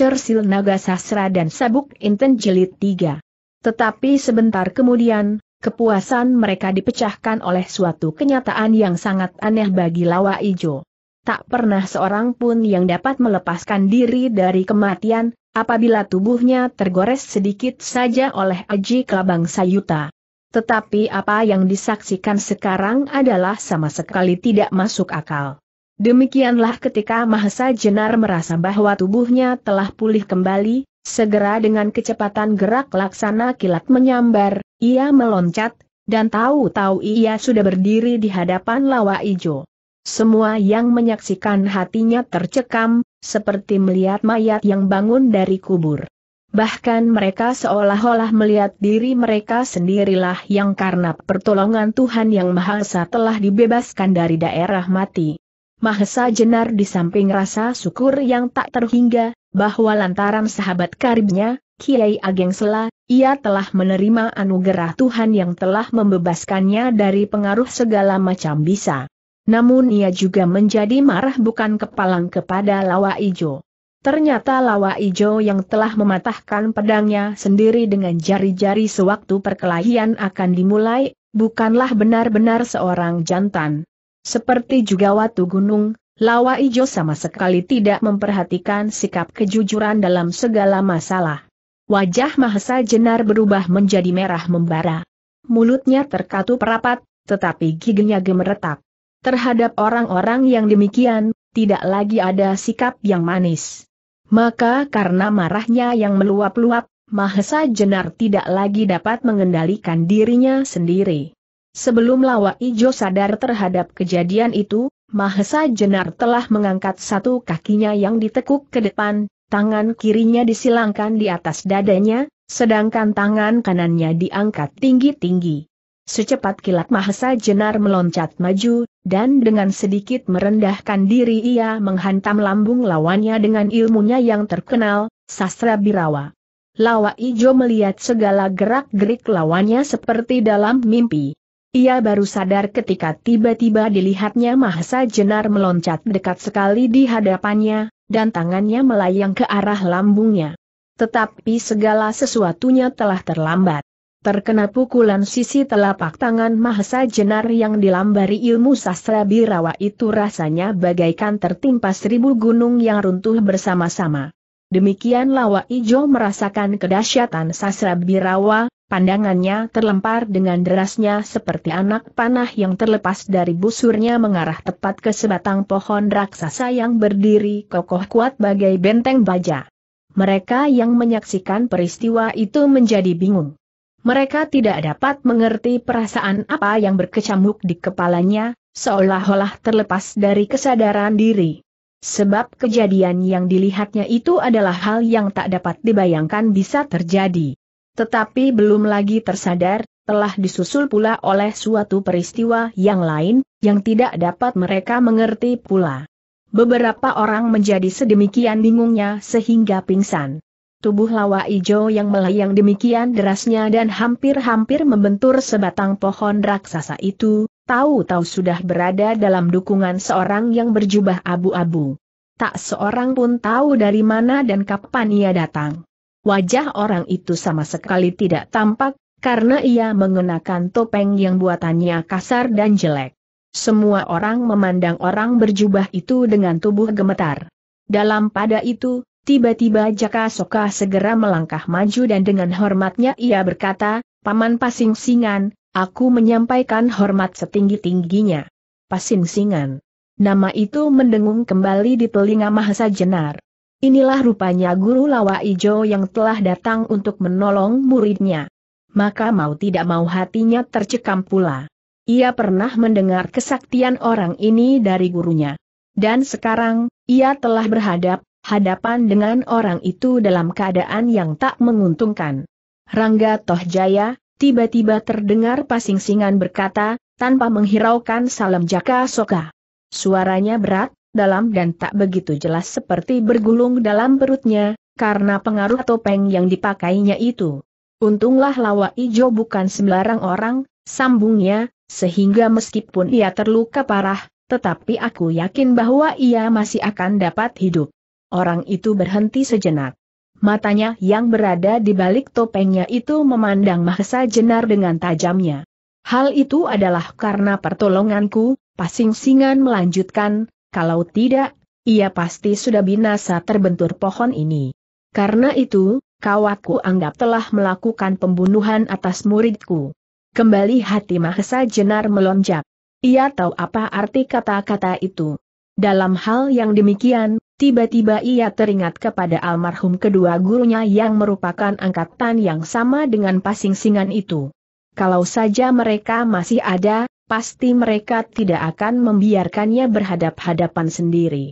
Cersil Naga Sasra dan Sabuk Inten Jelit 3. Tetapi sebentar kemudian, kepuasan mereka dipecahkan oleh suatu kenyataan yang sangat aneh bagi Lawa Ijo. Tak pernah seorang pun yang dapat melepaskan diri dari kematian, apabila tubuhnya tergores sedikit saja oleh Aji Kelabang Sayuta. Tetapi apa yang disaksikan sekarang adalah sama sekali tidak masuk akal. Demikianlah ketika Mahesa Jenar merasa bahwa tubuhnya telah pulih kembali, segera dengan kecepatan gerak laksana kilat menyambar, ia meloncat, dan tahu-tahu ia sudah berdiri di hadapan lawa ijo. Semua yang menyaksikan hatinya tercekam, seperti melihat mayat yang bangun dari kubur. Bahkan mereka seolah-olah melihat diri mereka sendirilah yang karena pertolongan Tuhan Yang Maha Esa telah dibebaskan dari daerah mati. Mahesa Jenar di samping rasa syukur yang tak terhingga, bahwa lantaran sahabat karibnya, Kiai Ageng Sela, ia telah menerima anugerah Tuhan yang telah membebaskannya dari pengaruh segala macam bisa. Namun ia juga menjadi marah bukan kepalang kepada Lawa Ijo. Ternyata Lawa Ijo yang telah mematahkan pedangnya sendiri dengan jari-jari sewaktu perkelahian akan dimulai, bukanlah benar-benar seorang jantan. Seperti juga Watu Gunung, Lawa Ijo sama sekali tidak memperhatikan sikap kejujuran dalam segala masalah. Wajah Mahesa Jenar berubah menjadi merah membara. Mulutnya terkatup rapat, tetapi giginya gemeretak. Terhadap orang-orang yang demikian, tidak lagi ada sikap yang manis. Maka karena marahnya yang meluap-luap, Mahesa Jenar tidak lagi dapat mengendalikan dirinya sendiri. Sebelum Lawa Ijo sadar terhadap kejadian itu, Mahesa Jenar telah mengangkat satu kakinya yang ditekuk ke depan, tangan kirinya disilangkan di atas dadanya, sedangkan tangan kanannya diangkat tinggi-tinggi. Secepat kilat Mahesa Jenar meloncat maju, dan dengan sedikit merendahkan diri ia menghantam lambung lawannya dengan ilmunya yang terkenal, Sastra Birawa. Lawa Ijo melihat segala gerak-gerik lawannya seperti dalam mimpi. Ia baru sadar ketika tiba-tiba dilihatnya Mahesa Jenar meloncat dekat sekali di hadapannya, dan tangannya melayang ke arah lambungnya. Tetapi segala sesuatunya telah terlambat. Terkena pukulan sisi telapak tangan Mahesa Jenar yang dilambari ilmu sastra birawa itu rasanya bagaikan tertimpa seribu gunung yang runtuh bersama-sama. Demikian Lawa Ijo merasakan kedahsyatan sasra birawa, Pandangannya terlempar dengan derasnya seperti anak panah yang terlepas dari busurnya mengarah tepat ke sebatang pohon raksasa yang berdiri kokoh kuat bagai benteng baja. Mereka yang menyaksikan peristiwa itu menjadi bingung. Mereka tidak dapat mengerti perasaan apa yang berkecamuk di kepalanya, seolah-olah terlepas dari kesadaran diri. Sebab kejadian yang dilihatnya itu adalah hal yang tak dapat dibayangkan bisa terjadi. Tetapi belum lagi tersadar, telah disusul pula oleh suatu peristiwa yang lain, yang tidak dapat mereka mengerti pula. Beberapa orang menjadi sedemikian bingungnya sehingga pingsan. Tubuh lawa ijo yang melayang demikian derasnya dan hampir-hampir membentur sebatang pohon raksasa itu, tahu-tahu sudah berada dalam dukungan seorang yang berjubah abu-abu. Tak seorang pun tahu dari mana dan kapan ia datang wajah orang itu sama sekali tidak tampak, karena ia mengenakan topeng yang buatannya kasar dan jelek. Semua orang memandang orang berjubah itu dengan tubuh gemetar. Dalam pada itu, tiba-tiba Jaka Soka segera melangkah maju dan dengan hormatnya ia berkata, Paman Pasing Singan, aku menyampaikan hormat setinggi-tingginya. Pasing Singan. Nama itu mendengung kembali di telinga Mahasa Jenar. Inilah rupanya guru lawa ijo yang telah datang untuk menolong muridnya. Maka mau tidak mau hatinya tercekam pula. Ia pernah mendengar kesaktian orang ini dari gurunya. Dan sekarang, ia telah berhadap, hadapan dengan orang itu dalam keadaan yang tak menguntungkan. Rangga Tohjaya, tiba-tiba terdengar pasing-singan berkata, tanpa menghiraukan salam Jaka Soka. Suaranya berat, dalam dan tak begitu jelas seperti bergulung dalam perutnya, karena pengaruh topeng yang dipakainya itu. Untunglah lawa ijo bukan sembarang orang, sambungnya, sehingga meskipun ia terluka parah, tetapi aku yakin bahwa ia masih akan dapat hidup. Orang itu berhenti sejenak. Matanya yang berada di balik topengnya itu memandang Mahesa Jenar dengan tajamnya. Hal itu adalah karena pertolonganku, Pasing Singan melanjutkan, kalau tidak, ia pasti sudah binasa terbentur pohon ini. Karena itu, kawatku anggap telah melakukan pembunuhan atas muridku. Kembali hati Mahesa Jenar melonjak. Ia tahu apa arti kata-kata itu. Dalam hal yang demikian, tiba-tiba ia teringat kepada almarhum kedua gurunya yang merupakan angkatan yang sama dengan pasing singan itu. Kalau saja mereka masih ada, pasti mereka tidak akan membiarkannya berhadap-hadapan sendiri.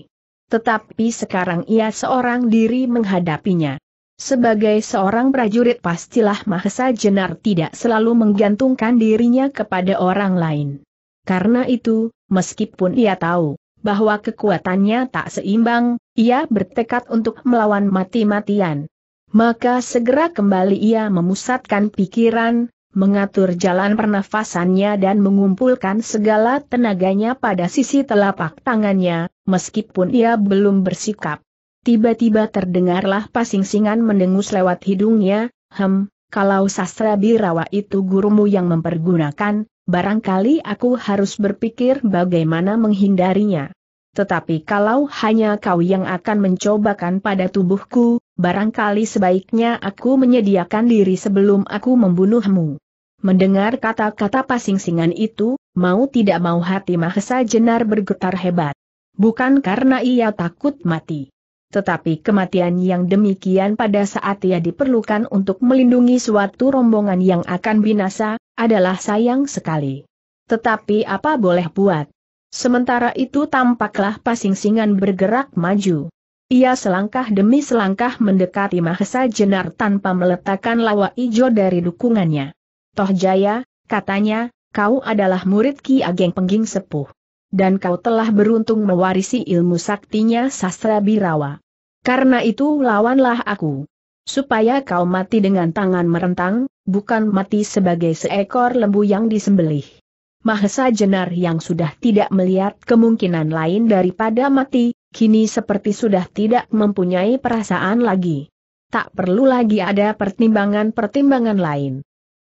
Tetapi sekarang ia seorang diri menghadapinya. Sebagai seorang prajurit pastilah Mahesa Jenar tidak selalu menggantungkan dirinya kepada orang lain. Karena itu, meskipun ia tahu bahwa kekuatannya tak seimbang, ia bertekad untuk melawan mati-matian. Maka segera kembali ia memusatkan pikiran, mengatur jalan pernafasannya dan mengumpulkan segala tenaganya pada sisi telapak tangannya, meskipun ia belum bersikap. Tiba-tiba terdengarlah Pasingsingan mendengus lewat hidungnya, hem, kalau sastra birawa itu gurumu yang mempergunakan, barangkali aku harus berpikir bagaimana menghindarinya tetapi kalau hanya kau yang akan mencobakan pada tubuhku, barangkali sebaiknya aku menyediakan diri sebelum aku membunuhmu. Mendengar kata-kata pasing-singan itu, mau tidak mau hati Mahesa Jenar bergetar hebat. Bukan karena ia takut mati. Tetapi kematian yang demikian pada saat ia diperlukan untuk melindungi suatu rombongan yang akan binasa, adalah sayang sekali. Tetapi apa boleh buat? Sementara itu tampaklah pasing-singan bergerak maju. Ia selangkah demi selangkah mendekati Mahesa Jenar tanpa meletakkan lawa ijo dari dukungannya. Toh Jaya, katanya, kau adalah murid Ki Ageng Pengging Sepuh. Dan kau telah beruntung mewarisi ilmu saktinya sastra birawa. Karena itu lawanlah aku. Supaya kau mati dengan tangan merentang, bukan mati sebagai seekor lembu yang disembelih. Mahesa Jenar yang sudah tidak melihat kemungkinan lain daripada mati, kini seperti sudah tidak mempunyai perasaan lagi. Tak perlu lagi ada pertimbangan-pertimbangan lain.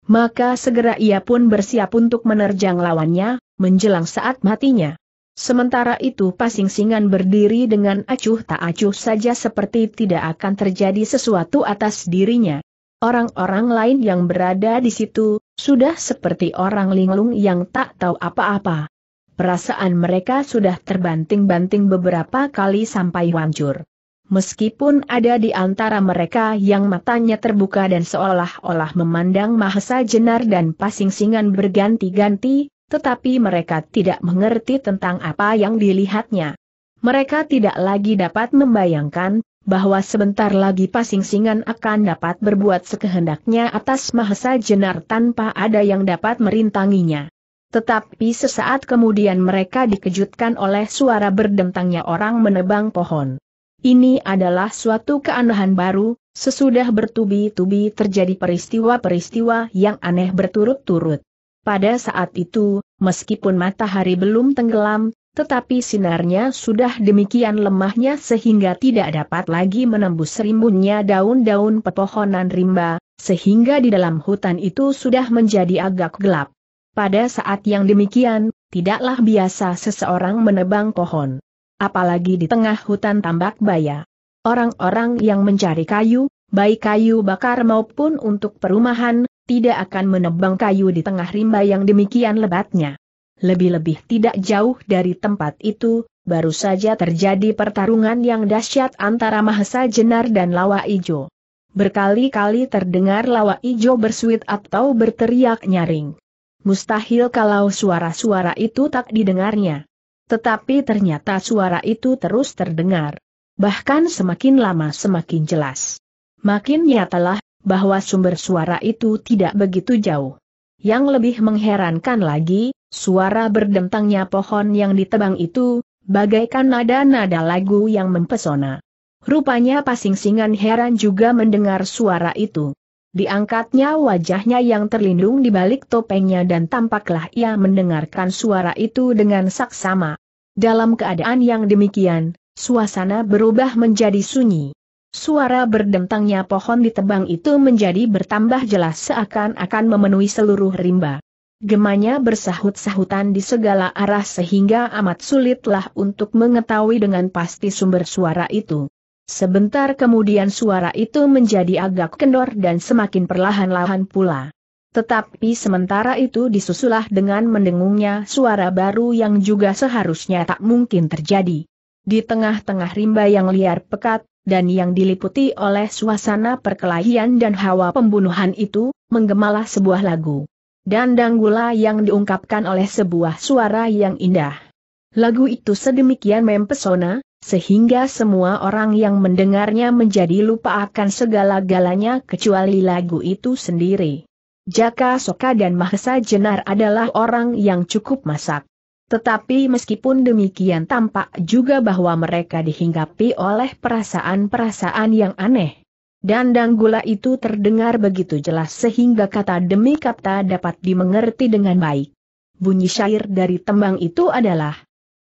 Maka segera ia pun bersiap untuk menerjang lawannya, menjelang saat matinya. Sementara itu pasing-singan berdiri dengan acuh tak acuh saja seperti tidak akan terjadi sesuatu atas dirinya. Orang-orang lain yang berada di situ, sudah seperti orang linglung yang tak tahu apa-apa. Perasaan mereka sudah terbanting-banting beberapa kali sampai hancur. Meskipun ada di antara mereka yang matanya terbuka dan seolah-olah memandang Mahesa Jenar dan Pasing Singan berganti-ganti, tetapi mereka tidak mengerti tentang apa yang dilihatnya. Mereka tidak lagi dapat membayangkan bahwa sebentar lagi Pasingsingan akan dapat berbuat sekehendaknya atas Mahesa Jenar tanpa ada yang dapat merintanginya. Tetapi sesaat kemudian mereka dikejutkan oleh suara berdentangnya orang menebang pohon. Ini adalah suatu keanehan baru, sesudah bertubi-tubi terjadi peristiwa-peristiwa yang aneh berturut-turut. Pada saat itu, meskipun matahari belum tenggelam, tetapi sinarnya sudah demikian lemahnya sehingga tidak dapat lagi menembus rimbunnya daun-daun pepohonan rimba, sehingga di dalam hutan itu sudah menjadi agak gelap. Pada saat yang demikian, tidaklah biasa seseorang menebang pohon. Apalagi di tengah hutan tambak baya. Orang-orang yang mencari kayu, baik kayu bakar maupun untuk perumahan, tidak akan menebang kayu di tengah rimba yang demikian lebatnya lebih-lebih tidak jauh dari tempat itu, baru saja terjadi pertarungan yang dahsyat antara Mahesa Jenar dan Lawa Ijo. Berkali-kali terdengar Lawa Ijo bersuit atau berteriak nyaring. Mustahil kalau suara-suara itu tak didengarnya. Tetapi ternyata suara itu terus terdengar. Bahkan semakin lama semakin jelas. Makin nyatalah bahwa sumber suara itu tidak begitu jauh. Yang lebih mengherankan lagi, Suara berdentangnya pohon yang ditebang itu, bagaikan nada-nada lagu yang mempesona. Rupanya pasing-singan heran juga mendengar suara itu. Diangkatnya wajahnya yang terlindung di balik topengnya dan tampaklah ia mendengarkan suara itu dengan saksama. Dalam keadaan yang demikian, suasana berubah menjadi sunyi. Suara berdentangnya pohon ditebang itu menjadi bertambah jelas seakan-akan memenuhi seluruh rimba. Gemanya bersahut-sahutan di segala arah sehingga amat sulitlah untuk mengetahui dengan pasti sumber suara itu. Sebentar kemudian suara itu menjadi agak kendor dan semakin perlahan-lahan pula. Tetapi sementara itu disusulah dengan mendengungnya suara baru yang juga seharusnya tak mungkin terjadi. Di tengah-tengah rimba yang liar pekat, dan yang diliputi oleh suasana perkelahian dan hawa pembunuhan itu, menggemalah sebuah lagu. Dandang gula yang diungkapkan oleh sebuah suara yang indah. Lagu itu sedemikian mempesona, sehingga semua orang yang mendengarnya menjadi lupa akan segala-galanya kecuali lagu itu sendiri. Jaka Soka dan Mahesa Jenar adalah orang yang cukup masak. Tetapi meskipun demikian tampak juga bahwa mereka dihinggapi oleh perasaan-perasaan yang aneh. Dandang gula itu terdengar begitu jelas sehingga kata demi kata dapat dimengerti dengan baik. Bunyi syair dari tembang itu adalah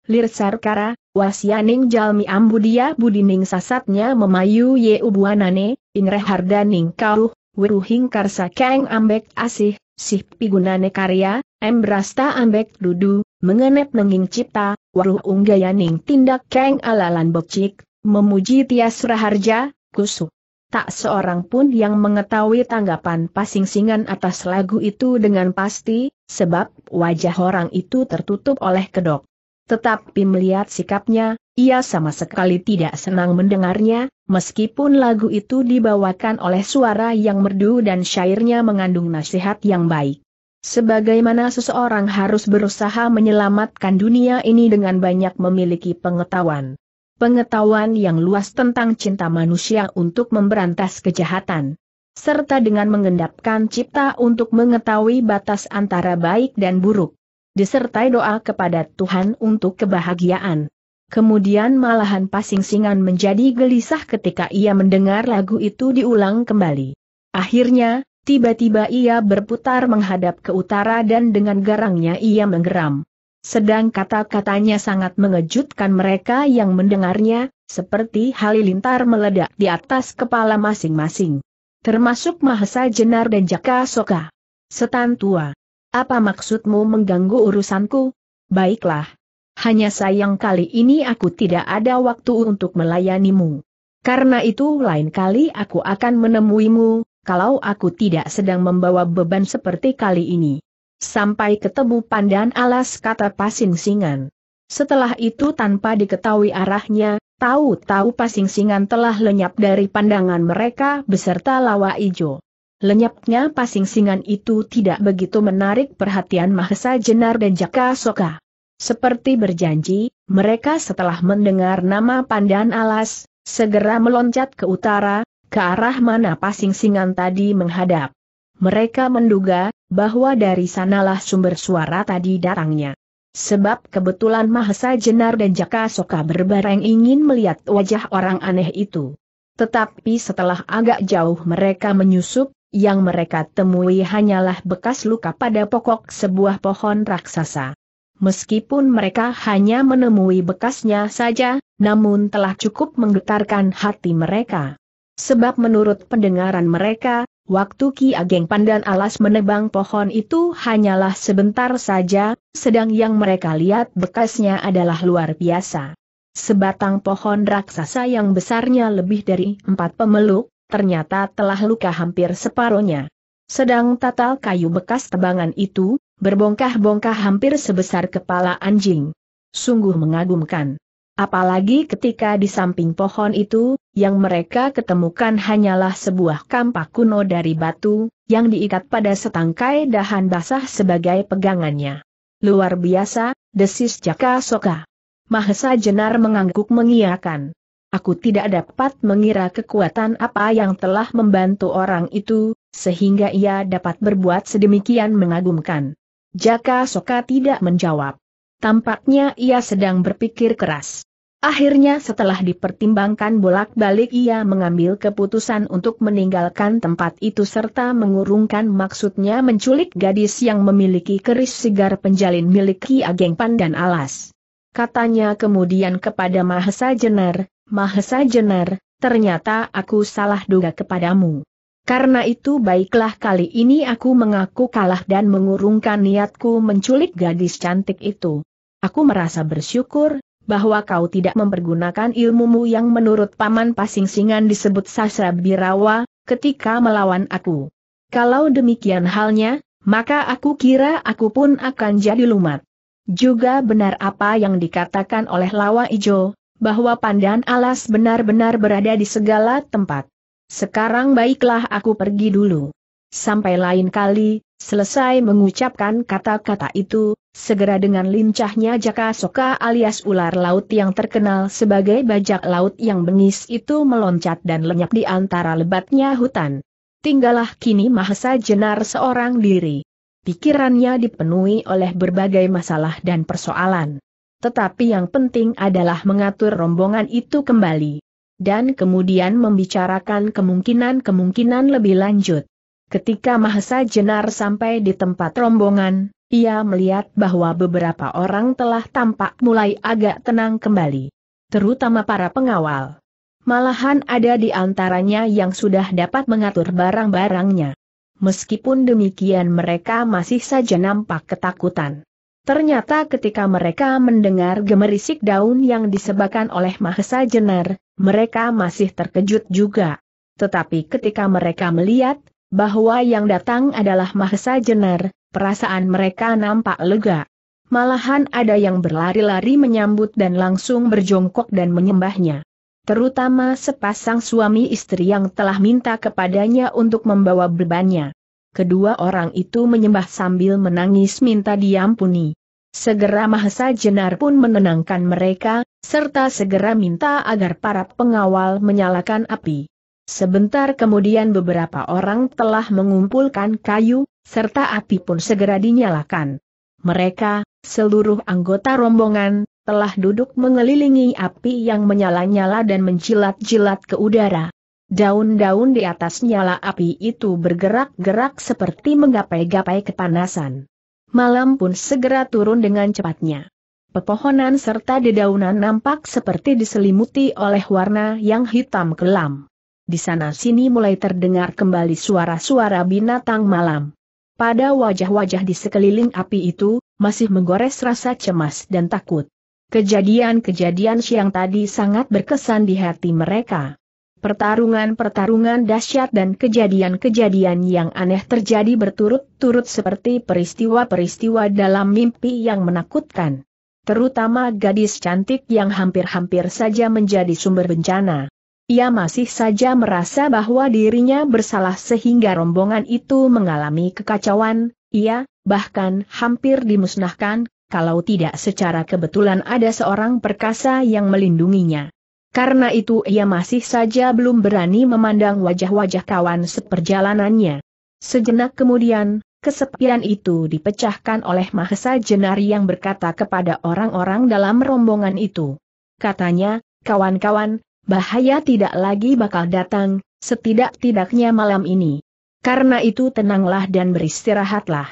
Lir sarkara, wasyaning jalmi ambudia budining sasatnya memayu ye ubuanane, hardaning kauh, wiruhing karsa keng ambek asih, sih pigunane karya, embrasta ambek dudu, mengenep nenging cipta, waruh unggayaning tindak keng alalan bocik, memuji tias raharja, kusuh tak seorang pun yang mengetahui tanggapan pasing-singan atas lagu itu dengan pasti, sebab wajah orang itu tertutup oleh kedok. Tetapi melihat sikapnya, ia sama sekali tidak senang mendengarnya, meskipun lagu itu dibawakan oleh suara yang merdu dan syairnya mengandung nasihat yang baik. Sebagaimana seseorang harus berusaha menyelamatkan dunia ini dengan banyak memiliki pengetahuan pengetahuan yang luas tentang cinta manusia untuk memberantas kejahatan, serta dengan mengendapkan cipta untuk mengetahui batas antara baik dan buruk, disertai doa kepada Tuhan untuk kebahagiaan. Kemudian malahan pasing-singan menjadi gelisah ketika ia mendengar lagu itu diulang kembali. Akhirnya, tiba-tiba ia berputar menghadap ke utara dan dengan garangnya ia menggeram. Sedang kata-katanya sangat mengejutkan mereka yang mendengarnya, seperti halilintar meledak di atas kepala masing-masing. Termasuk Mahesa Jenar dan Jaka Soka. Setan tua. Apa maksudmu mengganggu urusanku? Baiklah. Hanya sayang kali ini aku tidak ada waktu untuk melayanimu. Karena itu lain kali aku akan menemuimu, kalau aku tidak sedang membawa beban seperti kali ini sampai ketemu pandan alas kata Pasingsingan. Setelah itu tanpa diketahui arahnya, tahu-tahu Pasingsingan telah lenyap dari pandangan mereka beserta lawa ijo. Lenyapnya Pasingsingan itu tidak begitu menarik perhatian Mahesa Jenar dan Jaka Soka. Seperti berjanji, mereka setelah mendengar nama Pandan Alas, segera meloncat ke utara, ke arah mana pasing-singan tadi menghadap. Mereka menduga, bahwa dari sanalah sumber suara tadi datangnya. Sebab kebetulan Mahesa Jenar dan Jaka Soka berbareng ingin melihat wajah orang aneh itu. Tetapi setelah agak jauh mereka menyusup, yang mereka temui hanyalah bekas luka pada pokok sebuah pohon raksasa. Meskipun mereka hanya menemui bekasnya saja, namun telah cukup menggetarkan hati mereka. Sebab menurut pendengaran mereka, Waktu Ki Ageng Pandan Alas menebang pohon itu hanyalah sebentar saja, sedang yang mereka lihat bekasnya adalah luar biasa. Sebatang pohon raksasa yang besarnya lebih dari empat pemeluk, ternyata telah luka hampir separohnya. Sedang tatal kayu bekas tebangan itu, berbongkah-bongkah hampir sebesar kepala anjing. Sungguh mengagumkan. Apalagi ketika di samping pohon itu, yang mereka ketemukan hanyalah sebuah kampak kuno dari batu, yang diikat pada setangkai dahan basah sebagai pegangannya. Luar biasa, desis Jaka Soka. Mahesa Jenar mengangguk mengiakan. Aku tidak dapat mengira kekuatan apa yang telah membantu orang itu, sehingga ia dapat berbuat sedemikian mengagumkan. Jaka Soka tidak menjawab. Tampaknya ia sedang berpikir keras. Akhirnya setelah dipertimbangkan bolak-balik ia mengambil keputusan untuk meninggalkan tempat itu serta mengurungkan maksudnya menculik gadis yang memiliki keris sigar penjalin milik Ki Ageng Pandan Alas. Katanya kemudian kepada Mahesa Jenar, Mahesa Jenar, ternyata aku salah duga kepadamu. Karena itu baiklah kali ini aku mengaku kalah dan mengurungkan niatku menculik gadis cantik itu. Aku merasa bersyukur bahwa kau tidak mempergunakan ilmumu yang menurut Paman Pasingsingan disebut Sasra Birawa, ketika melawan aku. Kalau demikian halnya, maka aku kira aku pun akan jadi lumat. Juga benar apa yang dikatakan oleh Lawa Ijo, bahwa pandan alas benar-benar berada di segala tempat. Sekarang baiklah aku pergi dulu. Sampai lain kali, Selesai mengucapkan kata-kata itu, segera dengan lincahnya Jaka Soka alias ular laut yang terkenal sebagai bajak laut yang bengis itu meloncat dan lenyap di antara lebatnya hutan. Tinggallah kini Mahesa Jenar seorang diri. Pikirannya dipenuhi oleh berbagai masalah dan persoalan. Tetapi yang penting adalah mengatur rombongan itu kembali. Dan kemudian membicarakan kemungkinan-kemungkinan lebih lanjut. Ketika Mahesa Jenar sampai di tempat rombongan, ia melihat bahwa beberapa orang telah tampak mulai agak tenang kembali. Terutama para pengawal. Malahan ada di antaranya yang sudah dapat mengatur barang-barangnya. Meskipun demikian mereka masih saja nampak ketakutan. Ternyata ketika mereka mendengar gemerisik daun yang disebabkan oleh Mahesa Jenar, mereka masih terkejut juga. Tetapi ketika mereka melihat, bahwa yang datang adalah Mahesa Jenar, perasaan mereka nampak lega. Malahan ada yang berlari-lari menyambut dan langsung berjongkok dan menyembahnya. Terutama sepasang suami istri yang telah minta kepadanya untuk membawa bebannya. Kedua orang itu menyembah sambil menangis minta diampuni. Segera Mahesa Jenar pun menenangkan mereka, serta segera minta agar para pengawal menyalakan api. Sebentar kemudian beberapa orang telah mengumpulkan kayu, serta api pun segera dinyalakan. Mereka, seluruh anggota rombongan, telah duduk mengelilingi api yang menyala-nyala dan menjilat jilat ke udara. Daun-daun di atas nyala api itu bergerak-gerak seperti menggapai-gapai kepanasan. Malam pun segera turun dengan cepatnya. Pepohonan serta dedaunan nampak seperti diselimuti oleh warna yang hitam kelam. Di sana-sini mulai terdengar kembali suara-suara binatang malam. Pada wajah-wajah di sekeliling api itu, masih menggores rasa cemas dan takut. Kejadian-kejadian siang tadi sangat berkesan di hati mereka. Pertarungan-pertarungan dahsyat dan kejadian-kejadian yang aneh terjadi berturut-turut seperti peristiwa-peristiwa dalam mimpi yang menakutkan. Terutama gadis cantik yang hampir-hampir saja menjadi sumber bencana. Ia masih saja merasa bahwa dirinya bersalah sehingga rombongan itu mengalami kekacauan, ia, bahkan hampir dimusnahkan, kalau tidak secara kebetulan ada seorang perkasa yang melindunginya. Karena itu ia masih saja belum berani memandang wajah-wajah kawan seperjalanannya. Sejenak kemudian, kesepian itu dipecahkan oleh Mahesa Jenari yang berkata kepada orang-orang dalam rombongan itu. Katanya, kawan-kawan, bahaya tidak lagi bakal datang, setidak-tidaknya malam ini. Karena itu tenanglah dan beristirahatlah.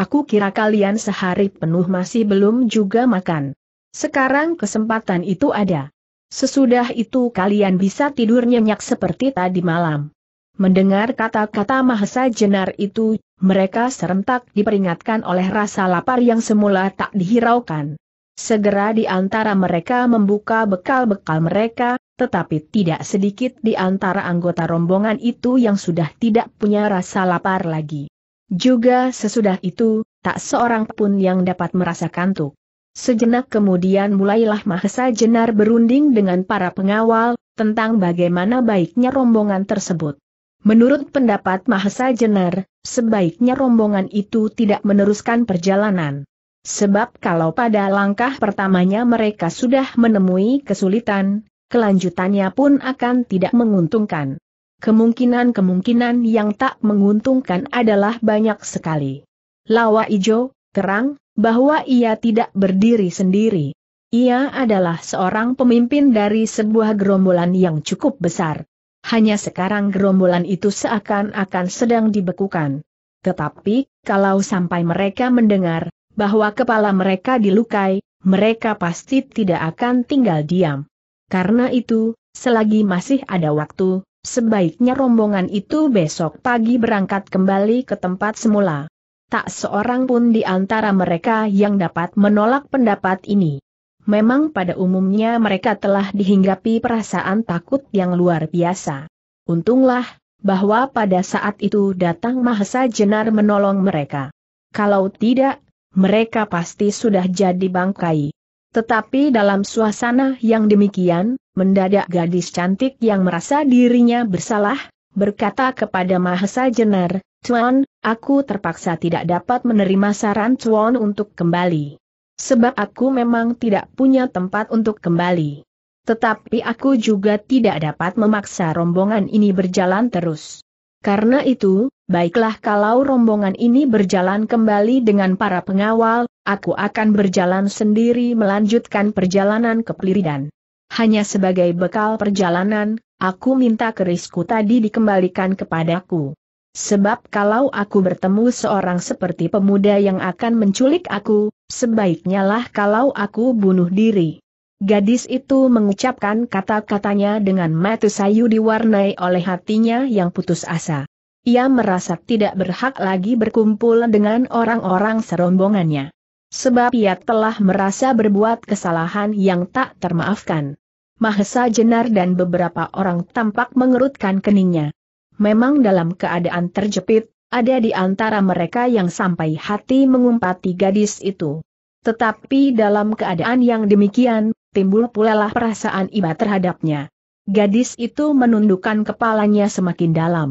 Aku kira kalian sehari penuh masih belum juga makan. Sekarang kesempatan itu ada. Sesudah itu kalian bisa tidur nyenyak seperti tadi malam. Mendengar kata-kata Mahesa Jenar itu, mereka serentak diperingatkan oleh rasa lapar yang semula tak dihiraukan. Segera di antara mereka membuka bekal-bekal mereka, tetapi tidak sedikit di antara anggota rombongan itu yang sudah tidak punya rasa lapar lagi. Juga sesudah itu, tak seorang pun yang dapat merasa kantuk. Sejenak kemudian mulailah Mahesa Jenar berunding dengan para pengawal, tentang bagaimana baiknya rombongan tersebut. Menurut pendapat Mahesa Jenar, sebaiknya rombongan itu tidak meneruskan perjalanan. Sebab kalau pada langkah pertamanya mereka sudah menemui kesulitan, kelanjutannya pun akan tidak menguntungkan. Kemungkinan-kemungkinan yang tak menguntungkan adalah banyak sekali. Lawa Ijo, terang, bahwa ia tidak berdiri sendiri. Ia adalah seorang pemimpin dari sebuah gerombolan yang cukup besar. Hanya sekarang gerombolan itu seakan-akan sedang dibekukan. Tetapi, kalau sampai mereka mendengar bahwa kepala mereka dilukai, mereka pasti tidak akan tinggal diam. Karena itu, selagi masih ada waktu, sebaiknya rombongan itu besok pagi berangkat kembali ke tempat semula. Tak seorang pun di antara mereka yang dapat menolak pendapat ini. Memang pada umumnya mereka telah dihinggapi perasaan takut yang luar biasa. Untunglah, bahwa pada saat itu datang Mahesa Jenar menolong mereka. Kalau tidak, mereka pasti sudah jadi bangkai. Tetapi dalam suasana yang demikian, mendadak gadis cantik yang merasa dirinya bersalah, berkata kepada Mahesa Jenar, Tuan, aku terpaksa tidak dapat menerima saran Tuan untuk kembali. Sebab aku memang tidak punya tempat untuk kembali. Tetapi aku juga tidak dapat memaksa rombongan ini berjalan terus. Karena itu, Baiklah kalau rombongan ini berjalan kembali dengan para pengawal, aku akan berjalan sendiri melanjutkan perjalanan ke Pliridan. Hanya sebagai bekal perjalanan, aku minta kerisku tadi dikembalikan kepadaku. Sebab kalau aku bertemu seorang seperti pemuda yang akan menculik aku, sebaiknya lah kalau aku bunuh diri. Gadis itu mengucapkan kata-katanya dengan mata sayu diwarnai oleh hatinya yang putus asa. Ia merasa tidak berhak lagi berkumpul dengan orang-orang serombongannya. Sebab ia telah merasa berbuat kesalahan yang tak termaafkan. Mahesa Jenar dan beberapa orang tampak mengerutkan keningnya. Memang dalam keadaan terjepit, ada di antara mereka yang sampai hati mengumpati gadis itu. Tetapi dalam keadaan yang demikian, timbul pula perasaan iba terhadapnya. Gadis itu menundukkan kepalanya semakin dalam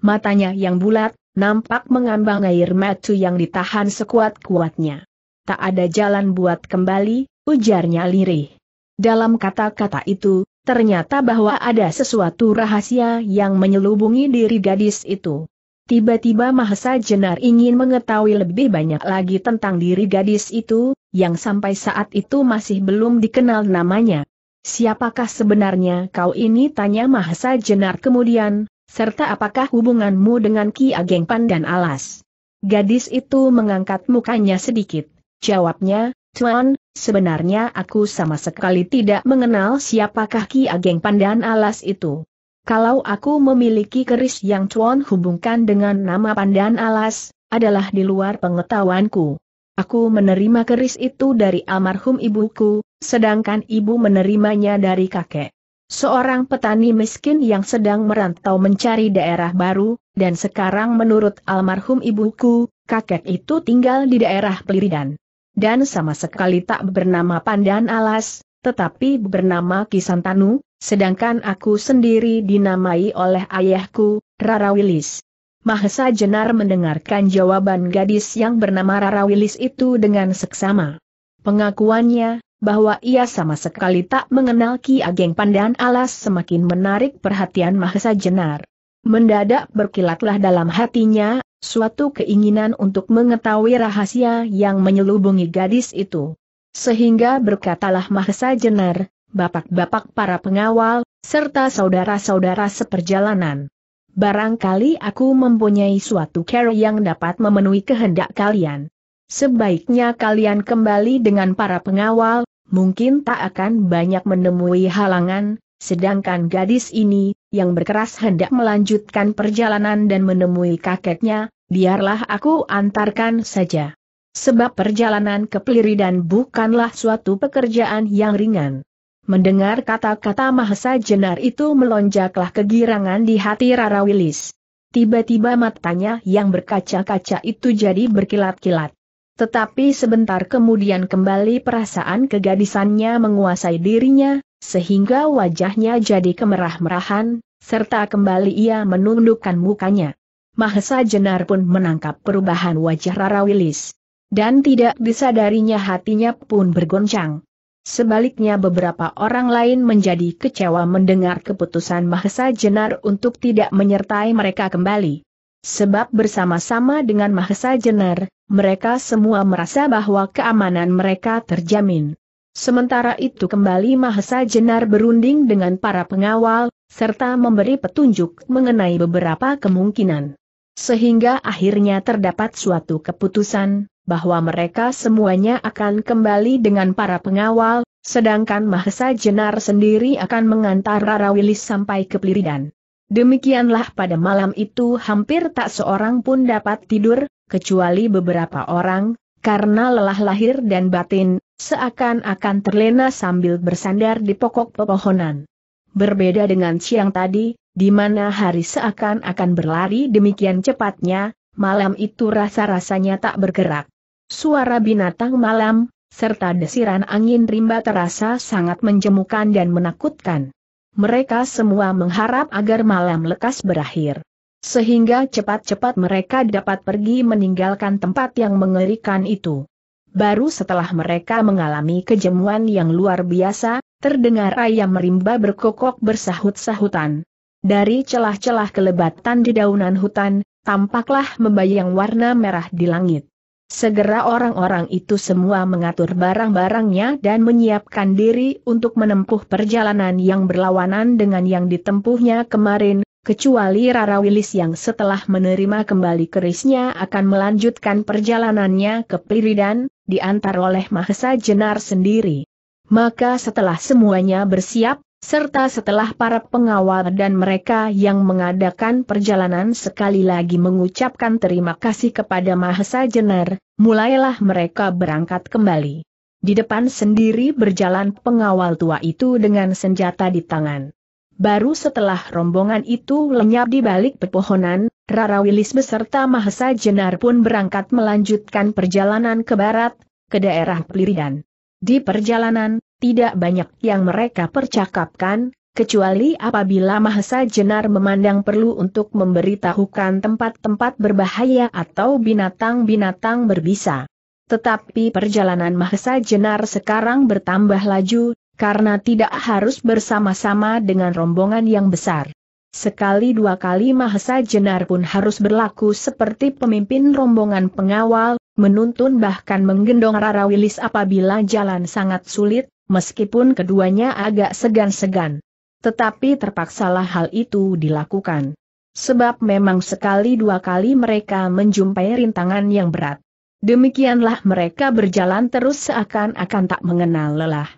matanya yang bulat, nampak mengambang air matu yang ditahan sekuat-kuatnya. Tak ada jalan buat kembali, ujarnya lirih. Dalam kata-kata itu, ternyata bahwa ada sesuatu rahasia yang menyelubungi diri gadis itu. Tiba-tiba Mahesa Jenar ingin mengetahui lebih banyak lagi tentang diri gadis itu, yang sampai saat itu masih belum dikenal namanya. Siapakah sebenarnya kau ini? Tanya Mahesa Jenar kemudian, serta apakah hubunganmu dengan Ki Ageng Pandan Alas? Gadis itu mengangkat mukanya sedikit. Jawabnya, Tuan, sebenarnya aku sama sekali tidak mengenal siapakah Ki Ageng Pandan Alas itu. Kalau aku memiliki keris yang Tuan hubungkan dengan nama Pandan Alas, adalah di luar pengetahuanku. Aku menerima keris itu dari almarhum ibuku, sedangkan ibu menerimanya dari kakek. Seorang petani miskin yang sedang merantau mencari daerah baru, dan sekarang menurut almarhum ibuku, kakek itu tinggal di daerah Peliridan. Dan sama sekali tak bernama Pandan Alas, tetapi bernama Kisantanu, sedangkan aku sendiri dinamai oleh ayahku, Rara Wilis. Mahesa Jenar mendengarkan jawaban gadis yang bernama Rara Wilis itu dengan seksama. Pengakuannya, bahwa ia sama sekali tak mengenal Ki Ageng Pandan Alas semakin menarik perhatian Mahesa Jenar. Mendadak berkilatlah dalam hatinya, suatu keinginan untuk mengetahui rahasia yang menyelubungi gadis itu. Sehingga berkatalah Mahesa Jenar, bapak-bapak para pengawal, serta saudara-saudara seperjalanan. Barangkali aku mempunyai suatu cara yang dapat memenuhi kehendak kalian. Sebaiknya kalian kembali dengan para pengawal, mungkin tak akan banyak menemui halangan, sedangkan gadis ini, yang berkeras hendak melanjutkan perjalanan dan menemui kakeknya, biarlah aku antarkan saja. Sebab perjalanan ke Peliridan bukanlah suatu pekerjaan yang ringan. Mendengar kata-kata Mahesa Jenar itu melonjaklah kegirangan di hati Rara Wilis. Tiba-tiba matanya yang berkaca-kaca itu jadi berkilat-kilat. Tetapi sebentar kemudian kembali perasaan kegadisannya menguasai dirinya, sehingga wajahnya jadi kemerah-merahan, serta kembali ia menundukkan mukanya. Mahesa Jenar pun menangkap perubahan wajah Rara Wilis. Dan tidak disadarinya hatinya pun bergoncang. Sebaliknya beberapa orang lain menjadi kecewa mendengar keputusan Mahesa Jenar untuk tidak menyertai mereka kembali. Sebab bersama-sama dengan Mahesa Jenar, mereka semua merasa bahwa keamanan mereka terjamin. Sementara itu kembali Mahesa Jenar berunding dengan para pengawal, serta memberi petunjuk mengenai beberapa kemungkinan. Sehingga akhirnya terdapat suatu keputusan, bahwa mereka semuanya akan kembali dengan para pengawal, sedangkan Mahesa Jenar sendiri akan mengantar Rara Willis sampai ke Pliridan. Demikianlah pada malam itu hampir tak seorang pun dapat tidur, kecuali beberapa orang, karena lelah lahir dan batin, seakan-akan terlena sambil bersandar di pokok pepohonan. Berbeda dengan siang tadi, di mana hari seakan-akan berlari demikian cepatnya, malam itu rasa-rasanya tak bergerak. Suara binatang malam, serta desiran angin rimba terasa sangat menjemukan dan menakutkan. Mereka semua mengharap agar malam lekas berakhir. Sehingga cepat-cepat mereka dapat pergi meninggalkan tempat yang mengerikan itu. Baru setelah mereka mengalami kejemuan yang luar biasa, terdengar ayam merimba berkokok bersahut-sahutan. Dari celah-celah kelebatan di daunan hutan, tampaklah membayang warna merah di langit. Segera orang-orang itu semua mengatur barang-barangnya dan menyiapkan diri untuk menempuh perjalanan yang berlawanan dengan yang ditempuhnya kemarin, kecuali Rara Wilis yang setelah menerima kembali kerisnya akan melanjutkan perjalanannya ke Piridan, diantar oleh Mahesa Jenar sendiri. Maka setelah semuanya bersiap, serta setelah para pengawal dan mereka yang mengadakan perjalanan sekali lagi mengucapkan terima kasih kepada Mahesa Jenar, mulailah mereka berangkat kembali. Di depan sendiri berjalan pengawal tua itu dengan senjata di tangan. Baru setelah rombongan itu lenyap di balik pepohonan, Rara Wilis beserta Mahesa Jenar pun berangkat melanjutkan perjalanan ke barat, ke daerah Pliridan. Di perjalanan, tidak banyak yang mereka percakapkan, kecuali apabila Mahesa Jenar memandang perlu untuk memberitahukan tempat-tempat berbahaya atau binatang-binatang berbisa. Tetapi perjalanan Mahesa Jenar sekarang bertambah laju, karena tidak harus bersama-sama dengan rombongan yang besar. Sekali dua kali Mahesa Jenar pun harus berlaku seperti pemimpin rombongan pengawal, menuntun bahkan menggendong Rara Wilis apabila jalan sangat sulit, meskipun keduanya agak segan-segan. Tetapi terpaksalah hal itu dilakukan. Sebab memang sekali dua kali mereka menjumpai rintangan yang berat. Demikianlah mereka berjalan terus seakan-akan tak mengenal lelah.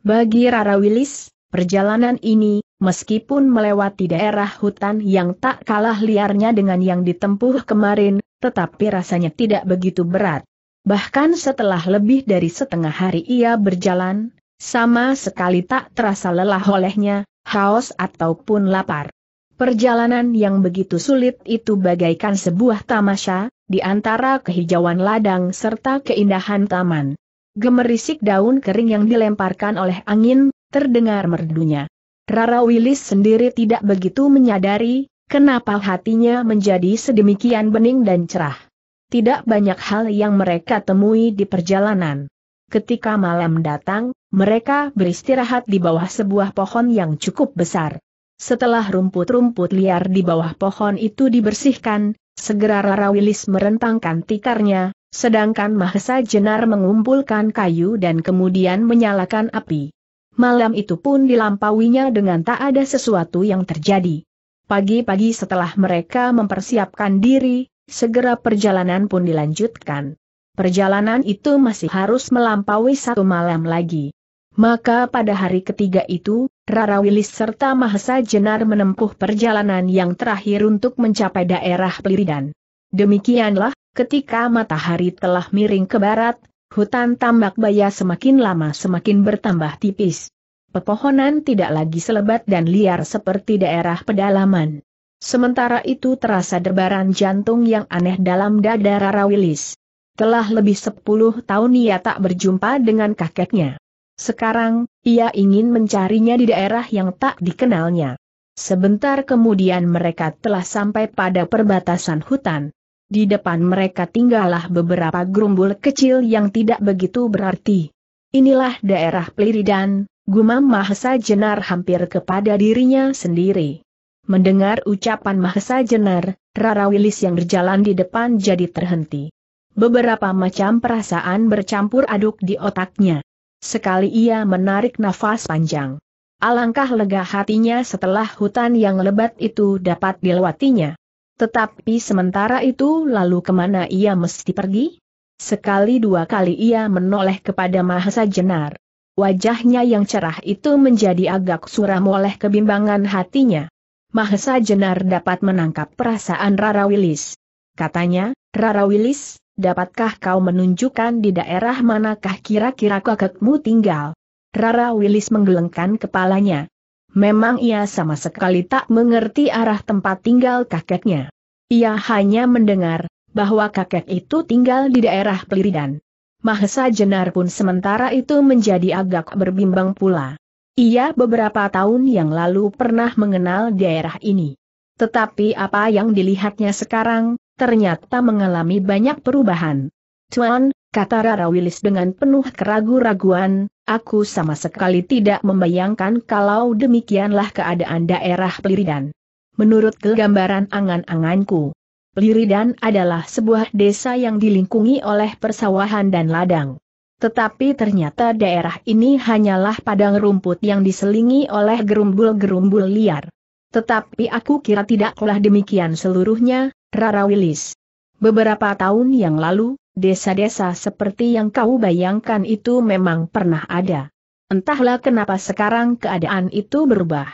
Bagi Rara Wilis, perjalanan ini, meskipun melewati daerah hutan yang tak kalah liarnya dengan yang ditempuh kemarin, tetapi rasanya tidak begitu berat. Bahkan setelah lebih dari setengah hari ia berjalan, sama sekali tak terasa lelah olehnya, haus ataupun lapar. Perjalanan yang begitu sulit itu bagaikan sebuah tamasya, di antara kehijauan ladang serta keindahan taman. Gemerisik daun kering yang dilemparkan oleh angin, terdengar merdunya. Rara Willis sendiri tidak begitu menyadari, kenapa hatinya menjadi sedemikian bening dan cerah. Tidak banyak hal yang mereka temui di perjalanan. Ketika malam datang, mereka beristirahat di bawah sebuah pohon yang cukup besar. Setelah rumput-rumput liar di bawah pohon itu dibersihkan, segera Rara Wilis merentangkan tikarnya, sedangkan Mahesa Jenar mengumpulkan kayu dan kemudian menyalakan api. Malam itu pun dilampauinya dengan tak ada sesuatu yang terjadi. Pagi-pagi setelah mereka mempersiapkan diri, segera perjalanan pun dilanjutkan. Perjalanan itu masih harus melampaui satu malam lagi. Maka pada hari ketiga itu, Rara Wilis serta Mahesa Jenar menempuh perjalanan yang terakhir untuk mencapai daerah Peliridan. Demikianlah, ketika matahari telah miring ke barat, hutan tambak baya semakin lama semakin bertambah tipis. Pepohonan tidak lagi selebat dan liar seperti daerah pedalaman. Sementara itu terasa debaran jantung yang aneh dalam dada Rara Wilis. Telah lebih sepuluh tahun ia tak berjumpa dengan kakeknya. Sekarang, ia ingin mencarinya di daerah yang tak dikenalnya. Sebentar kemudian mereka telah sampai pada perbatasan hutan. Di depan mereka tinggallah beberapa gerumbul kecil yang tidak begitu berarti. Inilah daerah peliridan, gumam Mahesa Jenar hampir kepada dirinya sendiri. Mendengar ucapan Mahesa Jenar, Rara Wilis yang berjalan di depan jadi terhenti. Beberapa macam perasaan bercampur aduk di otaknya. Sekali ia menarik nafas panjang. Alangkah lega hatinya setelah hutan yang lebat itu dapat dilewatinya. Tetapi sementara itu lalu kemana ia mesti pergi? Sekali dua kali ia menoleh kepada Mahesa Jenar. Wajahnya yang cerah itu menjadi agak suram oleh kebimbangan hatinya. Mahesa Jenar dapat menangkap perasaan Rara Wilis. Katanya, Rara Wilis, dapatkah kau menunjukkan di daerah manakah kira-kira kakekmu tinggal? Rara Willis menggelengkan kepalanya. Memang ia sama sekali tak mengerti arah tempat tinggal kakeknya. Ia hanya mendengar bahwa kakek itu tinggal di daerah Peliridan. Mahesa Jenar pun sementara itu menjadi agak berbimbang pula. Ia beberapa tahun yang lalu pernah mengenal daerah ini. Tetapi apa yang dilihatnya sekarang, ternyata mengalami banyak perubahan. Tuan, kata Rara Willis dengan penuh keragu-raguan, aku sama sekali tidak membayangkan kalau demikianlah keadaan daerah Peliridan. Menurut kegambaran angan-anganku, Peliridan adalah sebuah desa yang dilingkungi oleh persawahan dan ladang. Tetapi ternyata daerah ini hanyalah padang rumput yang diselingi oleh gerumbul-gerumbul liar. Tetapi aku kira tidaklah demikian seluruhnya, Rara Wilis. Beberapa tahun yang lalu, desa-desa seperti yang kau bayangkan itu memang pernah ada. Entahlah kenapa sekarang keadaan itu berubah.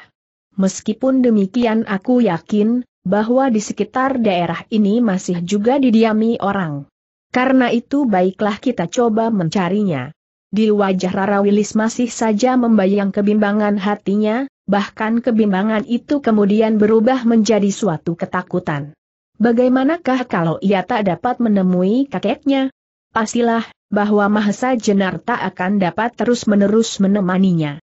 Meskipun demikian aku yakin, bahwa di sekitar daerah ini masih juga didiami orang. Karena itu baiklah kita coba mencarinya. Di wajah Rara Wilis masih saja membayang kebimbangan hatinya, bahkan kebimbangan itu kemudian berubah menjadi suatu ketakutan. Bagaimanakah kalau ia tak dapat menemui kakeknya? Pastilah, bahwa Mahesa Jenar tak akan dapat terus-menerus menemaninya.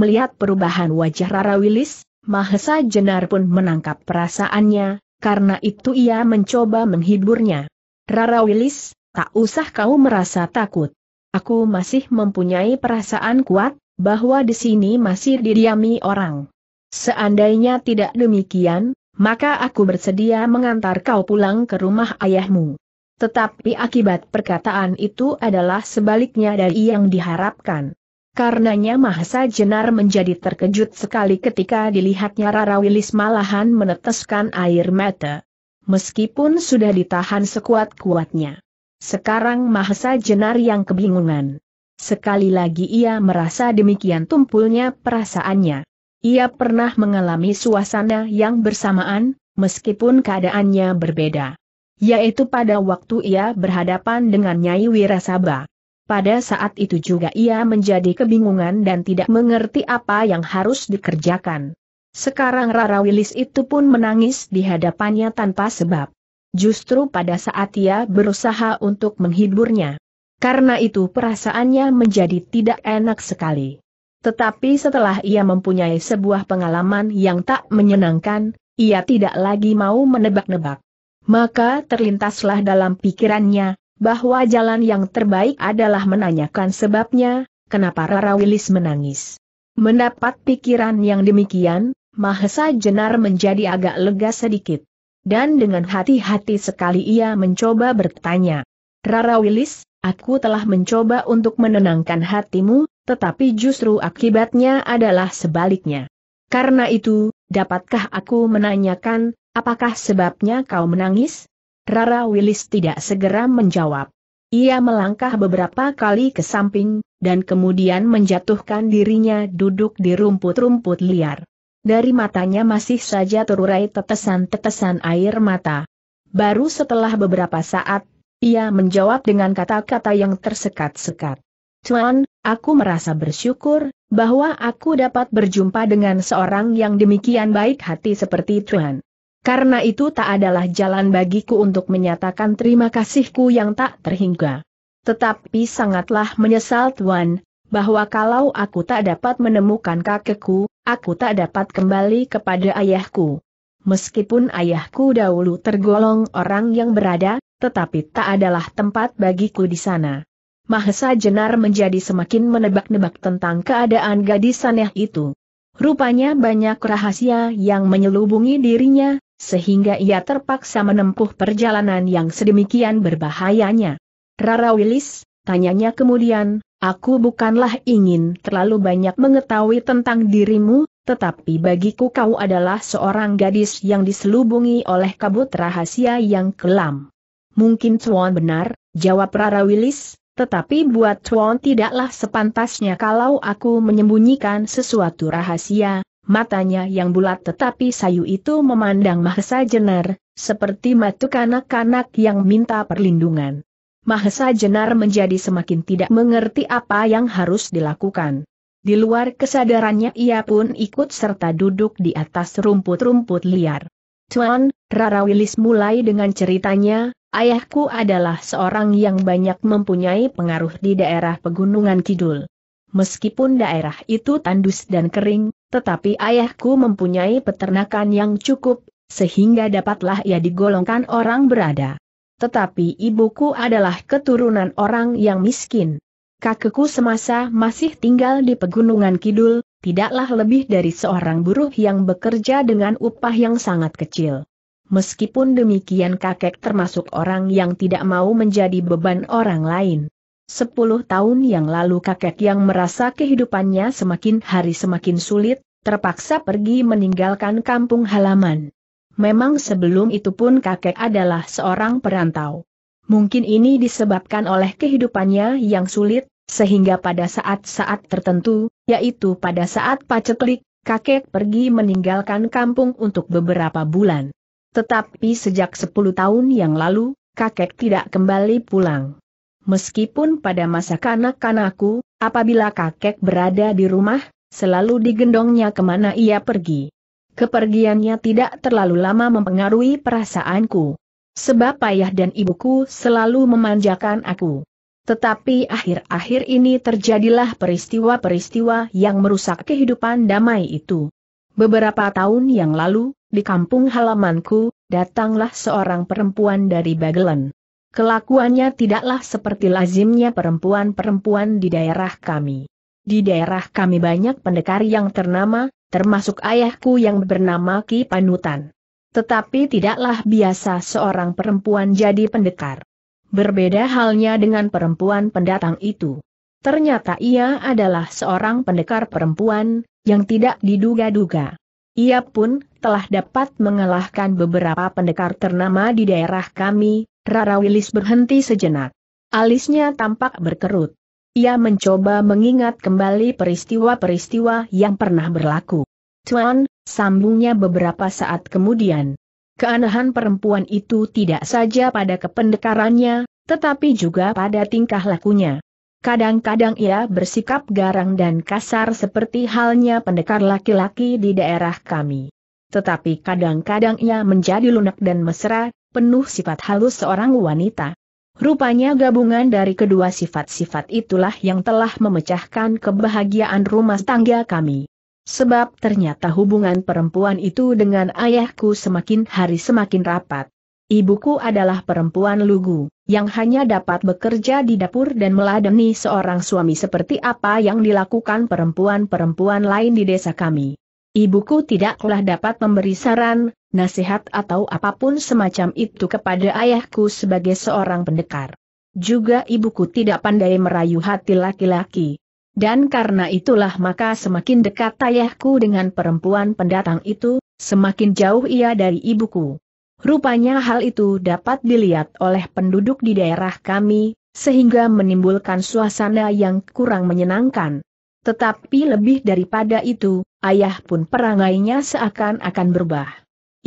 Melihat perubahan wajah Rara Wilis, Mahesa Jenar pun menangkap perasaannya, karena itu ia mencoba menghiburnya. Rara Wilis, tak usah kau merasa takut. Aku masih mempunyai perasaan kuat, bahwa di sini masih didiami orang. Seandainya tidak demikian, maka aku bersedia mengantar kau pulang ke rumah ayahmu. Tetapi akibat perkataan itu adalah sebaliknya dari yang diharapkan. Karenanya Mahasa Jenar menjadi terkejut sekali ketika dilihatnya Rara Wilis malahan meneteskan air mata. Meskipun sudah ditahan sekuat-kuatnya. Sekarang Mahasa Jenar yang kebingungan. Sekali lagi ia merasa demikian tumpulnya perasaannya. Ia pernah mengalami suasana yang bersamaan, meskipun keadaannya berbeda. Yaitu pada waktu ia berhadapan dengan Nyai Wirasaba. Pada saat itu juga ia menjadi kebingungan dan tidak mengerti apa yang harus dikerjakan. Sekarang Rara Wilis itu pun menangis di hadapannya tanpa sebab. Justru pada saat ia berusaha untuk menghiburnya. Karena itu perasaannya menjadi tidak enak sekali. Tetapi setelah ia mempunyai sebuah pengalaman yang tak menyenangkan, ia tidak lagi mau menebak-nebak. Maka terlintaslah dalam pikirannya, bahwa jalan yang terbaik adalah menanyakan sebabnya, kenapa Rara Wilis menangis. Mendapat pikiran yang demikian, Mahesa Jenar menjadi agak lega sedikit. Dan dengan hati-hati sekali ia mencoba bertanya. Rara Wilis, aku telah mencoba untuk menenangkan hatimu, tetapi justru akibatnya adalah sebaliknya. Karena itu, dapatkah aku menanyakan, apakah sebabnya kau menangis? Rara Willis tidak segera menjawab. Ia melangkah beberapa kali ke samping, dan kemudian menjatuhkan dirinya duduk di rumput-rumput liar. Dari matanya masih saja terurai tetesan-tetesan air mata. Baru setelah beberapa saat, ia menjawab dengan kata-kata yang tersekat-sekat. Tuan, aku merasa bersyukur, bahwa aku dapat berjumpa dengan seorang yang demikian baik hati seperti Tuan. Karena itu tak adalah jalan bagiku untuk menyatakan terima kasihku yang tak terhingga. Tetapi sangatlah menyesal Tuan, bahwa kalau aku tak dapat menemukan kakekku, aku tak dapat kembali kepada ayahku. Meskipun ayahku dahulu tergolong orang yang berada, tetapi tak adalah tempat bagiku di sana. Mahesa Jenar menjadi semakin menebak-nebak tentang keadaan gadis aneh itu. Rupanya banyak rahasia yang menyelubungi dirinya, sehingga ia terpaksa menempuh perjalanan yang sedemikian berbahayanya. Rara Willis, tanyanya kemudian, aku bukanlah ingin terlalu banyak mengetahui tentang dirimu, tetapi bagiku kau adalah seorang gadis yang diselubungi oleh kabut rahasia yang kelam. Mungkin Chuan benar, jawab Rara Willis, tetapi buat Chuan tidaklah sepantasnya kalau aku menyembunyikan sesuatu rahasia, matanya yang bulat tetapi sayu itu memandang Mahesa Jenar, seperti matu kanak-kanak yang minta perlindungan. Mahesa Jenar menjadi semakin tidak mengerti apa yang harus dilakukan. Di luar kesadarannya ia pun ikut serta duduk di atas rumput-rumput liar. Tuan, Rara Wilis mulai dengan ceritanya, ayahku adalah seorang yang banyak mempunyai pengaruh di daerah Pegunungan Kidul. Meskipun daerah itu tandus dan kering, tetapi ayahku mempunyai peternakan yang cukup, sehingga dapatlah ia digolongkan orang berada. Tetapi ibuku adalah keturunan orang yang miskin. Kakekku semasa masih tinggal di Pegunungan Kidul, tidaklah lebih dari seorang buruh yang bekerja dengan upah yang sangat kecil meskipun demikian kakek termasuk orang yang tidak mau menjadi beban orang lain. Sepuluh tahun yang lalu kakek yang merasa kehidupannya semakin hari semakin sulit, terpaksa pergi meninggalkan kampung halaman. Memang sebelum itu pun kakek adalah seorang perantau. Mungkin ini disebabkan oleh kehidupannya yang sulit, sehingga pada saat-saat tertentu, yaitu pada saat paceklik, kakek pergi meninggalkan kampung untuk beberapa bulan. Tetapi sejak 10 tahun yang lalu, kakek tidak kembali pulang. Meskipun pada masa kanak-kanakku, apabila kakek berada di rumah, selalu digendongnya kemana ia pergi. Kepergiannya tidak terlalu lama mempengaruhi perasaanku. Sebab ayah dan ibuku selalu memanjakan aku. Tetapi akhir-akhir ini terjadilah peristiwa-peristiwa yang merusak kehidupan damai itu. Beberapa tahun yang lalu, di kampung halamanku, datanglah seorang perempuan dari Bagelen. Kelakuannya tidaklah seperti lazimnya perempuan-perempuan di daerah kami. Di daerah kami banyak pendekar yang ternama, termasuk ayahku yang bernama Ki Panutan. Tetapi tidaklah biasa seorang perempuan jadi pendekar. Berbeda halnya dengan perempuan pendatang itu. Ternyata ia adalah seorang pendekar perempuan, yang tidak diduga-duga. Ia pun telah dapat mengalahkan beberapa pendekar ternama di daerah kami, Rara Willis berhenti sejenak. Alisnya tampak berkerut. Ia mencoba mengingat kembali peristiwa-peristiwa yang pernah berlaku. Tuan, sambungnya beberapa saat kemudian. Keanehan perempuan itu tidak saja pada kependekarannya, tetapi juga pada tingkah lakunya. Kadang-kadang ia bersikap garang dan kasar seperti halnya pendekar laki-laki di daerah kami tetapi kadang-kadang ia menjadi lunak dan mesra, penuh sifat halus seorang wanita. Rupanya gabungan dari kedua sifat-sifat itulah yang telah memecahkan kebahagiaan rumah tangga kami. Sebab ternyata hubungan perempuan itu dengan ayahku semakin hari semakin rapat. Ibuku adalah perempuan lugu, yang hanya dapat bekerja di dapur dan meladeni seorang suami seperti apa yang dilakukan perempuan-perempuan lain di desa kami. Ibuku tidaklah dapat memberi saran, nasihat atau apapun semacam itu kepada ayahku sebagai seorang pendekar. Juga ibuku tidak pandai merayu hati laki-laki. Dan karena itulah maka semakin dekat ayahku dengan perempuan pendatang itu, semakin jauh ia dari ibuku. Rupanya hal itu dapat dilihat oleh penduduk di daerah kami, sehingga menimbulkan suasana yang kurang menyenangkan. Tetapi lebih daripada itu, ayah pun perangainya seakan-akan berubah.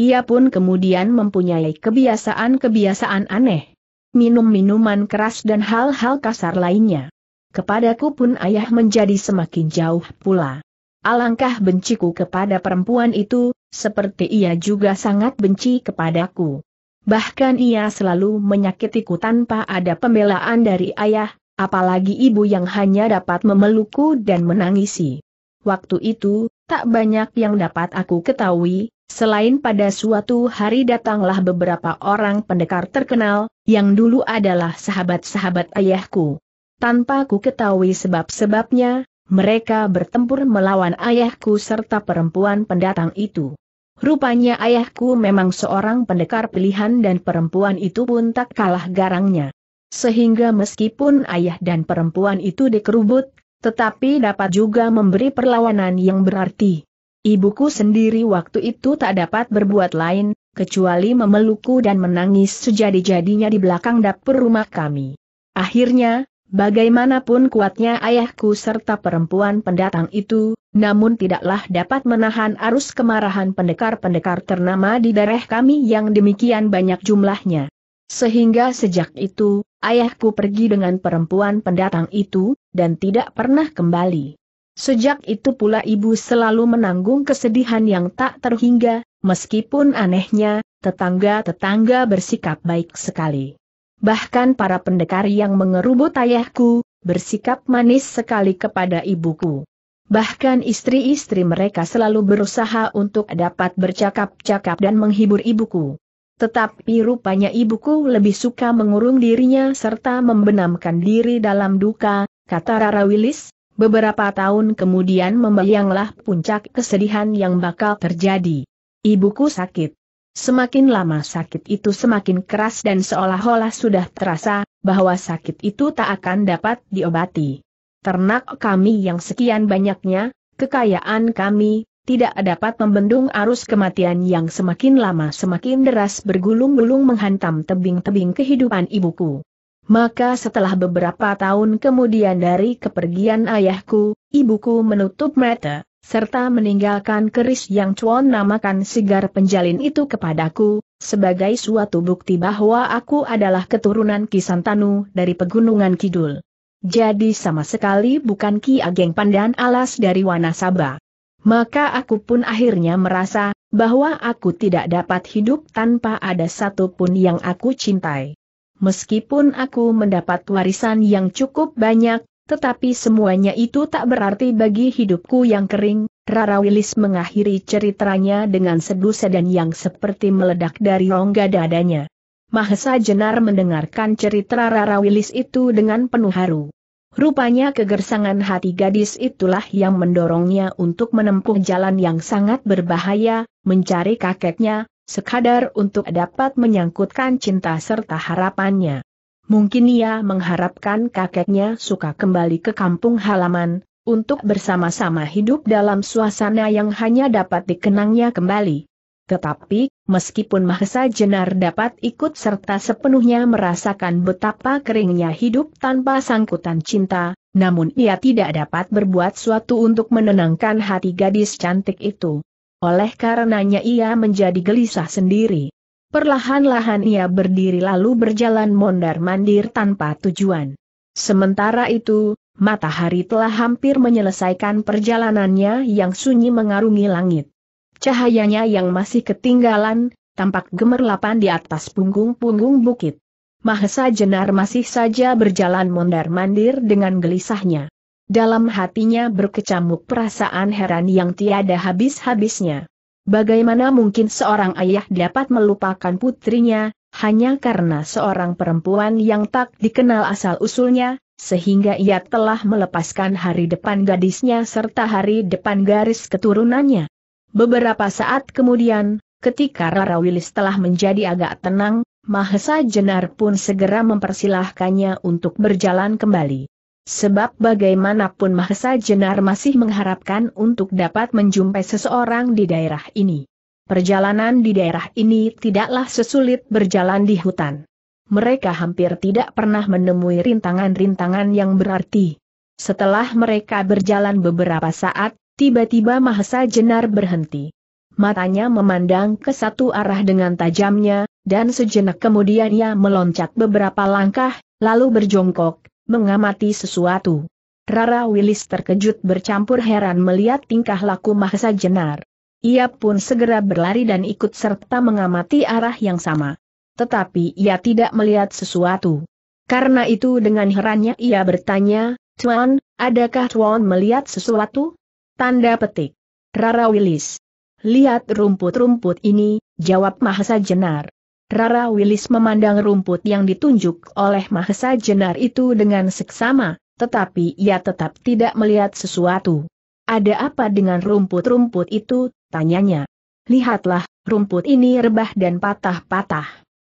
Ia pun kemudian mempunyai kebiasaan-kebiasaan aneh. Minum minuman keras dan hal-hal kasar lainnya. Kepadaku pun ayah menjadi semakin jauh pula. Alangkah benciku kepada perempuan itu, seperti ia juga sangat benci kepadaku. Bahkan ia selalu menyakitiku tanpa ada pembelaan dari ayah, apalagi ibu yang hanya dapat memelukku dan menangisi. Waktu itu, tak banyak yang dapat aku ketahui, selain pada suatu hari datanglah beberapa orang pendekar terkenal, yang dulu adalah sahabat-sahabat ayahku. Tanpa ku ketahui sebab-sebabnya, mereka bertempur melawan ayahku serta perempuan pendatang itu. Rupanya ayahku memang seorang pendekar pilihan dan perempuan itu pun tak kalah garangnya sehingga meskipun ayah dan perempuan itu dikerubut, tetapi dapat juga memberi perlawanan yang berarti. Ibuku sendiri waktu itu tak dapat berbuat lain, kecuali memelukku dan menangis sejadi-jadinya di belakang dapur rumah kami. Akhirnya, bagaimanapun kuatnya ayahku serta perempuan pendatang itu, namun tidaklah dapat menahan arus kemarahan pendekar-pendekar ternama di daerah kami yang demikian banyak jumlahnya. Sehingga sejak itu, ayahku pergi dengan perempuan pendatang itu, dan tidak pernah kembali. Sejak itu pula ibu selalu menanggung kesedihan yang tak terhingga, meskipun anehnya, tetangga-tetangga bersikap baik sekali. Bahkan para pendekar yang mengerubut ayahku, bersikap manis sekali kepada ibuku. Bahkan istri-istri mereka selalu berusaha untuk dapat bercakap-cakap dan menghibur ibuku. Tetapi rupanya ibuku lebih suka mengurung dirinya serta membenamkan diri dalam duka, kata Rara Willis, beberapa tahun kemudian membayanglah puncak kesedihan yang bakal terjadi. Ibuku sakit. Semakin lama sakit itu semakin keras dan seolah-olah sudah terasa, bahwa sakit itu tak akan dapat diobati. Ternak kami yang sekian banyaknya, kekayaan kami, tidak dapat membendung arus kematian yang semakin lama semakin deras bergulung-gulung menghantam tebing-tebing kehidupan ibuku. Maka setelah beberapa tahun kemudian dari kepergian ayahku, ibuku menutup mata, serta meninggalkan keris yang cuan namakan sigar penjalin itu kepadaku, sebagai suatu bukti bahwa aku adalah keturunan Kisantanu dari Pegunungan Kidul. Jadi sama sekali bukan Ki Ageng Pandan alas dari Wanasaba maka aku pun akhirnya merasa bahwa aku tidak dapat hidup tanpa ada satupun yang aku cintai. Meskipun aku mendapat warisan yang cukup banyak, tetapi semuanya itu tak berarti bagi hidupku yang kering. Rara Willis mengakhiri ceritanya dengan sedu sedan yang seperti meledak dari rongga dadanya. Mahesa Jenar mendengarkan cerita Rara Willis itu dengan penuh haru. Rupanya kegersangan hati gadis itulah yang mendorongnya untuk menempuh jalan yang sangat berbahaya, mencari kakeknya, sekadar untuk dapat menyangkutkan cinta serta harapannya. Mungkin ia mengharapkan kakeknya suka kembali ke kampung halaman, untuk bersama-sama hidup dalam suasana yang hanya dapat dikenangnya kembali. Tetapi, meskipun Mahesa Jenar dapat ikut serta sepenuhnya merasakan betapa keringnya hidup tanpa sangkutan cinta, namun ia tidak dapat berbuat suatu untuk menenangkan hati gadis cantik itu. Oleh karenanya ia menjadi gelisah sendiri. Perlahan-lahan ia berdiri lalu berjalan mondar-mandir tanpa tujuan. Sementara itu, matahari telah hampir menyelesaikan perjalanannya yang sunyi mengarungi langit. Cahayanya yang masih ketinggalan, tampak gemerlapan di atas punggung-punggung bukit. Mahesa Jenar masih saja berjalan mondar-mandir dengan gelisahnya. Dalam hatinya berkecamuk perasaan heran yang tiada habis-habisnya. Bagaimana mungkin seorang ayah dapat melupakan putrinya, hanya karena seorang perempuan yang tak dikenal asal-usulnya, sehingga ia telah melepaskan hari depan gadisnya serta hari depan garis keturunannya. Beberapa saat kemudian, ketika Rara Willis telah menjadi agak tenang, Mahesa Jenar pun segera mempersilahkannya untuk berjalan kembali. Sebab bagaimanapun Mahesa Jenar masih mengharapkan untuk dapat menjumpai seseorang di daerah ini. Perjalanan di daerah ini tidaklah sesulit berjalan di hutan. Mereka hampir tidak pernah menemui rintangan-rintangan yang berarti. Setelah mereka berjalan beberapa saat, Tiba-tiba Mahesa Jenar berhenti. Matanya memandang ke satu arah dengan tajamnya, dan sejenak kemudian ia meloncat beberapa langkah, lalu berjongkok, mengamati sesuatu. Rara Willis terkejut bercampur heran melihat tingkah laku Mahesa Jenar. Ia pun segera berlari dan ikut serta mengamati arah yang sama. Tetapi ia tidak melihat sesuatu. Karena itu dengan herannya ia bertanya, Tuan, adakah Tuan melihat sesuatu? Tanda petik. Rara Wilis. Lihat rumput-rumput ini, jawab Mahesa Jenar. Rara Wilis memandang rumput yang ditunjuk oleh Mahesa Jenar itu dengan seksama, tetapi ia tetap tidak melihat sesuatu. Ada apa dengan rumput-rumput itu, tanyanya. Lihatlah, rumput ini rebah dan patah-patah.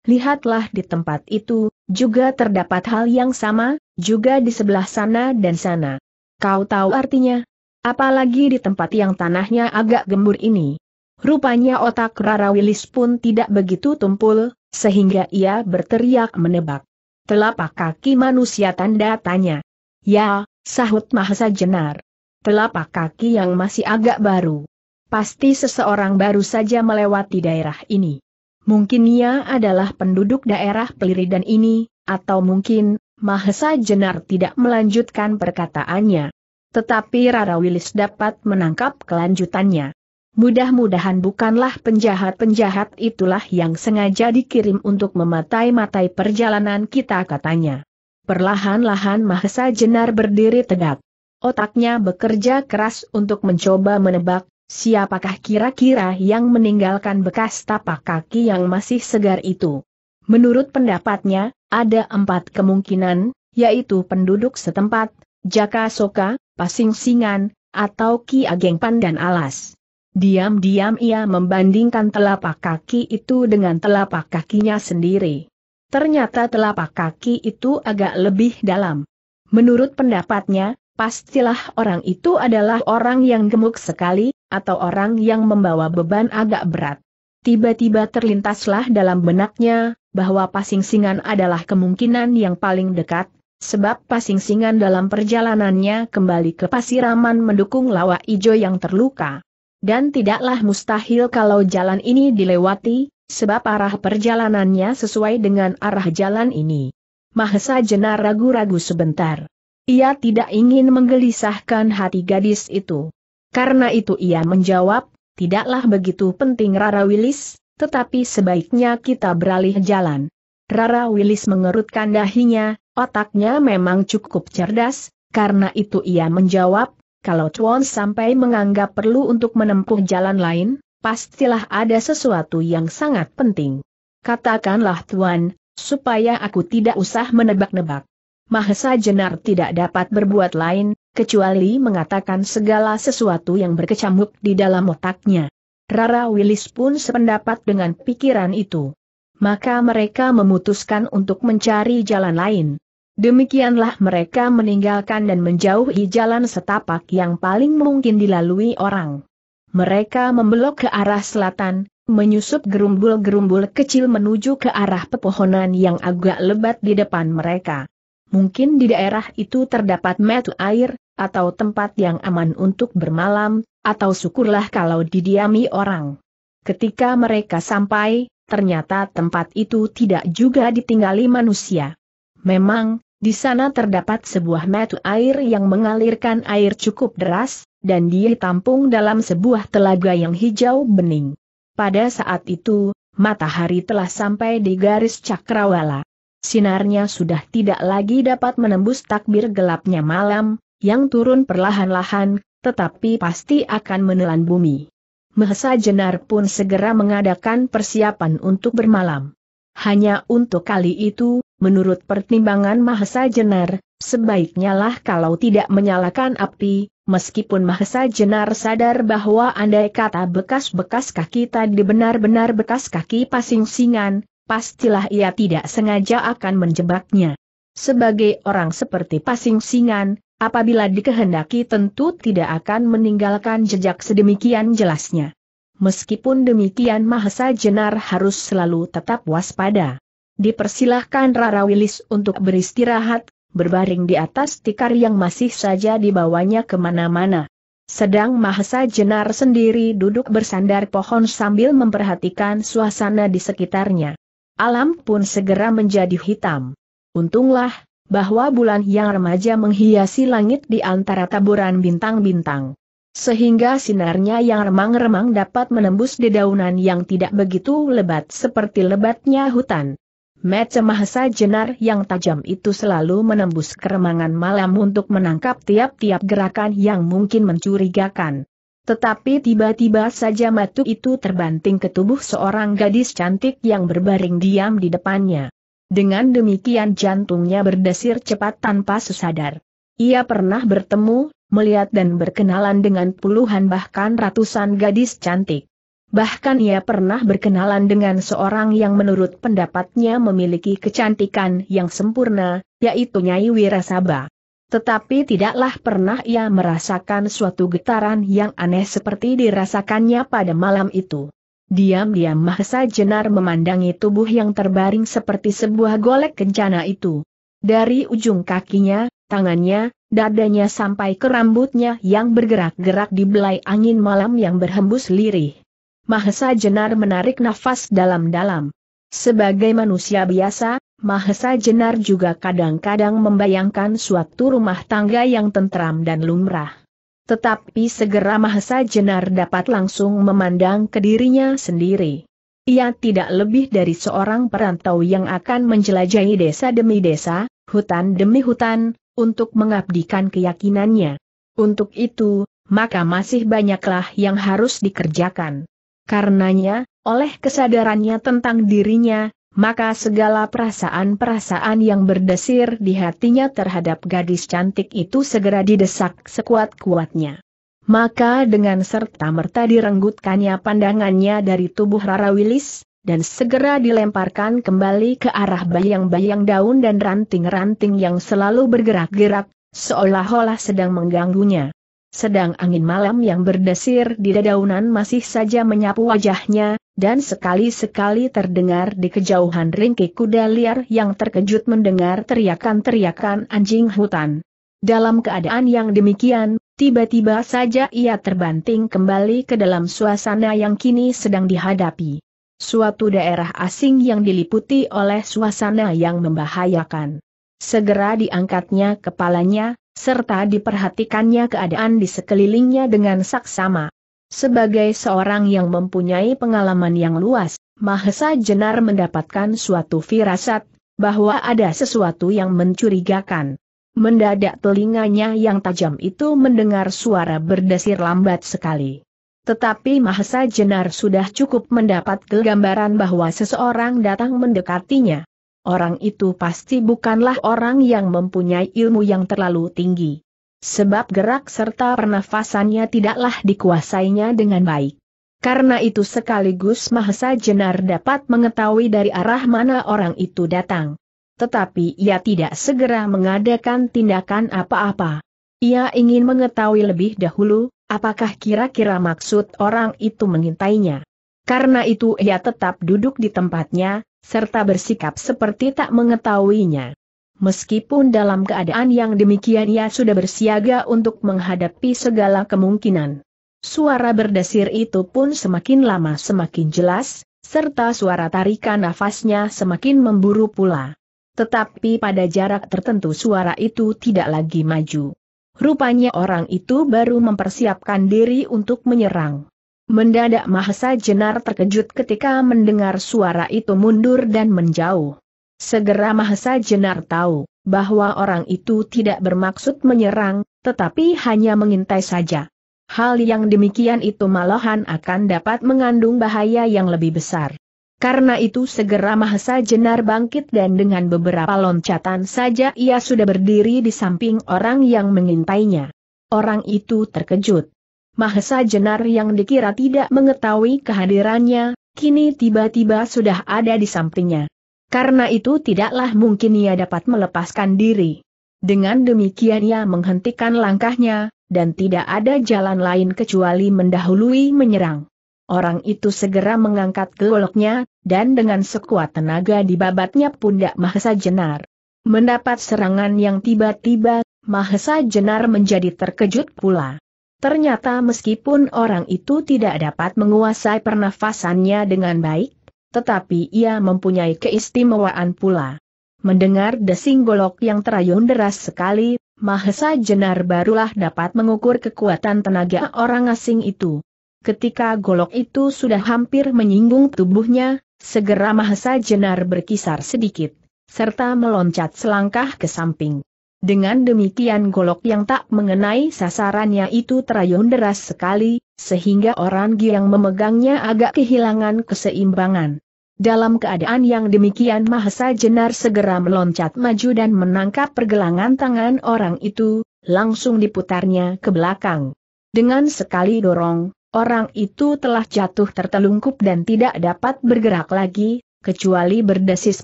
Lihatlah di tempat itu, juga terdapat hal yang sama, juga di sebelah sana dan sana. Kau tahu artinya? Apalagi di tempat yang tanahnya agak gembur ini. Rupanya otak Rara Wilis pun tidak begitu tumpul, sehingga ia berteriak menebak. Telapak kaki manusia tanda tanya. Ya, sahut Mahasa Jenar. Telapak kaki yang masih agak baru. Pasti seseorang baru saja melewati daerah ini. Mungkin ia adalah penduduk daerah Peliridan ini, atau mungkin, Mahesa Jenar tidak melanjutkan perkataannya. Tetapi Rara Wilis dapat menangkap kelanjutannya. Mudah-mudahan bukanlah penjahat-penjahat itulah yang sengaja dikirim untuk mematai-matai perjalanan kita katanya. Perlahan-lahan Mahesa Jenar berdiri tegak. Otaknya bekerja keras untuk mencoba menebak, siapakah kira-kira yang meninggalkan bekas tapak kaki yang masih segar itu. Menurut pendapatnya, ada empat kemungkinan, yaitu penduduk setempat, Jaka Soka, pasing-singan, atau Ki Ageng Pandan Alas. Diam-diam ia membandingkan telapak kaki itu dengan telapak kakinya sendiri. Ternyata telapak kaki itu agak lebih dalam. Menurut pendapatnya, pastilah orang itu adalah orang yang gemuk sekali, atau orang yang membawa beban agak berat. Tiba-tiba terlintaslah dalam benaknya, bahwa pasing-singan adalah kemungkinan yang paling dekat, Sebab pasingsingan dalam perjalanannya kembali ke pasiraman mendukung lawa ijo yang terluka. Dan tidaklah mustahil kalau jalan ini dilewati, sebab arah perjalanannya sesuai dengan arah jalan ini. Mahesa Jenar ragu-ragu sebentar. Ia tidak ingin menggelisahkan hati gadis itu. Karena itu ia menjawab, tidaklah begitu penting Rara Wilis, tetapi sebaiknya kita beralih jalan. Rara Wilis mengerutkan dahinya, Otaknya memang cukup cerdas, karena itu ia menjawab, kalau Chuan sampai menganggap perlu untuk menempuh jalan lain, pastilah ada sesuatu yang sangat penting. Katakanlah Tuan, supaya aku tidak usah menebak-nebak. Mahesa Jenar tidak dapat berbuat lain, kecuali mengatakan segala sesuatu yang berkecamuk di dalam otaknya. Rara Willis pun sependapat dengan pikiran itu. Maka mereka memutuskan untuk mencari jalan lain. Demikianlah mereka meninggalkan dan menjauhi jalan setapak yang paling mungkin dilalui orang. Mereka membelok ke arah selatan, menyusup gerumbul-gerumbul kecil menuju ke arah pepohonan yang agak lebat di depan mereka. Mungkin di daerah itu terdapat metu air, atau tempat yang aman untuk bermalam, atau syukurlah kalau didiami orang. Ketika mereka sampai, ternyata tempat itu tidak juga ditinggali manusia. Memang, di sana terdapat sebuah mata air yang mengalirkan air cukup deras, dan dia tampung dalam sebuah telaga yang hijau bening. Pada saat itu, matahari telah sampai di garis cakrawala. Sinarnya sudah tidak lagi dapat menembus takbir gelapnya malam, yang turun perlahan-lahan, tetapi pasti akan menelan bumi. Mahesa Jenar pun segera mengadakan persiapan untuk bermalam. Hanya untuk kali itu, menurut pertimbangan Mahesa Jenar, sebaiknya lah kalau tidak menyalakan api, meskipun Mahesa Jenar sadar bahwa andai kata bekas-bekas kaki tadi benar-benar bekas kaki pasing singan, pastilah ia tidak sengaja akan menjebaknya. Sebagai orang seperti pasing singan, apabila dikehendaki tentu tidak akan meninggalkan jejak sedemikian jelasnya. Meskipun demikian Mahesa Jenar harus selalu tetap waspada. Dipersilahkan Rara Wilis untuk beristirahat, berbaring di atas tikar yang masih saja dibawanya kemana-mana. Sedang Mahesa Jenar sendiri duduk bersandar pohon sambil memperhatikan suasana di sekitarnya. Alam pun segera menjadi hitam. Untunglah, bahwa bulan yang remaja menghiasi langit di antara taburan bintang-bintang sehingga sinarnya yang remang-remang dapat menembus dedaunan yang tidak begitu lebat seperti lebatnya hutan. Mata mahasa jenar yang tajam itu selalu menembus keremangan malam untuk menangkap tiap-tiap gerakan yang mungkin mencurigakan. Tetapi tiba-tiba saja matu itu terbanting ke tubuh seorang gadis cantik yang berbaring diam di depannya. Dengan demikian jantungnya berdesir cepat tanpa sesadar. Ia pernah bertemu melihat dan berkenalan dengan puluhan bahkan ratusan gadis cantik. Bahkan ia pernah berkenalan dengan seorang yang menurut pendapatnya memiliki kecantikan yang sempurna, yaitu Nyai Wirasaba. Tetapi tidaklah pernah ia merasakan suatu getaran yang aneh seperti dirasakannya pada malam itu. Diam-diam Mahesa Jenar memandangi tubuh yang terbaring seperti sebuah golek kencana itu. Dari ujung kakinya, tangannya, dadanya sampai ke rambutnya yang bergerak-gerak di belai angin malam yang berhembus lirih. Mahesa Jenar menarik nafas dalam-dalam. Sebagai manusia biasa, Mahesa Jenar juga kadang-kadang membayangkan suatu rumah tangga yang tentram dan lumrah. Tetapi segera Mahesa Jenar dapat langsung memandang ke dirinya sendiri. Ia tidak lebih dari seorang perantau yang akan menjelajahi desa demi desa, hutan demi hutan, untuk mengabdikan keyakinannya. Untuk itu, maka masih banyaklah yang harus dikerjakan. Karenanya, oleh kesadarannya tentang dirinya, maka segala perasaan-perasaan yang berdesir di hatinya terhadap gadis cantik itu segera didesak sekuat-kuatnya. Maka dengan serta-merta direnggutkannya pandangannya dari tubuh Rara Wilis, dan segera dilemparkan kembali ke arah bayang-bayang daun dan ranting-ranting yang selalu bergerak-gerak, seolah-olah sedang mengganggunya. Sedang angin malam yang berdesir di dedaunan masih saja menyapu wajahnya, dan sekali-sekali terdengar di kejauhan ringkih kuda liar yang terkejut mendengar teriakan-teriakan anjing hutan. Dalam keadaan yang demikian, tiba-tiba saja ia terbanting kembali ke dalam suasana yang kini sedang dihadapi. Suatu daerah asing yang diliputi oleh suasana yang membahayakan. Segera diangkatnya kepalanya, serta diperhatikannya keadaan di sekelilingnya dengan saksama. Sebagai seorang yang mempunyai pengalaman yang luas, Mahesa Jenar mendapatkan suatu firasat, bahwa ada sesuatu yang mencurigakan. Mendadak telinganya yang tajam itu mendengar suara berdesir lambat sekali. Tetapi Mahesa Jenar sudah cukup mendapat gambaran bahwa seseorang datang mendekatinya. Orang itu pasti bukanlah orang yang mempunyai ilmu yang terlalu tinggi. Sebab gerak serta pernafasannya tidaklah dikuasainya dengan baik. Karena itu sekaligus Mahesa Jenar dapat mengetahui dari arah mana orang itu datang. Tetapi ia tidak segera mengadakan tindakan apa-apa. Ia ingin mengetahui lebih dahulu, Apakah kira-kira maksud orang itu mengintainya? Karena itu ia tetap duduk di tempatnya, serta bersikap seperti tak mengetahuinya. Meskipun dalam keadaan yang demikian ia sudah bersiaga untuk menghadapi segala kemungkinan. Suara berdesir itu pun semakin lama semakin jelas, serta suara tarikan nafasnya semakin memburu pula. Tetapi pada jarak tertentu suara itu tidak lagi maju. Rupanya orang itu baru mempersiapkan diri untuk menyerang. Mendadak Mahesa Jenar terkejut ketika mendengar suara itu mundur dan menjauh. Segera Mahesa Jenar tahu bahwa orang itu tidak bermaksud menyerang, tetapi hanya mengintai saja. Hal yang demikian itu malahan akan dapat mengandung bahaya yang lebih besar. Karena itu segera Mahesa Jenar bangkit dan dengan beberapa loncatan saja ia sudah berdiri di samping orang yang mengintainya. Orang itu terkejut. Mahesa Jenar yang dikira tidak mengetahui kehadirannya, kini tiba-tiba sudah ada di sampingnya. Karena itu tidaklah mungkin ia dapat melepaskan diri. Dengan demikian ia menghentikan langkahnya, dan tidak ada jalan lain kecuali mendahului menyerang. Orang itu segera mengangkat goloknya, dan dengan sekuat tenaga dibabatnya pundak Mahesa Jenar. Mendapat serangan yang tiba-tiba, Mahesa Jenar menjadi terkejut pula. Ternyata meskipun orang itu tidak dapat menguasai pernafasannya dengan baik, tetapi ia mempunyai keistimewaan pula. Mendengar desing golok yang terayun deras sekali, Mahesa Jenar barulah dapat mengukur kekuatan tenaga orang asing itu. Ketika golok itu sudah hampir menyinggung tubuhnya, segera Mahesa Jenar berkisar sedikit, serta meloncat selangkah ke samping. Dengan demikian golok yang tak mengenai sasarannya itu terayun deras sekali, sehingga orang yang memegangnya agak kehilangan keseimbangan. Dalam keadaan yang demikian Mahesa Jenar segera meloncat maju dan menangkap pergelangan tangan orang itu, langsung diputarnya ke belakang. Dengan sekali dorong, Orang itu telah jatuh tertelungkup dan tidak dapat bergerak lagi, kecuali berdesis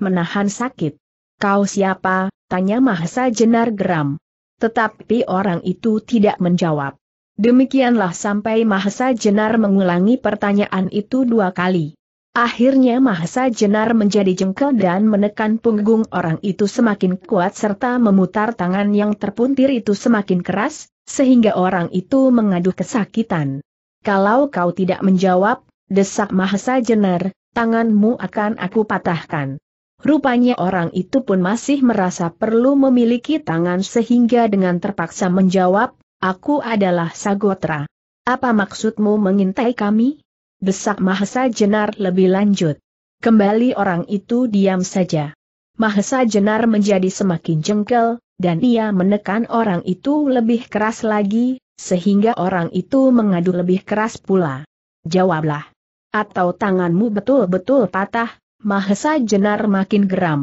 menahan sakit. Kau siapa? Tanya Mahesa Jenar geram. Tetapi orang itu tidak menjawab. Demikianlah sampai Mahesa Jenar mengulangi pertanyaan itu dua kali. Akhirnya Mahesa Jenar menjadi jengkel dan menekan punggung orang itu semakin kuat serta memutar tangan yang terpuntir itu semakin keras, sehingga orang itu mengaduh kesakitan. Kalau kau tidak menjawab, desak Mahesa Jenar, tanganmu akan aku patahkan. Rupanya orang itu pun masih merasa perlu memiliki tangan sehingga dengan terpaksa menjawab, aku adalah Sagotra. Apa maksudmu mengintai kami? Desak Mahesa Jenar lebih lanjut. Kembali orang itu diam saja. Mahesa Jenar menjadi semakin jengkel, dan ia menekan orang itu lebih keras lagi, sehingga orang itu mengadu lebih keras pula. Jawablah. Atau tanganmu betul-betul patah, Mahesa Jenar makin geram.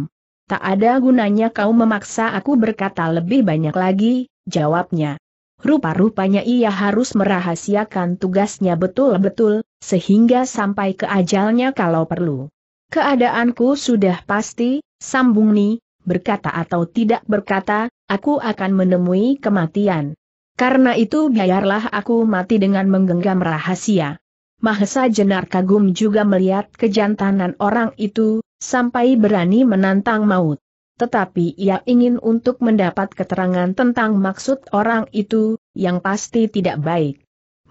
Tak ada gunanya kau memaksa aku berkata lebih banyak lagi, jawabnya. Rupa-rupanya ia harus merahasiakan tugasnya betul-betul, sehingga sampai ke ajalnya kalau perlu. Keadaanku sudah pasti, sambung nih, berkata atau tidak berkata, aku akan menemui kematian. Karena itu biarlah aku mati dengan menggenggam rahasia. Mahesa Jenar kagum juga melihat kejantanan orang itu, sampai berani menantang maut. Tetapi ia ingin untuk mendapat keterangan tentang maksud orang itu, yang pasti tidak baik.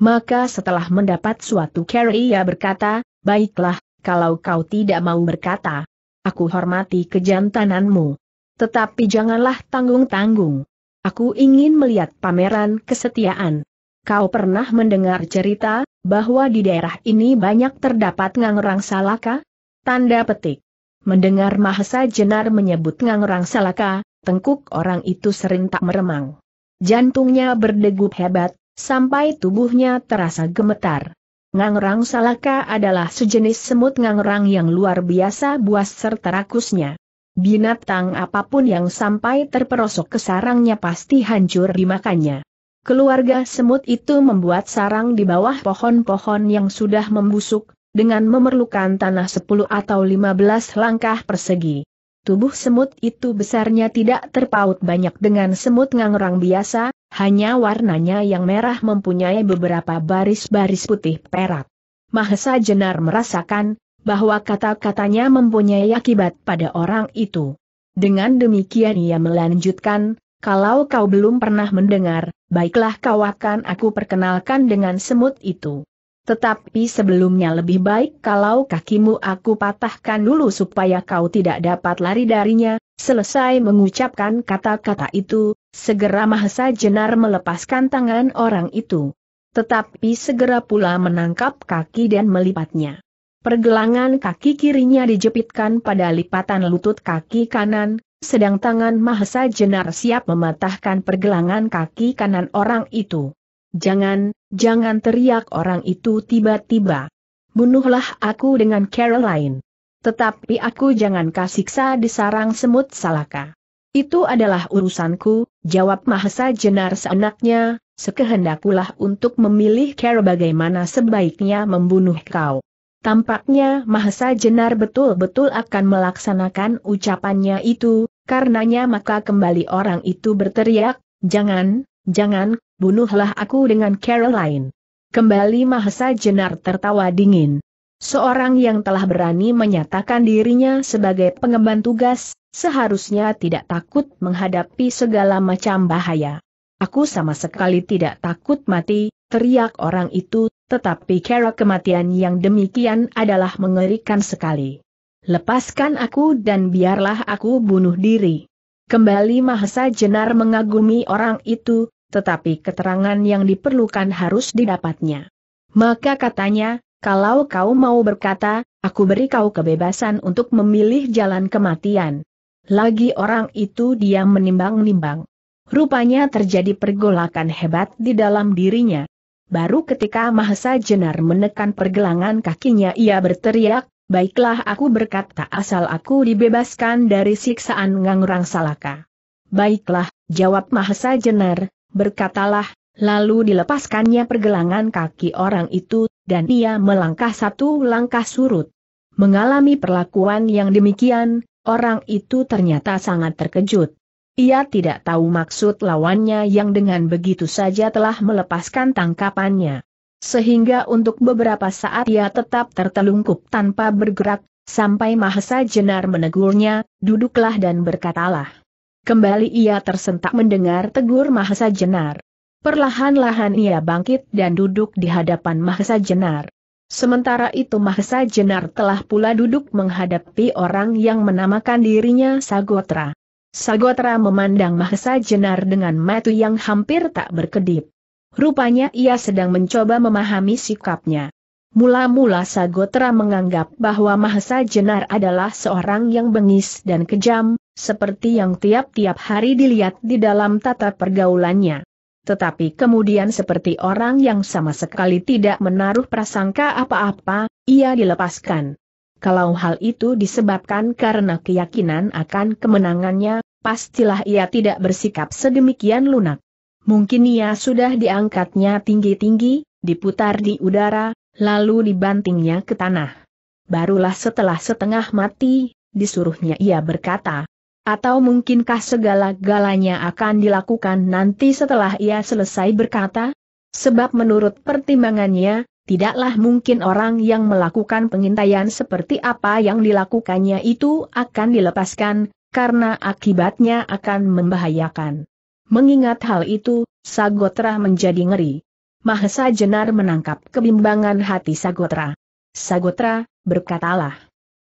Maka setelah mendapat suatu carry ia berkata, baiklah, kalau kau tidak mau berkata, aku hormati kejantananmu. Tetapi janganlah tanggung-tanggung. Aku ingin melihat pameran kesetiaan. Kau pernah mendengar cerita, bahwa di daerah ini banyak terdapat ngangrang salaka? Tanda petik. Mendengar Mahesa Jenar menyebut ngangrang salaka, tengkuk orang itu sering tak meremang. Jantungnya berdegup hebat, sampai tubuhnya terasa gemetar. Ngangrang salaka adalah sejenis semut ngangrang yang luar biasa buas serta rakusnya. Binatang apapun yang sampai terperosok ke sarangnya pasti hancur dimakannya. Keluarga semut itu membuat sarang di bawah pohon-pohon yang sudah membusuk, dengan memerlukan tanah 10 atau 15 langkah persegi. Tubuh semut itu besarnya tidak terpaut banyak dengan semut ngangrang biasa, hanya warnanya yang merah mempunyai beberapa baris-baris putih perak. Mahesa Jenar merasakan, bahwa kata-katanya mempunyai akibat pada orang itu. Dengan demikian ia melanjutkan, kalau kau belum pernah mendengar, baiklah kau akan aku perkenalkan dengan semut itu. Tetapi sebelumnya lebih baik kalau kakimu aku patahkan dulu supaya kau tidak dapat lari darinya, selesai mengucapkan kata-kata itu, segera Mahesa Jenar melepaskan tangan orang itu. Tetapi segera pula menangkap kaki dan melipatnya. Pergelangan kaki kirinya dijepitkan pada lipatan lutut kaki kanan, sedang tangan Mahesa Jenar siap mematahkan pergelangan kaki kanan orang itu. Jangan, jangan teriak orang itu tiba-tiba. Bunuhlah aku dengan Caroline. Tetapi aku jangan kasiksa di sarang semut salaka. Itu adalah urusanku, jawab Mahesa Jenar seenaknya, sekehendakulah untuk memilih Carol bagaimana sebaiknya membunuh kau. Tampaknya Mahesa Jenar betul-betul akan melaksanakan ucapannya itu, karenanya maka kembali orang itu berteriak, jangan, jangan, bunuhlah aku dengan Caroline. Kembali Mahesa Jenar tertawa dingin. Seorang yang telah berani menyatakan dirinya sebagai pengemban tugas, seharusnya tidak takut menghadapi segala macam bahaya. Aku sama sekali tidak takut mati, teriak orang itu, tetapi kera kematian yang demikian adalah mengerikan sekali. Lepaskan aku dan biarlah aku bunuh diri. Kembali Mahesa Jenar mengagumi orang itu, tetapi keterangan yang diperlukan harus didapatnya. Maka katanya, kalau kau mau berkata, aku beri kau kebebasan untuk memilih jalan kematian. Lagi orang itu dia menimbang-nimbang. Rupanya terjadi pergolakan hebat di dalam dirinya, Baru ketika Mahesa Jenar menekan pergelangan kakinya ia berteriak, Baiklah aku berkata asal aku dibebaskan dari siksaan Ngangrang Salaka. Baiklah, jawab Mahesa Jenar, berkatalah, lalu dilepaskannya pergelangan kaki orang itu, dan ia melangkah satu langkah surut. Mengalami perlakuan yang demikian, orang itu ternyata sangat terkejut. Ia tidak tahu maksud lawannya yang dengan begitu saja telah melepaskan tangkapannya. Sehingga untuk beberapa saat ia tetap tertelungkup tanpa bergerak, sampai Mahesa Jenar menegurnya, duduklah dan berkatalah. Kembali ia tersentak mendengar tegur Mahesa Jenar. Perlahan-lahan ia bangkit dan duduk di hadapan Mahesa Jenar. Sementara itu Mahesa Jenar telah pula duduk menghadapi orang yang menamakan dirinya Sagotra. Sagotra memandang Mahesa Jenar dengan mata yang hampir tak berkedip. Rupanya ia sedang mencoba memahami sikapnya. Mula-mula Sagotra menganggap bahwa Mahesa Jenar adalah seorang yang bengis dan kejam, seperti yang tiap-tiap hari dilihat di dalam tata pergaulannya. Tetapi kemudian seperti orang yang sama sekali tidak menaruh prasangka apa-apa, ia dilepaskan. Kalau hal itu disebabkan karena keyakinan akan kemenangannya, pastilah ia tidak bersikap sedemikian lunak. Mungkin ia sudah diangkatnya tinggi-tinggi, diputar di udara, lalu dibantingnya ke tanah. Barulah setelah setengah mati, disuruhnya ia berkata, atau mungkinkah segala-galanya akan dilakukan nanti setelah ia selesai berkata? Sebab menurut pertimbangannya, tidaklah mungkin orang yang melakukan pengintaian seperti apa yang dilakukannya itu akan dilepaskan, karena akibatnya akan membahayakan. Mengingat hal itu, Sagotra menjadi ngeri. Mahesa Jenar menangkap kebimbangan hati Sagotra. Sagotra, berkatalah.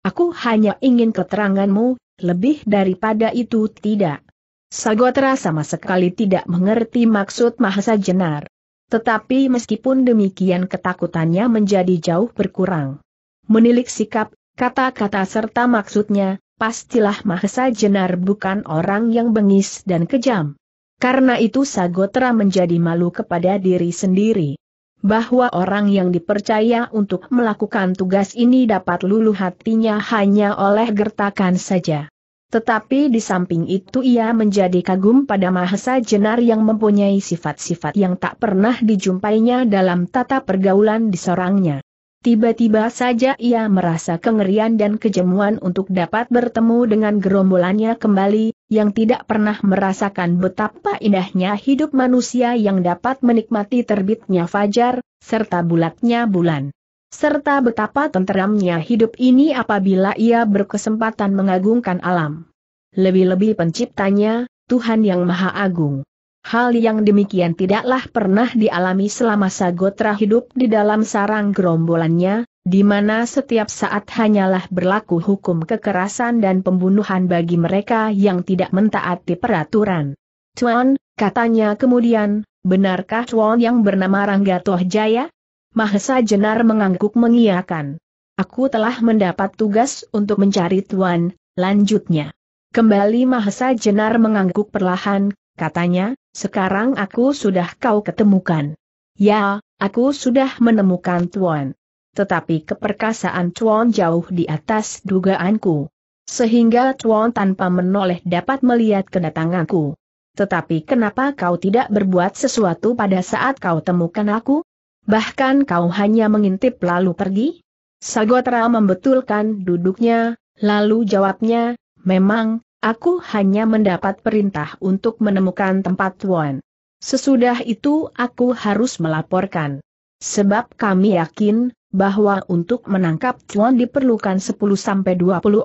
Aku hanya ingin keteranganmu, lebih daripada itu tidak. Sagotra sama sekali tidak mengerti maksud Mahesa Jenar. Tetapi meskipun demikian ketakutannya menjadi jauh berkurang. Menilik sikap, kata-kata serta maksudnya, pastilah Mahesa Jenar bukan orang yang bengis dan kejam. Karena itu Sagotra menjadi malu kepada diri sendiri. Bahwa orang yang dipercaya untuk melakukan tugas ini dapat luluh hatinya hanya oleh gertakan saja. Tetapi di samping itu ia menjadi kagum pada Mahesa Jenar yang mempunyai sifat-sifat yang tak pernah dijumpainya dalam tata pergaulan di sorangnya. Tiba-tiba saja ia merasa kengerian dan kejemuan untuk dapat bertemu dengan gerombolannya kembali, yang tidak pernah merasakan betapa indahnya hidup manusia yang dapat menikmati terbitnya fajar, serta bulatnya bulan serta betapa tenteramnya hidup ini apabila ia berkesempatan mengagungkan alam. Lebih-lebih penciptanya, Tuhan Yang Maha Agung. Hal yang demikian tidaklah pernah dialami selama Sagotra hidup di dalam sarang gerombolannya, di mana setiap saat hanyalah berlaku hukum kekerasan dan pembunuhan bagi mereka yang tidak mentaati peraturan. Tuan, katanya kemudian, benarkah Tuan yang bernama Rangga Tohjaya? Mahesa Jenar mengangguk mengiakan. Aku telah mendapat tugas untuk mencari tuan, lanjutnya. Kembali Mahesa Jenar mengangguk perlahan, katanya, sekarang aku sudah kau ketemukan. Ya, aku sudah menemukan tuan. Tetapi keperkasaan tuan jauh di atas dugaanku. Sehingga tuan tanpa menoleh dapat melihat kedatanganku. Tetapi kenapa kau tidak berbuat sesuatu pada saat kau temukan aku? Bahkan kau hanya mengintip lalu pergi? Sagotra membetulkan duduknya, lalu jawabnya, memang, aku hanya mendapat perintah untuk menemukan tempat Tuan. Sesudah itu aku harus melaporkan. Sebab kami yakin, bahwa untuk menangkap Tuan diperlukan 10-20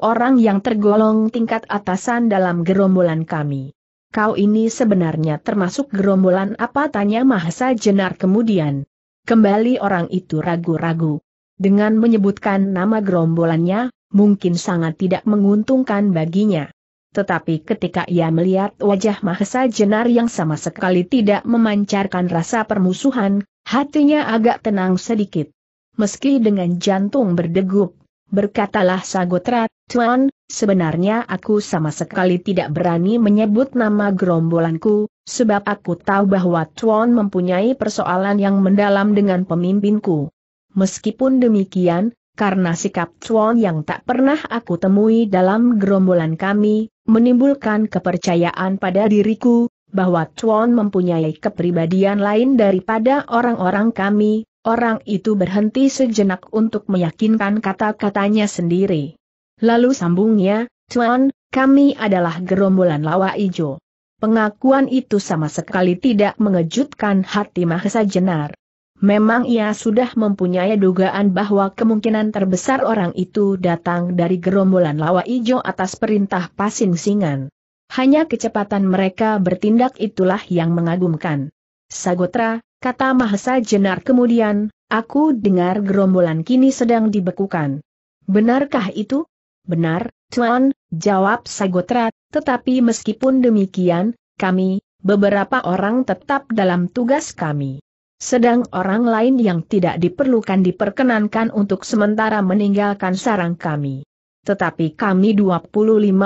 orang yang tergolong tingkat atasan dalam gerombolan kami. Kau ini sebenarnya termasuk gerombolan apa tanya Mahasa Jenar kemudian. Kembali orang itu ragu-ragu. Dengan menyebutkan nama gerombolannya, mungkin sangat tidak menguntungkan baginya. Tetapi ketika ia melihat wajah Mahesa Jenar yang sama sekali tidak memancarkan rasa permusuhan, hatinya agak tenang sedikit. Meski dengan jantung berdegup, Berkatalah Sagotra, Tuan, sebenarnya aku sama sekali tidak berani menyebut nama gerombolanku, sebab aku tahu bahwa Tuan mempunyai persoalan yang mendalam dengan pemimpinku. Meskipun demikian, karena sikap Tuan yang tak pernah aku temui dalam gerombolan kami, menimbulkan kepercayaan pada diriku, bahwa Tuan mempunyai kepribadian lain daripada orang-orang kami, Orang itu berhenti sejenak untuk meyakinkan kata-katanya sendiri. Lalu sambungnya, Tuan, kami adalah gerombolan lawa ijo. Pengakuan itu sama sekali tidak mengejutkan hati Mahesa Jenar. Memang ia sudah mempunyai dugaan bahwa kemungkinan terbesar orang itu datang dari gerombolan lawa ijo atas perintah pasing Singan. Hanya kecepatan mereka bertindak itulah yang mengagumkan. Sagotra, kata Mahesa Jenar kemudian, aku dengar gerombolan kini sedang dibekukan. Benarkah itu? Benar, Tuan, jawab Sagotra, tetapi meskipun demikian, kami, beberapa orang tetap dalam tugas kami. Sedang orang lain yang tidak diperlukan diperkenankan untuk sementara meninggalkan sarang kami tetapi kami 25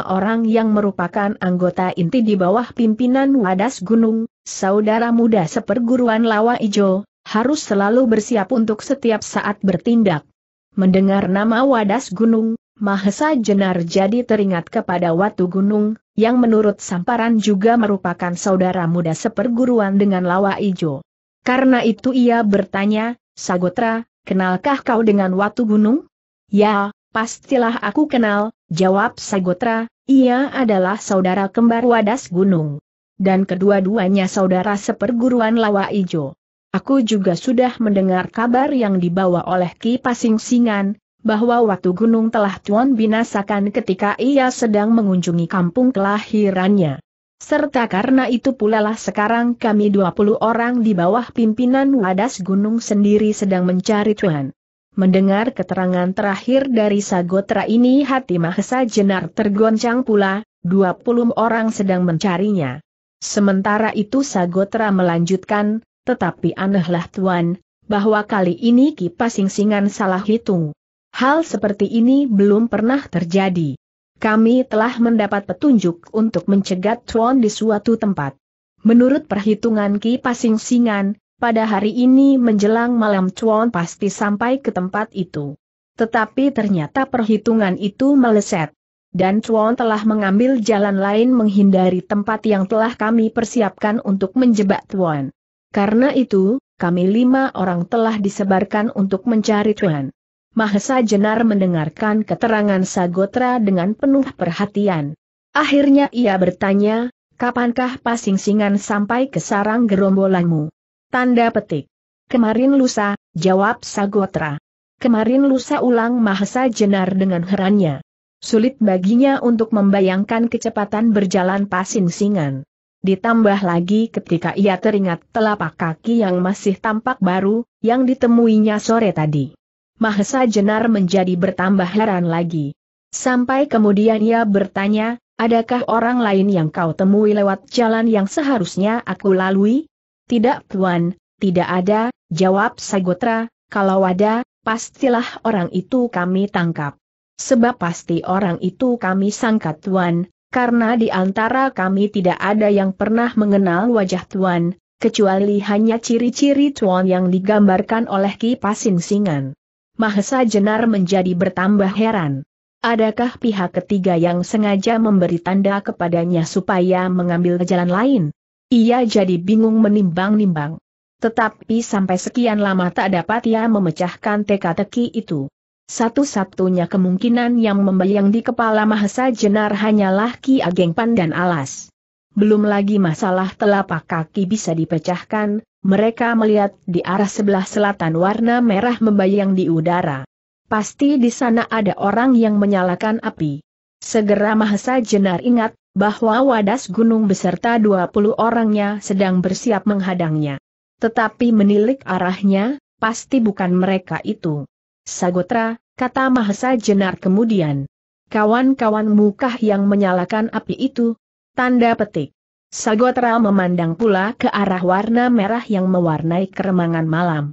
orang yang merupakan anggota inti di bawah pimpinan Wadas Gunung, saudara muda seperguruan Lawa Ijo, harus selalu bersiap untuk setiap saat bertindak. Mendengar nama Wadas Gunung, Mahesa Jenar jadi teringat kepada Watu Gunung, yang menurut Samparan juga merupakan saudara muda seperguruan dengan Lawa Ijo. Karena itu ia bertanya, Sagotra, kenalkah kau dengan Watu Gunung? Ya, Pastilah aku kenal, jawab Sagotra, ia adalah saudara kembar Wadas Gunung. Dan kedua-duanya saudara seperguruan Lawa Ijo. Aku juga sudah mendengar kabar yang dibawa oleh Ki Pasing Singan, bahwa Watu Gunung telah Tuan binasakan ketika ia sedang mengunjungi kampung kelahirannya. Serta karena itu pula lah sekarang kami 20 orang di bawah pimpinan Wadas Gunung sendiri sedang mencari Tuan. Mendengar keterangan terakhir dari Sagotra ini hati Mahesa Jenar tergoncang pula, 20 orang sedang mencarinya. Sementara itu Sagotra melanjutkan, tetapi anehlah Tuan, bahwa kali ini kipas singsingan salah hitung. Hal seperti ini belum pernah terjadi. Kami telah mendapat petunjuk untuk mencegat Tuan di suatu tempat. Menurut perhitungan Ki Pasingsingan." pada hari ini menjelang malam Chuan pasti sampai ke tempat itu. Tetapi ternyata perhitungan itu meleset. Dan Chuan telah mengambil jalan lain menghindari tempat yang telah kami persiapkan untuk menjebak Chuan. Karena itu, kami lima orang telah disebarkan untuk mencari Chuan. Mahesa Jenar mendengarkan keterangan Sagotra dengan penuh perhatian. Akhirnya ia bertanya, kapankah pasingsingan sampai ke sarang gerombolanmu? Tanda petik. Kemarin lusa, jawab Sagotra. Kemarin lusa ulang Mahesa Jenar dengan herannya. Sulit baginya untuk membayangkan kecepatan berjalan pasin singan. Ditambah lagi ketika ia teringat telapak kaki yang masih tampak baru, yang ditemuinya sore tadi. Mahesa Jenar menjadi bertambah heran lagi. Sampai kemudian ia bertanya, adakah orang lain yang kau temui lewat jalan yang seharusnya aku lalui? Tidak tuan, tidak ada, jawab Sagotra, kalau ada, pastilah orang itu kami tangkap. Sebab pasti orang itu kami sangka tuan, karena di antara kami tidak ada yang pernah mengenal wajah tuan, kecuali hanya ciri-ciri tuan yang digambarkan oleh Ki Pasing Singan. Mahesa Jenar menjadi bertambah heran. Adakah pihak ketiga yang sengaja memberi tanda kepadanya supaya mengambil jalan lain? Ia jadi bingung menimbang-nimbang. Tetapi sampai sekian lama tak dapat ia memecahkan teka-teki itu. Satu-satunya kemungkinan yang membayang di kepala Mahesa Jenar hanyalah Ki Ageng Pandan Alas. Belum lagi masalah telapak kaki bisa dipecahkan, mereka melihat di arah sebelah selatan warna merah membayang di udara. Pasti di sana ada orang yang menyalakan api. Segera Mahesa Jenar ingat, bahwa Wadas Gunung beserta 20 orangnya sedang bersiap menghadangnya. Tetapi menilik arahnya, pasti bukan mereka itu. Sagotra, kata Mahesa Jenar kemudian. Kawan-kawan mukah yang menyalakan api itu? Tanda petik. Sagotra memandang pula ke arah warna merah yang mewarnai keremangan malam.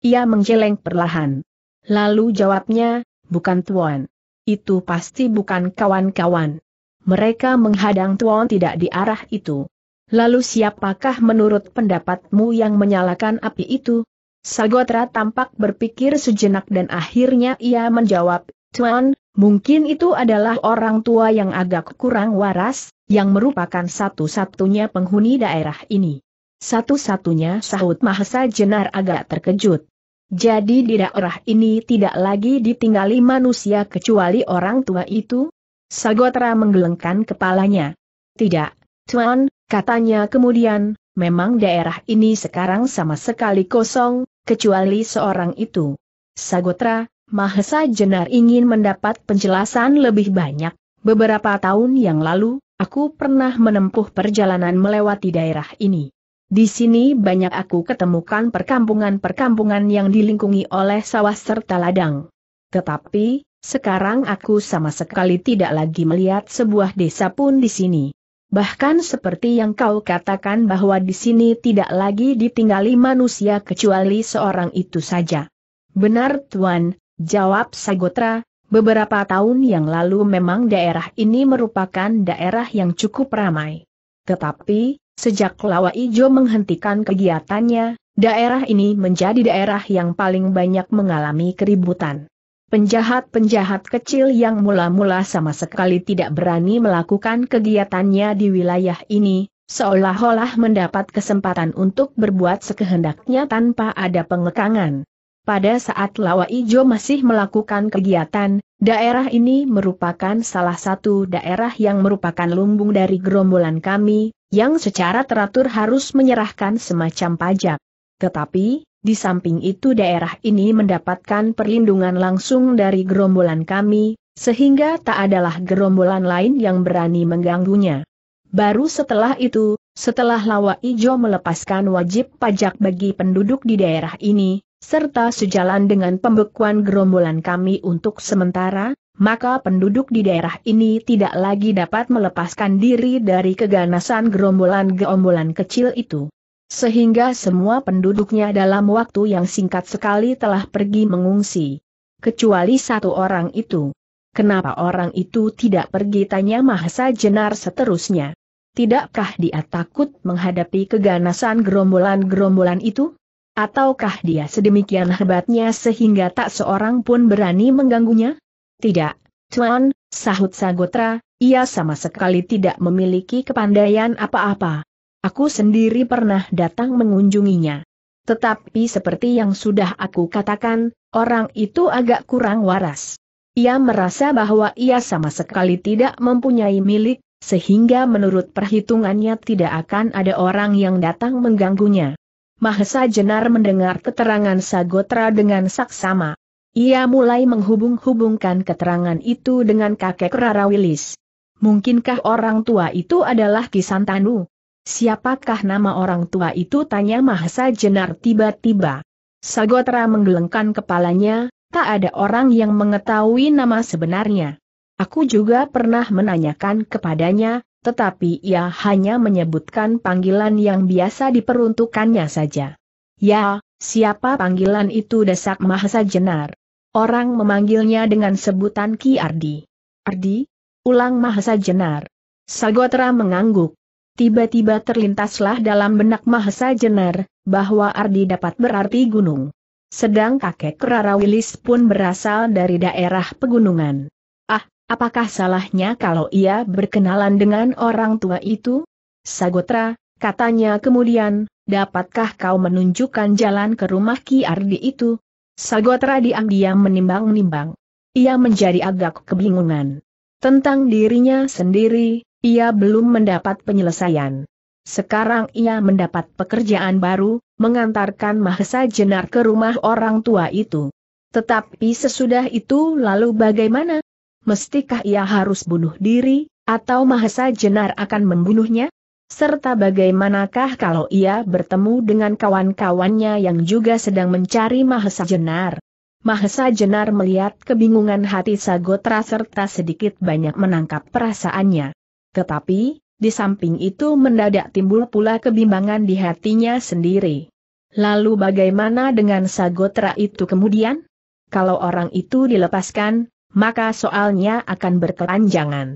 Ia menjeleng perlahan. Lalu jawabnya, bukan tuan. Itu pasti bukan kawan-kawan mereka menghadang Tuan tidak di arah itu. Lalu siapakah menurut pendapatmu yang menyalakan api itu? Sagotra tampak berpikir sejenak dan akhirnya ia menjawab, Tuan, mungkin itu adalah orang tua yang agak kurang waras, yang merupakan satu-satunya penghuni daerah ini. Satu-satunya sahut Mahesa Jenar agak terkejut. Jadi di daerah ini tidak lagi ditinggali manusia kecuali orang tua itu? Sagotra menggelengkan kepalanya. Tidak, Tuan, katanya kemudian, memang daerah ini sekarang sama sekali kosong, kecuali seorang itu. Sagotra, Mahesa Jenar ingin mendapat penjelasan lebih banyak. Beberapa tahun yang lalu, aku pernah menempuh perjalanan melewati daerah ini. Di sini banyak aku ketemukan perkampungan-perkampungan yang dilingkungi oleh sawah serta ladang. Tetapi, sekarang aku sama sekali tidak lagi melihat sebuah desa pun di sini. Bahkan seperti yang kau katakan bahwa di sini tidak lagi ditinggali manusia kecuali seorang itu saja. Benar Tuan, jawab Sagotra, beberapa tahun yang lalu memang daerah ini merupakan daerah yang cukup ramai. Tetapi, sejak Lawa Ijo menghentikan kegiatannya, daerah ini menjadi daerah yang paling banyak mengalami keributan. Penjahat-penjahat kecil yang mula-mula sama sekali tidak berani melakukan kegiatannya di wilayah ini, seolah-olah mendapat kesempatan untuk berbuat sekehendaknya tanpa ada pengekangan. Pada saat Lawa Ijo masih melakukan kegiatan, daerah ini merupakan salah satu daerah yang merupakan lumbung dari gerombolan kami, yang secara teratur harus menyerahkan semacam pajak. Tetapi, di samping itu daerah ini mendapatkan perlindungan langsung dari gerombolan kami, sehingga tak adalah gerombolan lain yang berani mengganggunya. Baru setelah itu, setelah Lawa Ijo melepaskan wajib pajak bagi penduduk di daerah ini, serta sejalan dengan pembekuan gerombolan kami untuk sementara, maka penduduk di daerah ini tidak lagi dapat melepaskan diri dari keganasan gerombolan-gerombolan kecil itu. Sehingga semua penduduknya dalam waktu yang singkat sekali telah pergi mengungsi. Kecuali satu orang itu. Kenapa orang itu tidak pergi tanya Mahasa Jenar seterusnya? Tidakkah dia takut menghadapi keganasan gerombolan-gerombolan itu? Ataukah dia sedemikian hebatnya sehingga tak seorang pun berani mengganggunya? Tidak, Tuan, sahut Sagotra, ia sama sekali tidak memiliki kepandaian apa-apa. Aku sendiri pernah datang mengunjunginya. Tetapi seperti yang sudah aku katakan, orang itu agak kurang waras. Ia merasa bahwa ia sama sekali tidak mempunyai milik, sehingga menurut perhitungannya tidak akan ada orang yang datang mengganggunya. Mahesa Jenar mendengar keterangan Sagotra dengan saksama. Ia mulai menghubung-hubungkan keterangan itu dengan kakek Rara Willis. Mungkinkah orang tua itu adalah Kisantanu? Siapakah nama orang tua itu tanya Mahesa Jenar tiba-tiba. Sagotra menggelengkan kepalanya, tak ada orang yang mengetahui nama sebenarnya. Aku juga pernah menanyakan kepadanya, tetapi ia hanya menyebutkan panggilan yang biasa diperuntukannya saja. Ya, siapa panggilan itu desak Mahesa Jenar? Orang memanggilnya dengan sebutan Ki Ardi. Ardi? Ulang Mahesa Jenar. Sagotra mengangguk tiba-tiba terlintaslah dalam benak Mahesa Jenar, bahwa Ardi dapat berarti gunung. Sedang kakek Rara Wilis pun berasal dari daerah pegunungan. Ah, apakah salahnya kalau ia berkenalan dengan orang tua itu? Sagotra, katanya kemudian, dapatkah kau menunjukkan jalan ke rumah Ki Ardi itu? Sagotra diam-diam menimbang-nimbang. Ia menjadi agak kebingungan. Tentang dirinya sendiri, ia belum mendapat penyelesaian. Sekarang ia mendapat pekerjaan baru, mengantarkan Mahesa Jenar ke rumah orang tua itu. Tetapi sesudah itu lalu bagaimana? Mestikah ia harus bunuh diri, atau Mahesa Jenar akan membunuhnya? Serta bagaimanakah kalau ia bertemu dengan kawan-kawannya yang juga sedang mencari Mahesa Jenar? Mahesa Jenar melihat kebingungan hati Sagotra serta sedikit banyak menangkap perasaannya. Tetapi, di samping itu mendadak timbul pula kebimbangan di hatinya sendiri. Lalu bagaimana dengan Sagotra itu kemudian? Kalau orang itu dilepaskan, maka soalnya akan berkelanjangan.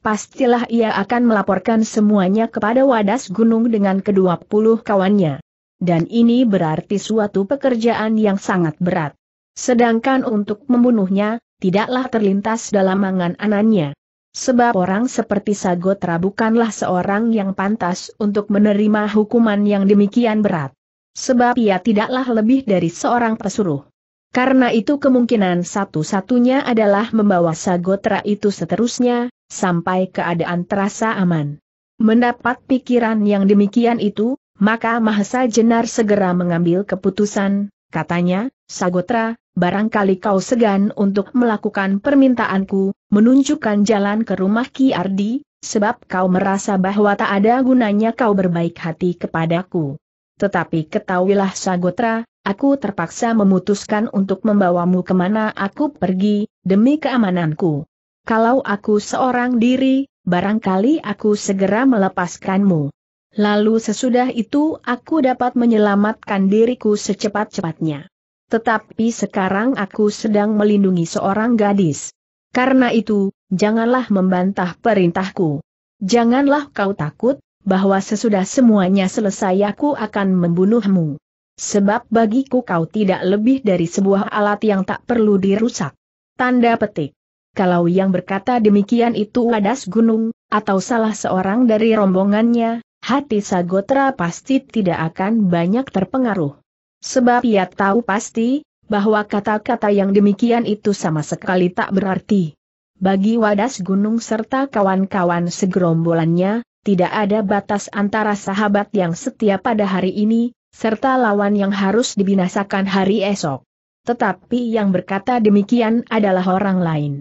Pastilah ia akan melaporkan semuanya kepada Wadas Gunung dengan kedua puluh kawannya. Dan ini berarti suatu pekerjaan yang sangat berat. Sedangkan untuk membunuhnya, tidaklah terlintas dalam angan-angannya. Sebab orang seperti Sagotra bukanlah seorang yang pantas untuk menerima hukuman yang demikian berat. Sebab ia tidaklah lebih dari seorang pesuruh. Karena itu kemungkinan satu-satunya adalah membawa Sagotra itu seterusnya, sampai keadaan terasa aman. Mendapat pikiran yang demikian itu, maka Mahesa Jenar segera mengambil keputusan, Katanya, Sagotra, barangkali kau segan untuk melakukan permintaanku, menunjukkan jalan ke rumah Ki Ardi, sebab kau merasa bahwa tak ada gunanya kau berbaik hati kepadaku. Tetapi ketahuilah Sagotra, aku terpaksa memutuskan untuk membawamu kemana aku pergi, demi keamananku. Kalau aku seorang diri, barangkali aku segera melepaskanmu. Lalu sesudah itu aku dapat menyelamatkan diriku secepat-cepatnya. Tetapi sekarang aku sedang melindungi seorang gadis. Karena itu, janganlah membantah perintahku. Janganlah kau takut, bahwa sesudah semuanya selesai aku akan membunuhmu. Sebab bagiku kau tidak lebih dari sebuah alat yang tak perlu dirusak. Tanda petik. Kalau yang berkata demikian itu Wadas Gunung, atau salah seorang dari rombongannya, hati Sagotra pasti tidak akan banyak terpengaruh. Sebab ia tahu pasti, bahwa kata-kata yang demikian itu sama sekali tak berarti. Bagi Wadas Gunung serta kawan-kawan segerombolannya, tidak ada batas antara sahabat yang setia pada hari ini, serta lawan yang harus dibinasakan hari esok. Tetapi yang berkata demikian adalah orang lain.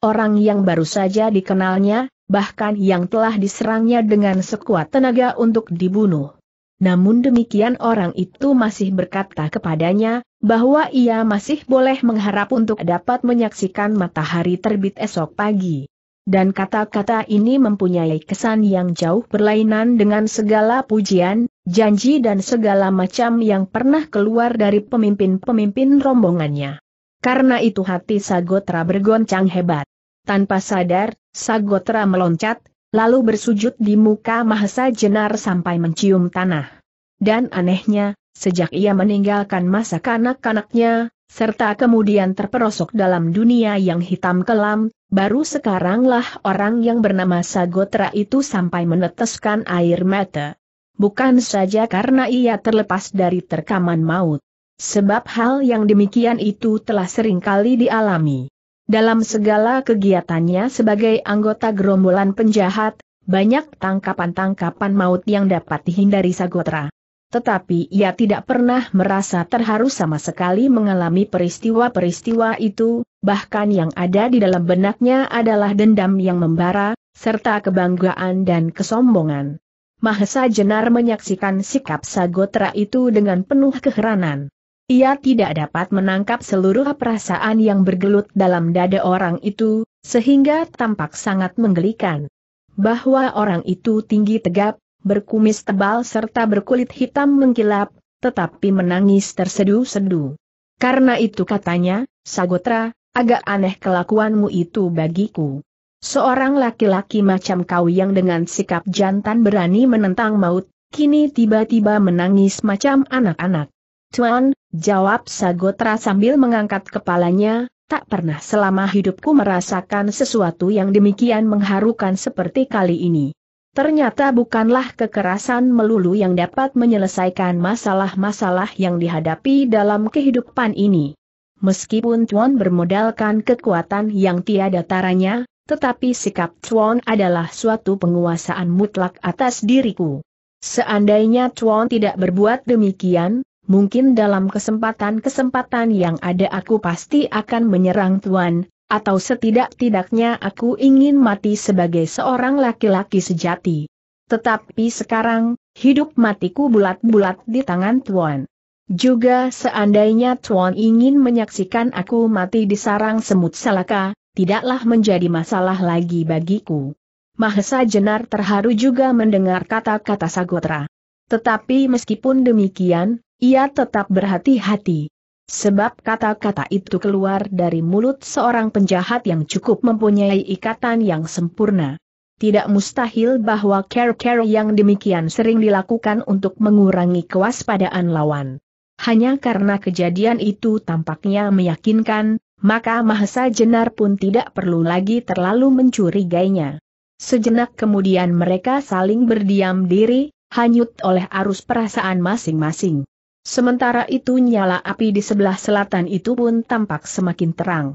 Orang yang baru saja dikenalnya, bahkan yang telah diserangnya dengan sekuat tenaga untuk dibunuh. Namun demikian orang itu masih berkata kepadanya, bahwa ia masih boleh mengharap untuk dapat menyaksikan matahari terbit esok pagi. Dan kata-kata ini mempunyai kesan yang jauh berlainan dengan segala pujian, janji dan segala macam yang pernah keluar dari pemimpin-pemimpin rombongannya. Karena itu hati Sagotra bergoncang hebat. Tanpa sadar, Sagotra meloncat, lalu bersujud di muka Mahesa Jenar sampai mencium tanah. Dan anehnya, sejak ia meninggalkan masa kanak-kanaknya, serta kemudian terperosok dalam dunia yang hitam kelam, baru sekaranglah orang yang bernama Sagotra itu sampai meneteskan air mata. Bukan saja karena ia terlepas dari terkaman maut. Sebab hal yang demikian itu telah seringkali dialami. Dalam segala kegiatannya sebagai anggota gerombolan penjahat, banyak tangkapan-tangkapan maut yang dapat dihindari Sagotra. Tetapi ia tidak pernah merasa terharu sama sekali mengalami peristiwa-peristiwa itu, bahkan yang ada di dalam benaknya adalah dendam yang membara, serta kebanggaan dan kesombongan. Mahesa Jenar menyaksikan sikap Sagotra itu dengan penuh keheranan. Ia tidak dapat menangkap seluruh perasaan yang bergelut dalam dada orang itu, sehingga tampak sangat menggelikan. Bahwa orang itu tinggi tegap, berkumis tebal serta berkulit hitam mengkilap, tetapi menangis tersedu-sedu. Karena itu katanya, Sagotra, agak aneh kelakuanmu itu bagiku. Seorang laki-laki macam kau yang dengan sikap jantan berani menentang maut, kini tiba-tiba menangis macam anak-anak. Tuan, jawab Sagotra sambil mengangkat kepalanya, tak pernah selama hidupku merasakan sesuatu yang demikian mengharukan seperti kali ini. Ternyata bukanlah kekerasan melulu yang dapat menyelesaikan masalah-masalah yang dihadapi dalam kehidupan ini. Meskipun Tuan bermodalkan kekuatan yang tiada taranya, tetapi sikap Tuan adalah suatu penguasaan mutlak atas diriku. Seandainya Tuan tidak berbuat demikian, mungkin dalam kesempatan-kesempatan yang ada aku pasti akan menyerang Tuan, atau setidak-tidaknya aku ingin mati sebagai seorang laki-laki sejati. Tetapi sekarang, hidup matiku bulat-bulat di tangan Tuan. Juga seandainya Tuan ingin menyaksikan aku mati di sarang semut salaka, tidaklah menjadi masalah lagi bagiku. Mahesa Jenar terharu juga mendengar kata-kata Sagotra. Tetapi meskipun demikian, ia tetap berhati-hati. Sebab kata-kata itu keluar dari mulut seorang penjahat yang cukup mempunyai ikatan yang sempurna. Tidak mustahil bahwa care-care yang demikian sering dilakukan untuk mengurangi kewaspadaan lawan. Hanya karena kejadian itu tampaknya meyakinkan, maka Mahesa Jenar pun tidak perlu lagi terlalu mencurigainya. Sejenak kemudian mereka saling berdiam diri, hanyut oleh arus perasaan masing-masing. Sementara itu nyala api di sebelah selatan itu pun tampak semakin terang.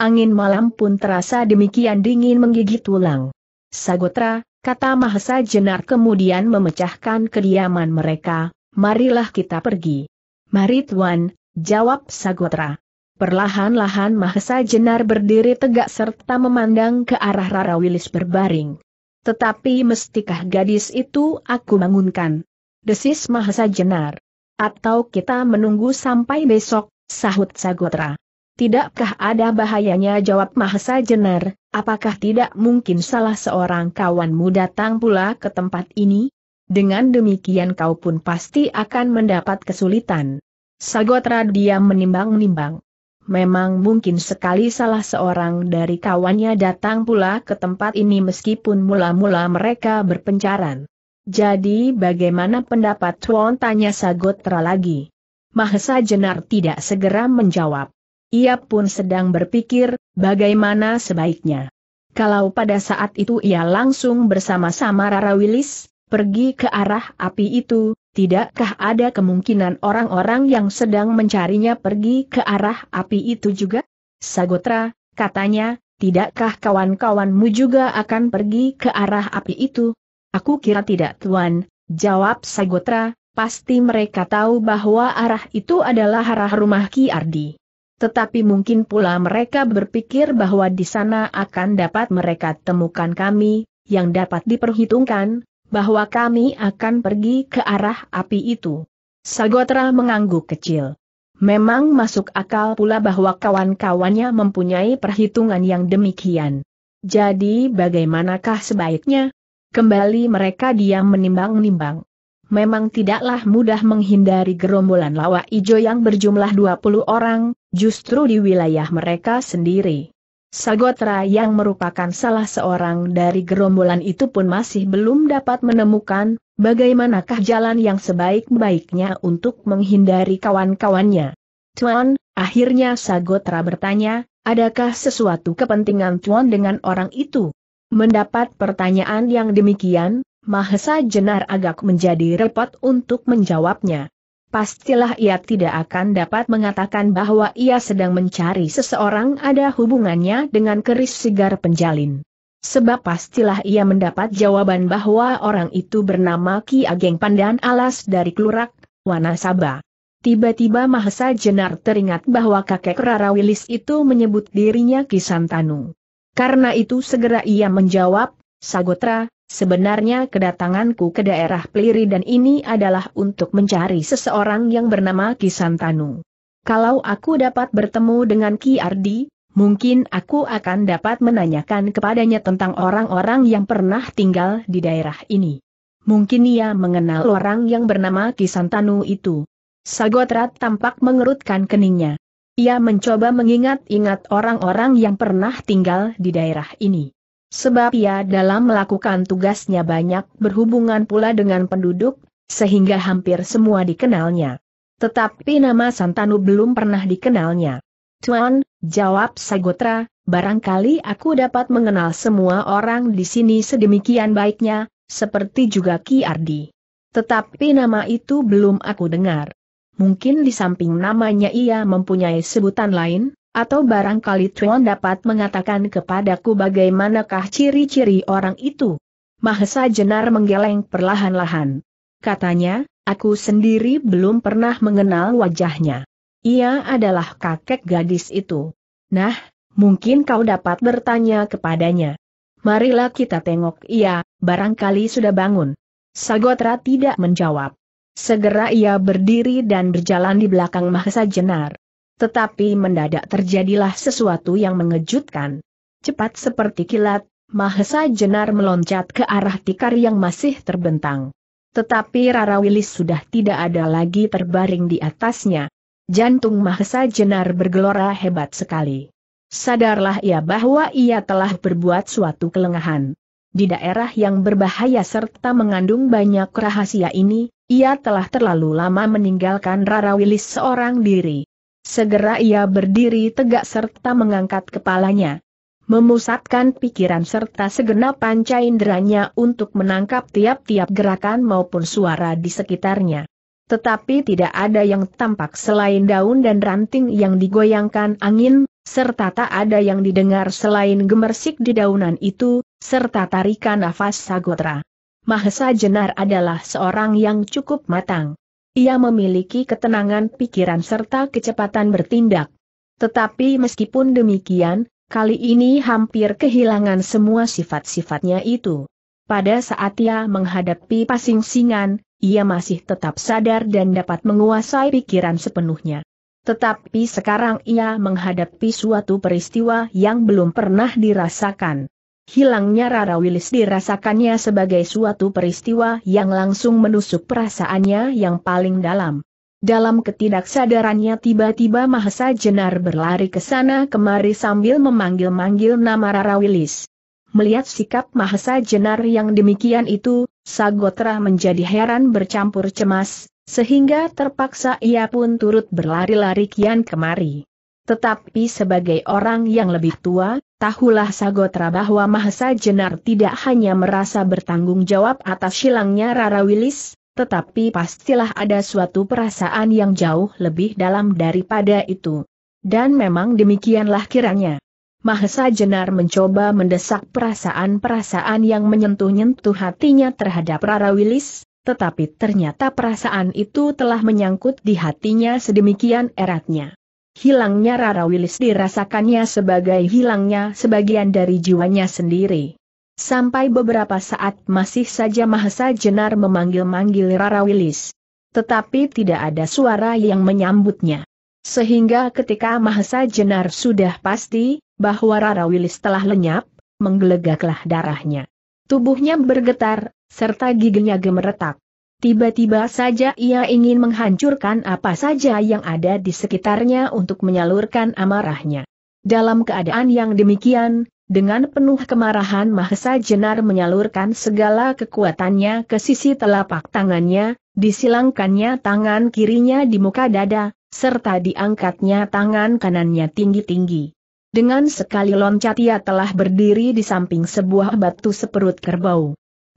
Angin malam pun terasa demikian dingin menggigit tulang. Sagotra, kata Mahesa Jenar kemudian memecahkan kediaman mereka, marilah kita pergi. Mari tuan, jawab Sagotra. Perlahan-lahan Mahesa Jenar berdiri tegak serta memandang ke arah Rara Wilis berbaring. Tetapi mestikah gadis itu aku bangunkan? Desis Mahesa Jenar. Atau kita menunggu sampai besok, sahut Sagotra. Tidakkah ada bahayanya jawab Mahesa Jenar, apakah tidak mungkin salah seorang kawanmu datang pula ke tempat ini? Dengan demikian kau pun pasti akan mendapat kesulitan. Sagotra diam menimbang-nimbang. Memang mungkin sekali salah seorang dari kawannya datang pula ke tempat ini meskipun mula-mula mereka berpencaran. Jadi bagaimana pendapat Tuan tanya Sagotra lagi? Mahesa Jenar tidak segera menjawab. Ia pun sedang berpikir, bagaimana sebaiknya. Kalau pada saat itu ia langsung bersama-sama Rara Wilis, pergi ke arah api itu, tidakkah ada kemungkinan orang-orang yang sedang mencarinya pergi ke arah api itu juga? Sagotra, katanya, tidakkah kawan-kawanmu juga akan pergi ke arah api itu? Aku kira tidak tuan, jawab Sagotra, pasti mereka tahu bahwa arah itu adalah arah rumah Ki Ardi. Tetapi mungkin pula mereka berpikir bahwa di sana akan dapat mereka temukan kami, yang dapat diperhitungkan, bahwa kami akan pergi ke arah api itu. Sagotra mengangguk kecil. Memang masuk akal pula bahwa kawan-kawannya mempunyai perhitungan yang demikian. Jadi bagaimanakah sebaiknya? Kembali mereka diam menimbang-nimbang. Memang tidaklah mudah menghindari gerombolan lawa ijo yang berjumlah 20 orang, justru di wilayah mereka sendiri. Sagotra yang merupakan salah seorang dari gerombolan itu pun masih belum dapat menemukan, bagaimanakah jalan yang sebaik-baiknya untuk menghindari kawan-kawannya. Tuan, akhirnya Sagotra bertanya, adakah sesuatu kepentingan Tuan dengan orang itu? Mendapat pertanyaan yang demikian, Mahesa Jenar agak menjadi repot untuk menjawabnya. Pastilah ia tidak akan dapat mengatakan bahwa ia sedang mencari seseorang ada hubungannya dengan keris sigar penjalin. Sebab pastilah ia mendapat jawaban bahwa orang itu bernama Ki Ageng Pandan Alas dari Klurak, Wanasaba. Tiba-tiba Mahesa Jenar teringat bahwa kakek Rara Wilis itu menyebut dirinya Ki Santanu. Karena itu segera ia menjawab, Sagotra, sebenarnya kedatanganku ke daerah Pliri dan ini adalah untuk mencari seseorang yang bernama Kisantanu. Kalau aku dapat bertemu dengan Ki Ardi, mungkin aku akan dapat menanyakan kepadanya tentang orang-orang yang pernah tinggal di daerah ini. Mungkin ia mengenal orang yang bernama Kisantanu itu. Sagotra tampak mengerutkan keningnya. Ia mencoba mengingat-ingat orang-orang yang pernah tinggal di daerah ini. Sebab ia dalam melakukan tugasnya banyak berhubungan pula dengan penduduk, sehingga hampir semua dikenalnya. Tetapi nama Santanu belum pernah dikenalnya. Tuan, jawab Sagotra, barangkali aku dapat mengenal semua orang di sini sedemikian baiknya, seperti juga Ki Ardi. Tetapi nama itu belum aku dengar mungkin di samping namanya ia mempunyai sebutan lain, atau barangkali Tuan dapat mengatakan kepadaku bagaimanakah ciri-ciri orang itu. Mahesa Jenar menggeleng perlahan-lahan. Katanya, aku sendiri belum pernah mengenal wajahnya. Ia adalah kakek gadis itu. Nah, mungkin kau dapat bertanya kepadanya. Marilah kita tengok ia, barangkali sudah bangun. Sagotra tidak menjawab. Segera ia berdiri dan berjalan di belakang Mahesa Jenar. Tetapi mendadak terjadilah sesuatu yang mengejutkan. Cepat seperti kilat, Mahesa Jenar meloncat ke arah tikar yang masih terbentang. Tetapi Rara Wilis sudah tidak ada lagi terbaring di atasnya. Jantung Mahesa Jenar bergelora hebat sekali. Sadarlah ia bahwa ia telah berbuat suatu kelengahan. Di daerah yang berbahaya serta mengandung banyak rahasia ini, ia telah terlalu lama meninggalkan Rara Wilis seorang diri. Segera ia berdiri tegak serta mengangkat kepalanya. Memusatkan pikiran serta segenap panca inderanya untuk menangkap tiap-tiap gerakan maupun suara di sekitarnya. Tetapi tidak ada yang tampak selain daun dan ranting yang digoyangkan angin, serta tak ada yang didengar selain gemersik di daunan itu, serta tarikan nafas sagotra. Mahesa Jenar adalah seorang yang cukup matang. Ia memiliki ketenangan pikiran serta kecepatan bertindak. Tetapi meskipun demikian, kali ini hampir kehilangan semua sifat-sifatnya itu. Pada saat ia menghadapi pasing-singan, ia masih tetap sadar dan dapat menguasai pikiran sepenuhnya. Tetapi sekarang ia menghadapi suatu peristiwa yang belum pernah dirasakan. Hilangnya Rara Wilis dirasakannya sebagai suatu peristiwa yang langsung menusuk perasaannya yang paling dalam. Dalam ketidaksadarannya tiba-tiba Mahesa Jenar berlari ke sana kemari sambil memanggil-manggil nama Rara Wilis. Melihat sikap Mahesa Jenar yang demikian itu, Sagotra menjadi heran bercampur cemas, sehingga terpaksa ia pun turut berlari-lari kian kemari. Tetapi sebagai orang yang lebih tua, Tahulah Sagotra bahwa Mahesa Jenar tidak hanya merasa bertanggung jawab atas hilangnya Rara Wilis, tetapi pastilah ada suatu perasaan yang jauh lebih dalam daripada itu. Dan memang demikianlah kiranya. Mahesa Jenar mencoba mendesak perasaan-perasaan yang menyentuh-nyentuh hatinya terhadap Rara Wilis, tetapi ternyata perasaan itu telah menyangkut di hatinya sedemikian eratnya. Hilangnya Rara Wilis dirasakannya sebagai hilangnya sebagian dari jiwanya sendiri. Sampai beberapa saat masih saja Mahesa Jenar memanggil-manggil Rara Wilis. Tetapi tidak ada suara yang menyambutnya. Sehingga ketika Mahesa Jenar sudah pasti, bahwa Rara Wilis telah lenyap, menggelegaklah darahnya. Tubuhnya bergetar, serta giginya gemeretak. Tiba-tiba saja ia ingin menghancurkan apa saja yang ada di sekitarnya untuk menyalurkan amarahnya. Dalam keadaan yang demikian, dengan penuh kemarahan Mahesa Jenar menyalurkan segala kekuatannya ke sisi telapak tangannya, disilangkannya tangan kirinya di muka dada, serta diangkatnya tangan kanannya tinggi-tinggi. Dengan sekali loncat ia telah berdiri di samping sebuah batu seperut kerbau.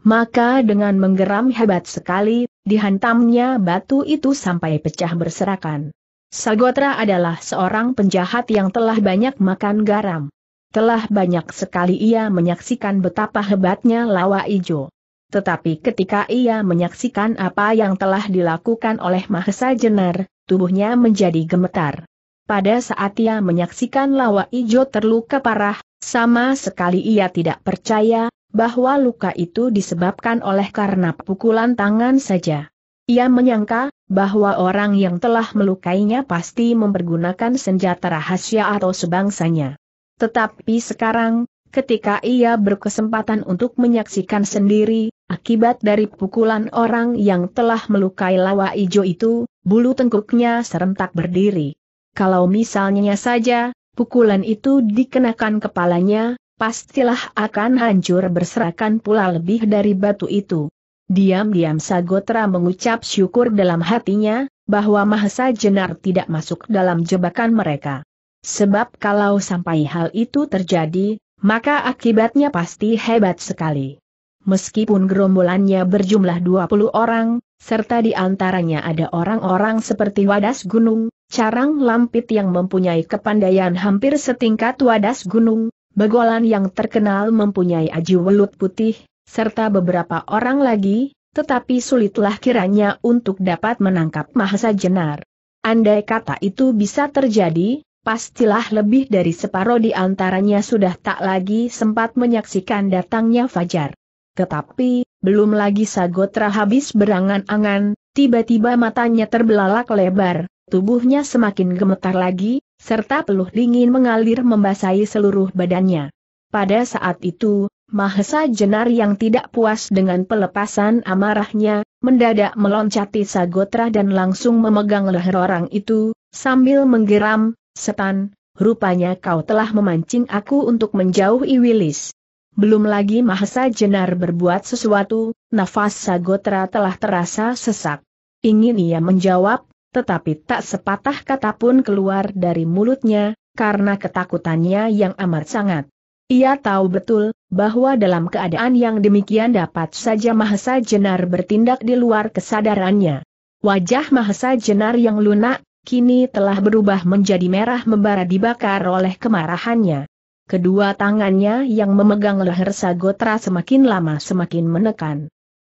Maka dengan menggeram hebat sekali, dihantamnya batu itu sampai pecah berserakan. Sagotra adalah seorang penjahat yang telah banyak makan garam. Telah banyak sekali ia menyaksikan betapa hebatnya lawa ijo. Tetapi ketika ia menyaksikan apa yang telah dilakukan oleh Mahesa Jenar, tubuhnya menjadi gemetar. Pada saat ia menyaksikan lawa ijo terluka parah, sama sekali ia tidak percaya bahwa luka itu disebabkan oleh karena pukulan tangan saja. Ia menyangka bahwa orang yang telah melukainya pasti mempergunakan senjata rahasia atau sebangsanya. Tetapi sekarang, ketika ia berkesempatan untuk menyaksikan sendiri, akibat dari pukulan orang yang telah melukai lawa ijo itu, bulu tengkuknya serentak berdiri. Kalau misalnya saja, pukulan itu dikenakan kepalanya, pastilah akan hancur berserakan pula lebih dari batu itu. Diam-diam Sagotra mengucap syukur dalam hatinya, bahwa Mahesa Jenar tidak masuk dalam jebakan mereka. Sebab kalau sampai hal itu terjadi, maka akibatnya pasti hebat sekali. Meskipun gerombolannya berjumlah 20 orang, serta di antaranya ada orang-orang seperti Wadas Gunung, Carang Lampit yang mempunyai kepandaian hampir setingkat Wadas Gunung, Bagolan yang terkenal mempunyai aji welut putih, serta beberapa orang lagi, tetapi sulitlah kiranya untuk dapat menangkap Mahasa Jenar. Andai kata itu bisa terjadi, pastilah lebih dari separuh di antaranya sudah tak lagi sempat menyaksikan datangnya Fajar. Tetapi, belum lagi Sagotra habis berangan-angan, tiba-tiba matanya terbelalak lebar, tubuhnya semakin gemetar lagi, serta peluh dingin mengalir membasahi seluruh badannya. Pada saat itu, Mahesa Jenar yang tidak puas dengan pelepasan amarahnya, mendadak meloncati Sagotra dan langsung memegang leher orang itu, sambil menggeram, setan, rupanya kau telah memancing aku untuk menjauhi Wilis. Belum lagi Mahesa Jenar berbuat sesuatu, nafas Sagotra telah terasa sesak. Ingin ia menjawab, tetapi tak sepatah kata pun keluar dari mulutnya, karena ketakutannya yang amat sangat. Ia tahu betul, bahwa dalam keadaan yang demikian dapat saja Mahesa Jenar bertindak di luar kesadarannya. Wajah Mahesa Jenar yang lunak, kini telah berubah menjadi merah membara dibakar oleh kemarahannya. Kedua tangannya yang memegang leher Sagotra semakin lama semakin menekan.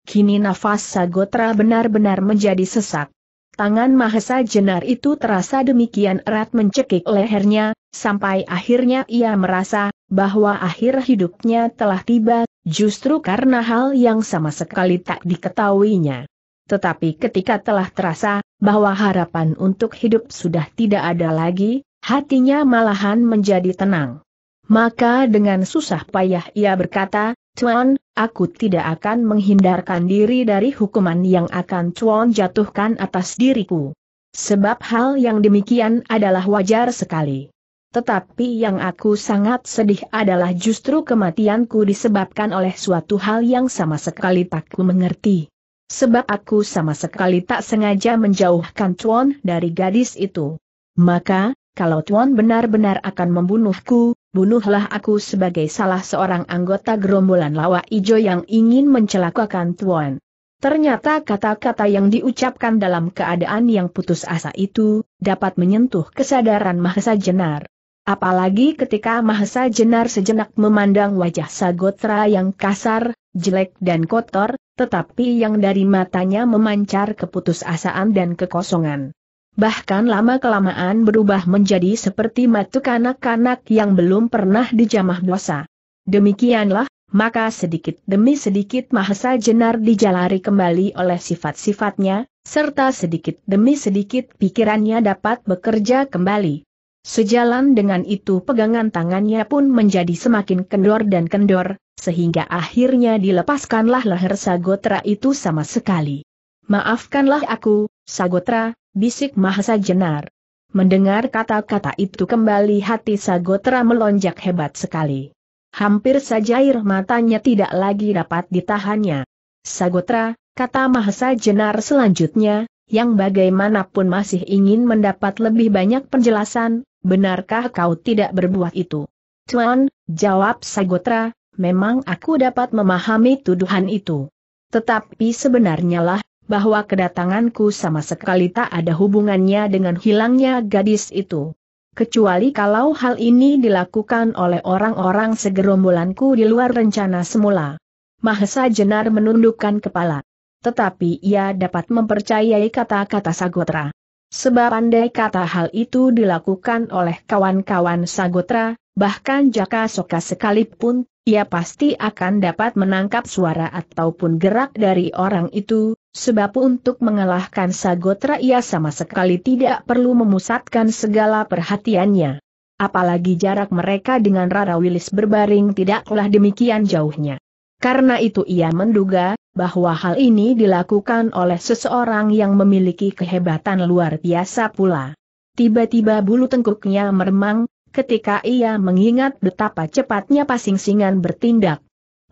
Kini nafas Sagotra benar-benar menjadi sesak. Tangan Mahesa Jenar itu terasa demikian erat mencekik lehernya, sampai akhirnya ia merasa bahwa akhir hidupnya telah tiba, justru karena hal yang sama sekali tak diketahuinya. Tetapi ketika telah terasa bahwa harapan untuk hidup sudah tidak ada lagi, hatinya malahan menjadi tenang. Maka dengan susah payah ia berkata, Tuan, aku tidak akan menghindarkan diri dari hukuman yang akan Tuan jatuhkan atas diriku. Sebab hal yang demikian adalah wajar sekali. Tetapi yang aku sangat sedih adalah justru kematianku disebabkan oleh suatu hal yang sama sekali tak ku mengerti. Sebab aku sama sekali tak sengaja menjauhkan Tuan dari gadis itu. Maka, kalau Tuan benar-benar akan membunuhku, bunuhlah aku sebagai salah seorang anggota gerombolan lawa ijo yang ingin mencelakakan Tuan. Ternyata kata-kata yang diucapkan dalam keadaan yang putus asa itu, dapat menyentuh kesadaran Mahesa Jenar. Apalagi ketika Mahesa Jenar sejenak memandang wajah Sagotra yang kasar, jelek dan kotor, tetapi yang dari matanya memancar keputusasaan dan kekosongan bahkan lama-kelamaan berubah menjadi seperti matuk kanak-kanak yang belum pernah dijamah dosa. Demikianlah, maka sedikit demi sedikit Mahesa Jenar dijalari kembali oleh sifat-sifatnya, serta sedikit demi sedikit pikirannya dapat bekerja kembali. Sejalan dengan itu pegangan tangannya pun menjadi semakin kendor dan kendor, sehingga akhirnya dilepaskanlah leher sagotra itu sama sekali. Maafkanlah aku, Sagotra, bisik Mahasa Jenar. Mendengar kata-kata itu kembali hati Sagotra melonjak hebat sekali. Hampir saja air matanya tidak lagi dapat ditahannya. Sagotra, kata Mahasa Jenar selanjutnya, yang bagaimanapun masih ingin mendapat lebih banyak penjelasan, benarkah kau tidak berbuat itu? Tuan, jawab Sagotra, memang aku dapat memahami tuduhan itu. Tetapi sebenarnya lah, bahwa kedatanganku sama sekali tak ada hubungannya dengan hilangnya gadis itu. Kecuali kalau hal ini dilakukan oleh orang-orang segerombolanku di luar rencana semula. Mahesa Jenar menundukkan kepala. Tetapi ia dapat mempercayai kata-kata Sagotra. Sebab andai kata hal itu dilakukan oleh kawan-kawan Sagotra, bahkan Jaka Soka sekalipun, ia pasti akan dapat menangkap suara ataupun gerak dari orang itu, Sebab untuk mengalahkan Sagotra ia sama sekali tidak perlu memusatkan segala perhatiannya. Apalagi jarak mereka dengan Rara Wilis berbaring tidaklah demikian jauhnya. Karena itu ia menduga, bahwa hal ini dilakukan oleh seseorang yang memiliki kehebatan luar biasa pula. Tiba-tiba bulu tengkuknya meremang, ketika ia mengingat betapa cepatnya pasing-singan bertindak.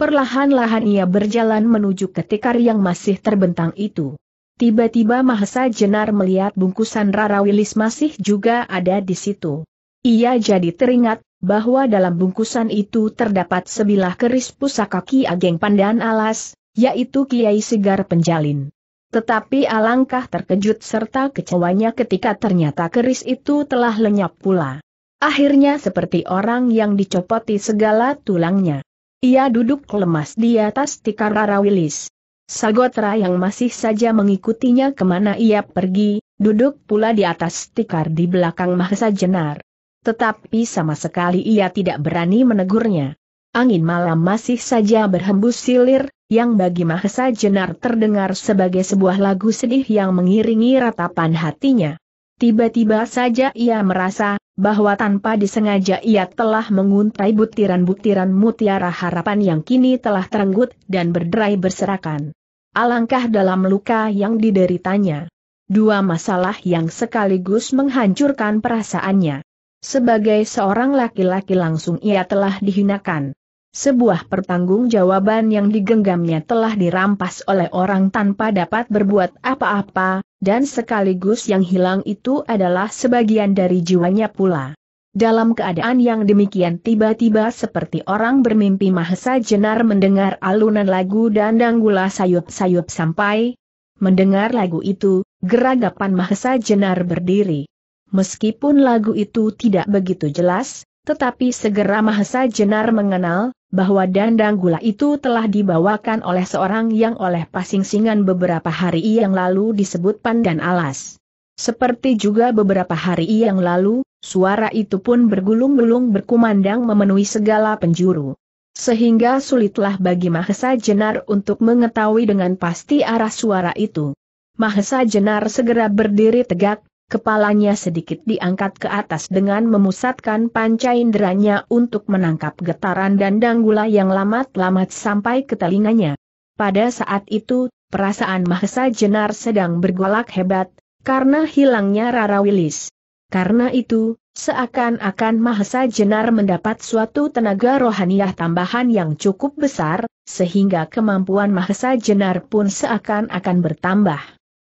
Perlahan-lahan ia berjalan menuju ke tikar yang masih terbentang itu. Tiba-tiba Mahesa Jenar melihat bungkusan Rara Wilis masih juga ada di situ. Ia jadi teringat bahwa dalam bungkusan itu terdapat sebilah keris pusaka Ki Ageng Pandan Alas, yaitu Kiai Segar Penjalin. Tetapi alangkah terkejut serta kecewanya ketika ternyata keris itu telah lenyap pula. Akhirnya seperti orang yang dicopoti segala tulangnya. Ia duduk lemas di atas tikar rara wilis. Sagotra yang masih saja mengikutinya kemana ia pergi, duduk pula di atas tikar di belakang Mahesa Jenar. Tetapi sama sekali ia tidak berani menegurnya. Angin malam masih saja berhembus silir, yang bagi Mahesa Jenar terdengar sebagai sebuah lagu sedih yang mengiringi ratapan hatinya. Tiba-tiba saja ia merasa, bahwa tanpa disengaja ia telah menguntai butiran-butiran mutiara harapan yang kini telah terenggut dan berderai berserakan. Alangkah dalam luka yang dideritanya. Dua masalah yang sekaligus menghancurkan perasaannya. Sebagai seorang laki-laki langsung ia telah dihinakan. Sebuah pertanggungjawaban yang digenggamnya telah dirampas oleh orang tanpa dapat berbuat apa-apa, dan sekaligus yang hilang itu adalah sebagian dari jiwanya pula. Dalam keadaan yang demikian tiba-tiba seperti orang bermimpi Mahesa Jenar mendengar alunan lagu dan danggula sayup-sayup sampai mendengar lagu itu, geragapan Mahesa Jenar berdiri. Meskipun lagu itu tidak begitu jelas, tetapi segera Mahesa Jenar mengenal, bahwa dandang gula itu telah dibawakan oleh seorang yang oleh pasing singan beberapa hari yang lalu disebut Pandan Alas. Seperti juga beberapa hari yang lalu, suara itu pun bergulung-gulung berkumandang memenuhi segala penjuru. Sehingga sulitlah bagi Mahesa Jenar untuk mengetahui dengan pasti arah suara itu. Mahesa Jenar segera berdiri tegak, Kepalanya sedikit diangkat ke atas dengan memusatkan panca inderanya untuk menangkap getaran dan danggula yang lamat-lamat sampai ke telinganya. Pada saat itu, perasaan Mahesa Jenar sedang bergolak hebat, karena hilangnya Rara Wilis. Karena itu, seakan-akan Mahesa Jenar mendapat suatu tenaga rohaniah tambahan yang cukup besar, sehingga kemampuan Mahesa Jenar pun seakan-akan bertambah.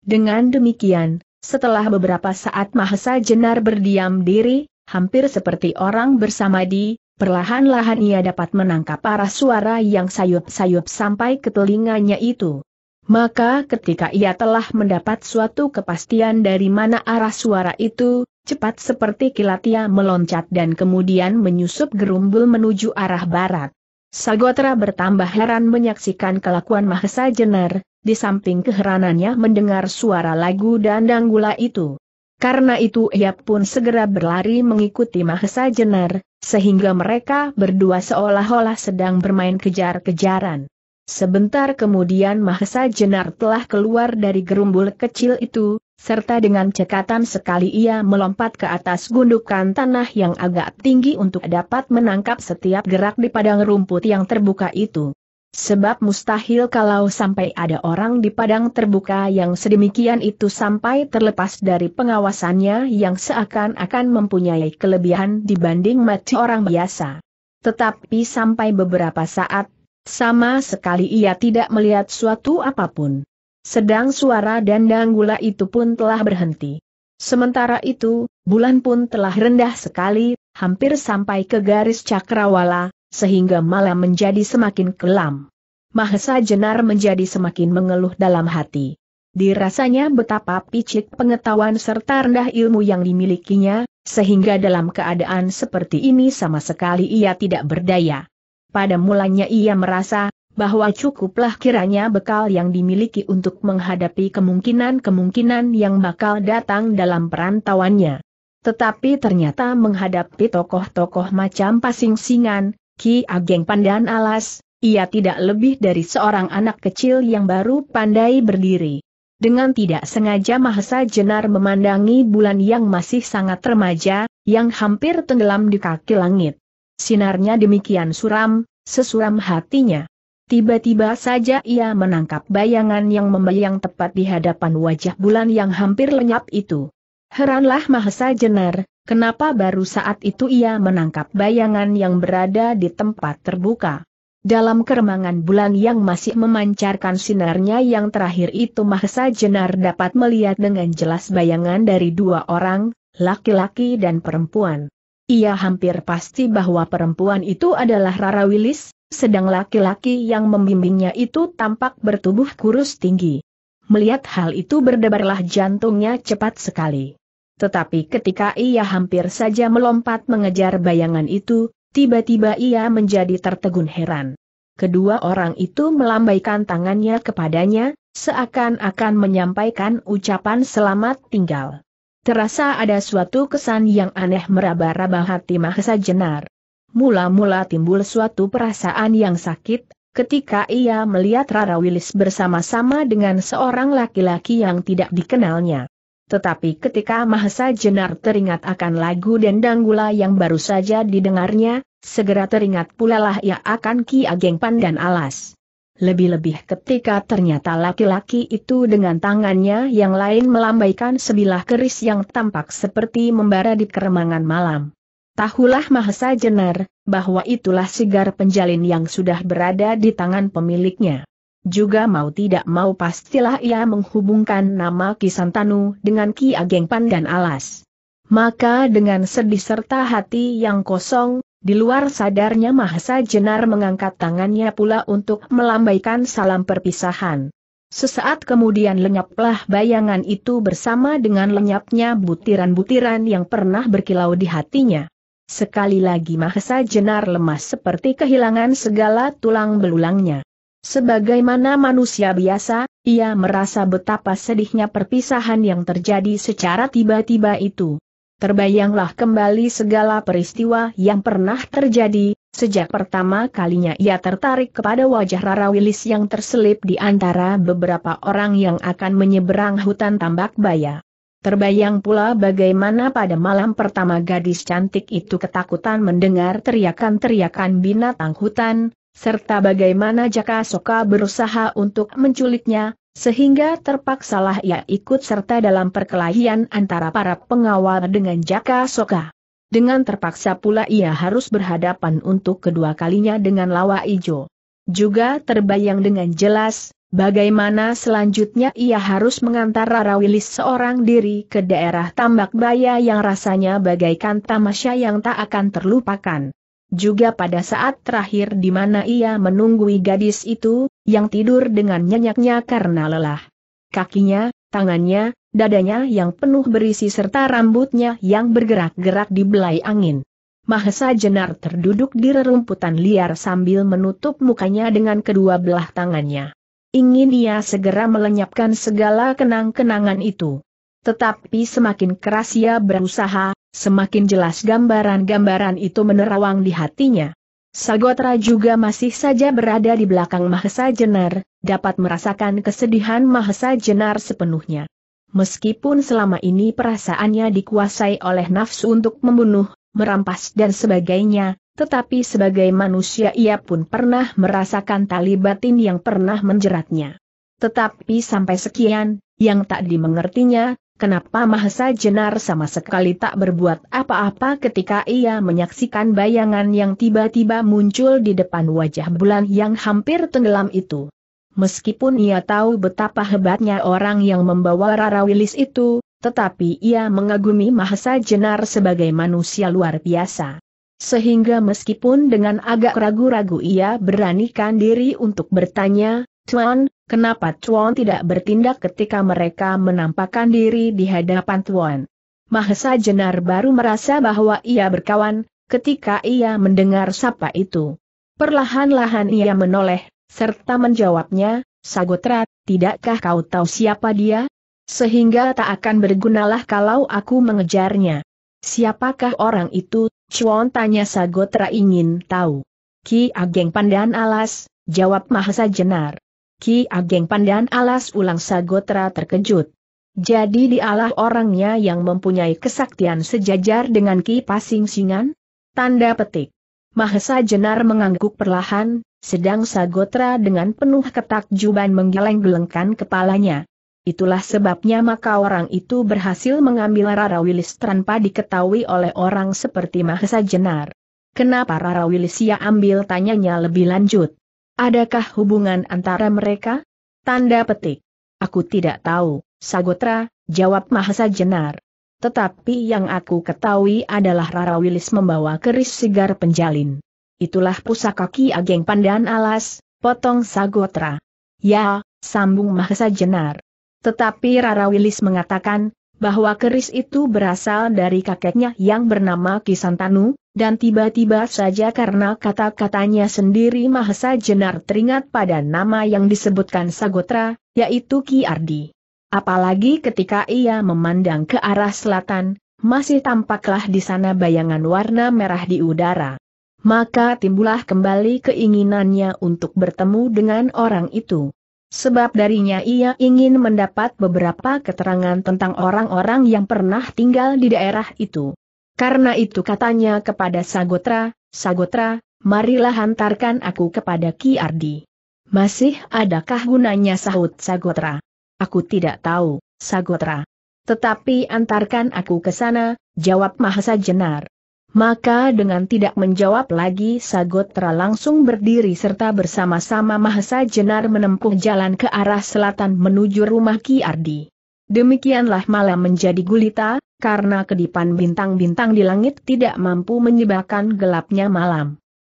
Dengan demikian, setelah beberapa saat Mahesa Jenar berdiam diri, hampir seperti orang bersamadi, perlahan-lahan ia dapat menangkap arah suara yang sayup-sayup sampai ke telinganya itu. Maka ketika ia telah mendapat suatu kepastian dari mana arah suara itu, cepat seperti kilat ia meloncat dan kemudian menyusup gerumbul menuju arah barat. Sagotra bertambah heran menyaksikan kelakuan Mahesa Jenar, di samping keheranannya mendengar suara lagu dandang gula itu. Karena itu ia pun segera berlari mengikuti Mahesa Jenar, sehingga mereka berdua seolah-olah sedang bermain kejar-kejaran. Sebentar kemudian Mahesa Jenar telah keluar dari gerumbul kecil itu, serta dengan cekatan sekali ia melompat ke atas gundukan tanah yang agak tinggi untuk dapat menangkap setiap gerak di padang rumput yang terbuka itu. Sebab mustahil kalau sampai ada orang di padang terbuka yang sedemikian itu sampai terlepas dari pengawasannya yang seakan-akan mempunyai kelebihan dibanding mati orang biasa. Tetapi sampai beberapa saat, sama sekali ia tidak melihat suatu apapun. Sedang suara dandang gula itu pun telah berhenti. Sementara itu, bulan pun telah rendah sekali, hampir sampai ke garis cakrawala, sehingga malam menjadi semakin kelam. Mahesa Jenar menjadi semakin mengeluh dalam hati. Dirasanya betapa picik pengetahuan serta rendah ilmu yang dimilikinya, sehingga dalam keadaan seperti ini sama sekali ia tidak berdaya. Pada mulanya ia merasa, bahwa cukuplah kiranya bekal yang dimiliki untuk menghadapi kemungkinan-kemungkinan yang bakal datang dalam perantauannya. Tetapi ternyata menghadapi tokoh-tokoh macam pasing singan, Ki Ageng Pandan Alas, ia tidak lebih dari seorang anak kecil yang baru pandai berdiri. Dengan tidak sengaja Mahesa Jenar memandangi bulan yang masih sangat remaja, yang hampir tenggelam di kaki langit. Sinarnya demikian suram, sesuram hatinya. Tiba-tiba saja ia menangkap bayangan yang membayang tepat di hadapan wajah bulan yang hampir lenyap itu. Heranlah Mahesa Jenar, kenapa baru saat itu ia menangkap bayangan yang berada di tempat terbuka. Dalam keremangan bulan yang masih memancarkan sinarnya yang terakhir itu Mahesa Jenar dapat melihat dengan jelas bayangan dari dua orang, laki-laki dan perempuan. Ia hampir pasti bahwa perempuan itu adalah Rara Wilis, sedang laki-laki yang membimbingnya itu tampak bertubuh kurus tinggi. Melihat hal itu berdebarlah jantungnya cepat sekali. Tetapi ketika ia hampir saja melompat mengejar bayangan itu, tiba-tiba ia menjadi tertegun heran. Kedua orang itu melambaikan tangannya kepadanya, seakan-akan menyampaikan ucapan selamat tinggal. Terasa ada suatu kesan yang aneh meraba-raba hati Mahesa Jenar. Mula-mula timbul suatu perasaan yang sakit, ketika ia melihat Rara Wilis bersama-sama dengan seorang laki-laki yang tidak dikenalnya. Tetapi ketika Mahesa Jenar teringat akan lagu Dendang Gula yang baru saja didengarnya, segera teringat pula lah ia akan Ki Ageng Pandan Alas. Lebih-lebih ketika ternyata laki-laki itu dengan tangannya yang lain melambaikan sebilah keris yang tampak seperti membara di keremangan malam. Tahulah Mahesa Jenar, bahwa itulah sigar penjalin yang sudah berada di tangan pemiliknya. Juga mau tidak mau pastilah ia menghubungkan nama Kisantanu dengan Ki Ageng Pandan Alas. Maka dengan sedih serta hati yang kosong, di luar sadarnya Mahesa Jenar mengangkat tangannya pula untuk melambaikan salam perpisahan. Sesaat kemudian lenyaplah bayangan itu bersama dengan lenyapnya butiran-butiran yang pernah berkilau di hatinya. Sekali lagi Mahesa Jenar lemas seperti kehilangan segala tulang belulangnya. Sebagaimana manusia biasa, ia merasa betapa sedihnya perpisahan yang terjadi secara tiba-tiba itu. Terbayanglah kembali segala peristiwa yang pernah terjadi, sejak pertama kalinya ia tertarik kepada wajah Rara Wilis yang terselip di antara beberapa orang yang akan menyeberang hutan tambak baya. Terbayang pula bagaimana pada malam pertama gadis cantik itu ketakutan mendengar teriakan-teriakan binatang hutan, serta bagaimana Jaka Soka berusaha untuk menculiknya, sehingga terpaksalah ia ikut serta dalam perkelahian antara para pengawal dengan Jaka Soka. Dengan terpaksa pula ia harus berhadapan untuk kedua kalinya dengan Lawa Ijo. Juga terbayang dengan jelas, bagaimana selanjutnya ia harus mengantar Wilis seorang diri ke daerah tambak baya yang rasanya bagaikan tamasya yang tak akan terlupakan juga pada saat terakhir di mana ia menunggui gadis itu, yang tidur dengan nyenyaknya karena lelah. Kakinya, tangannya, dadanya yang penuh berisi serta rambutnya yang bergerak-gerak di belai angin. Mahesa Jenar terduduk di rerumputan liar sambil menutup mukanya dengan kedua belah tangannya. Ingin ia segera melenyapkan segala kenang-kenangan itu. Tetapi semakin keras ia berusaha, semakin jelas gambaran-gambaran itu menerawang di hatinya. Sagotra juga masih saja berada di belakang Mahesa Jenar, dapat merasakan kesedihan Mahesa Jenar sepenuhnya. Meskipun selama ini perasaannya dikuasai oleh nafsu untuk membunuh, merampas dan sebagainya, tetapi sebagai manusia ia pun pernah merasakan tali batin yang pernah menjeratnya. Tetapi sampai sekian, yang tak dimengertinya, Kenapa Mahesa Jenar sama sekali tak berbuat apa-apa ketika ia menyaksikan bayangan yang tiba-tiba muncul di depan wajah bulan yang hampir tenggelam itu? Meskipun ia tahu betapa hebatnya orang yang membawa Rara Wilis itu, tetapi ia mengagumi Mahesa Jenar sebagai manusia luar biasa. Sehingga meskipun dengan agak ragu-ragu ia beranikan diri untuk bertanya, Tuan, Kenapa Chuan tidak bertindak ketika mereka menampakkan diri di hadapan Chuan? Mahesa Jenar baru merasa bahwa ia berkawan, ketika ia mendengar sapa itu. Perlahan-lahan ia menoleh, serta menjawabnya, Sagotra, tidakkah kau tahu siapa dia? Sehingga tak akan bergunalah kalau aku mengejarnya. Siapakah orang itu? Chuan tanya Sagotra ingin tahu. Ki Ageng Pandan Alas, jawab Mahesa Jenar. Ki Ageng Pandan alas ulang Sagotra terkejut. Jadi dialah orangnya yang mempunyai kesaktian sejajar dengan Ki Pasing Singan? Tanda petik. Mahesa Jenar mengangguk perlahan, sedang Sagotra dengan penuh ketakjuban menggeleng-gelengkan kepalanya. Itulah sebabnya maka orang itu berhasil mengambil Rara Wilis tanpa diketahui oleh orang seperti Mahesa Jenar. Kenapa Rara Wilis ia ambil tanyanya lebih lanjut. Adakah hubungan antara mereka? Tanda petik. Aku tidak tahu, Sagotra, jawab Mahasa Jenar. Tetapi yang aku ketahui adalah Rara Wilis membawa keris sigar penjalin. Itulah pusaka Ki Ageng Pandan Alas, potong Sagotra. Ya, sambung Mahasa Jenar. Tetapi Rara Wilis mengatakan, bahwa keris itu berasal dari kakeknya yang bernama Kisantanu, dan tiba-tiba saja karena kata-katanya sendiri Mahesa Jenar teringat pada nama yang disebutkan Sagotra, yaitu Ki Ardi. Apalagi ketika ia memandang ke arah selatan, masih tampaklah di sana bayangan warna merah di udara. Maka timbullah kembali keinginannya untuk bertemu dengan orang itu. Sebab darinya ia ingin mendapat beberapa keterangan tentang orang-orang yang pernah tinggal di daerah itu. Karena itu katanya kepada Sagotra, Sagotra, marilah hantarkan aku kepada Ki Ardi. Masih adakah gunanya sahut Sagotra? Aku tidak tahu, Sagotra. Tetapi antarkan aku ke sana, jawab Mahasa Jenar. Maka dengan tidak menjawab lagi Sagotra langsung berdiri serta bersama-sama Mahasa Jenar menempuh jalan ke arah selatan menuju rumah Ki Ardi. Demikianlah malam menjadi gulita, karena kedipan bintang-bintang di langit tidak mampu menyebabkan gelapnya malam.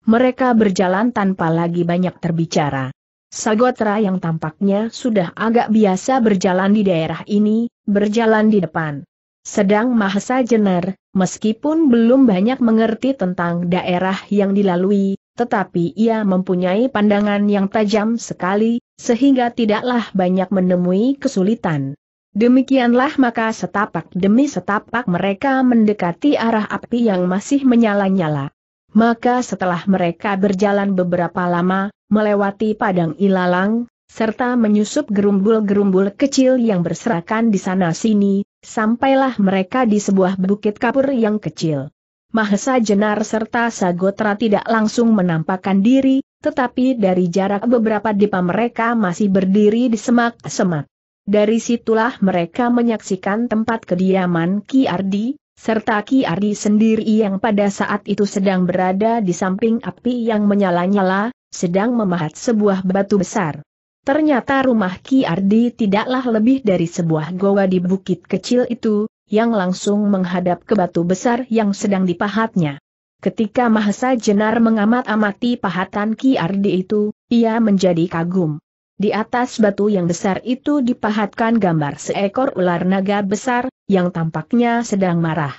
Mereka berjalan tanpa lagi banyak terbicara. Sagotra yang tampaknya sudah agak biasa berjalan di daerah ini, berjalan di depan. Sedang Mahesa Jenar, meskipun belum banyak mengerti tentang daerah yang dilalui, tetapi ia mempunyai pandangan yang tajam sekali, sehingga tidaklah banyak menemui kesulitan. Demikianlah maka setapak demi setapak mereka mendekati arah api yang masih menyala-nyala. Maka setelah mereka berjalan beberapa lama, melewati padang ilalang, serta menyusup gerumbul-gerumbul kecil yang berserakan di sana-sini, sampailah mereka di sebuah bukit kapur yang kecil. Mahesa Jenar serta Sagotra tidak langsung menampakkan diri, tetapi dari jarak beberapa depa mereka masih berdiri di semak-semak. Dari situlah mereka menyaksikan tempat kediaman Ki Ardi, serta Ki Ardi sendiri yang pada saat itu sedang berada di samping api yang menyala-nyala, sedang memahat sebuah batu besar. Ternyata rumah Ki Ardi tidaklah lebih dari sebuah goa di bukit kecil itu, yang langsung menghadap ke batu besar yang sedang dipahatnya. Ketika Mahesa Jenar mengamat-amati pahatan Ki Ardi itu, ia menjadi kagum. Di atas batu yang besar itu dipahatkan gambar seekor ular naga besar, yang tampaknya sedang marah.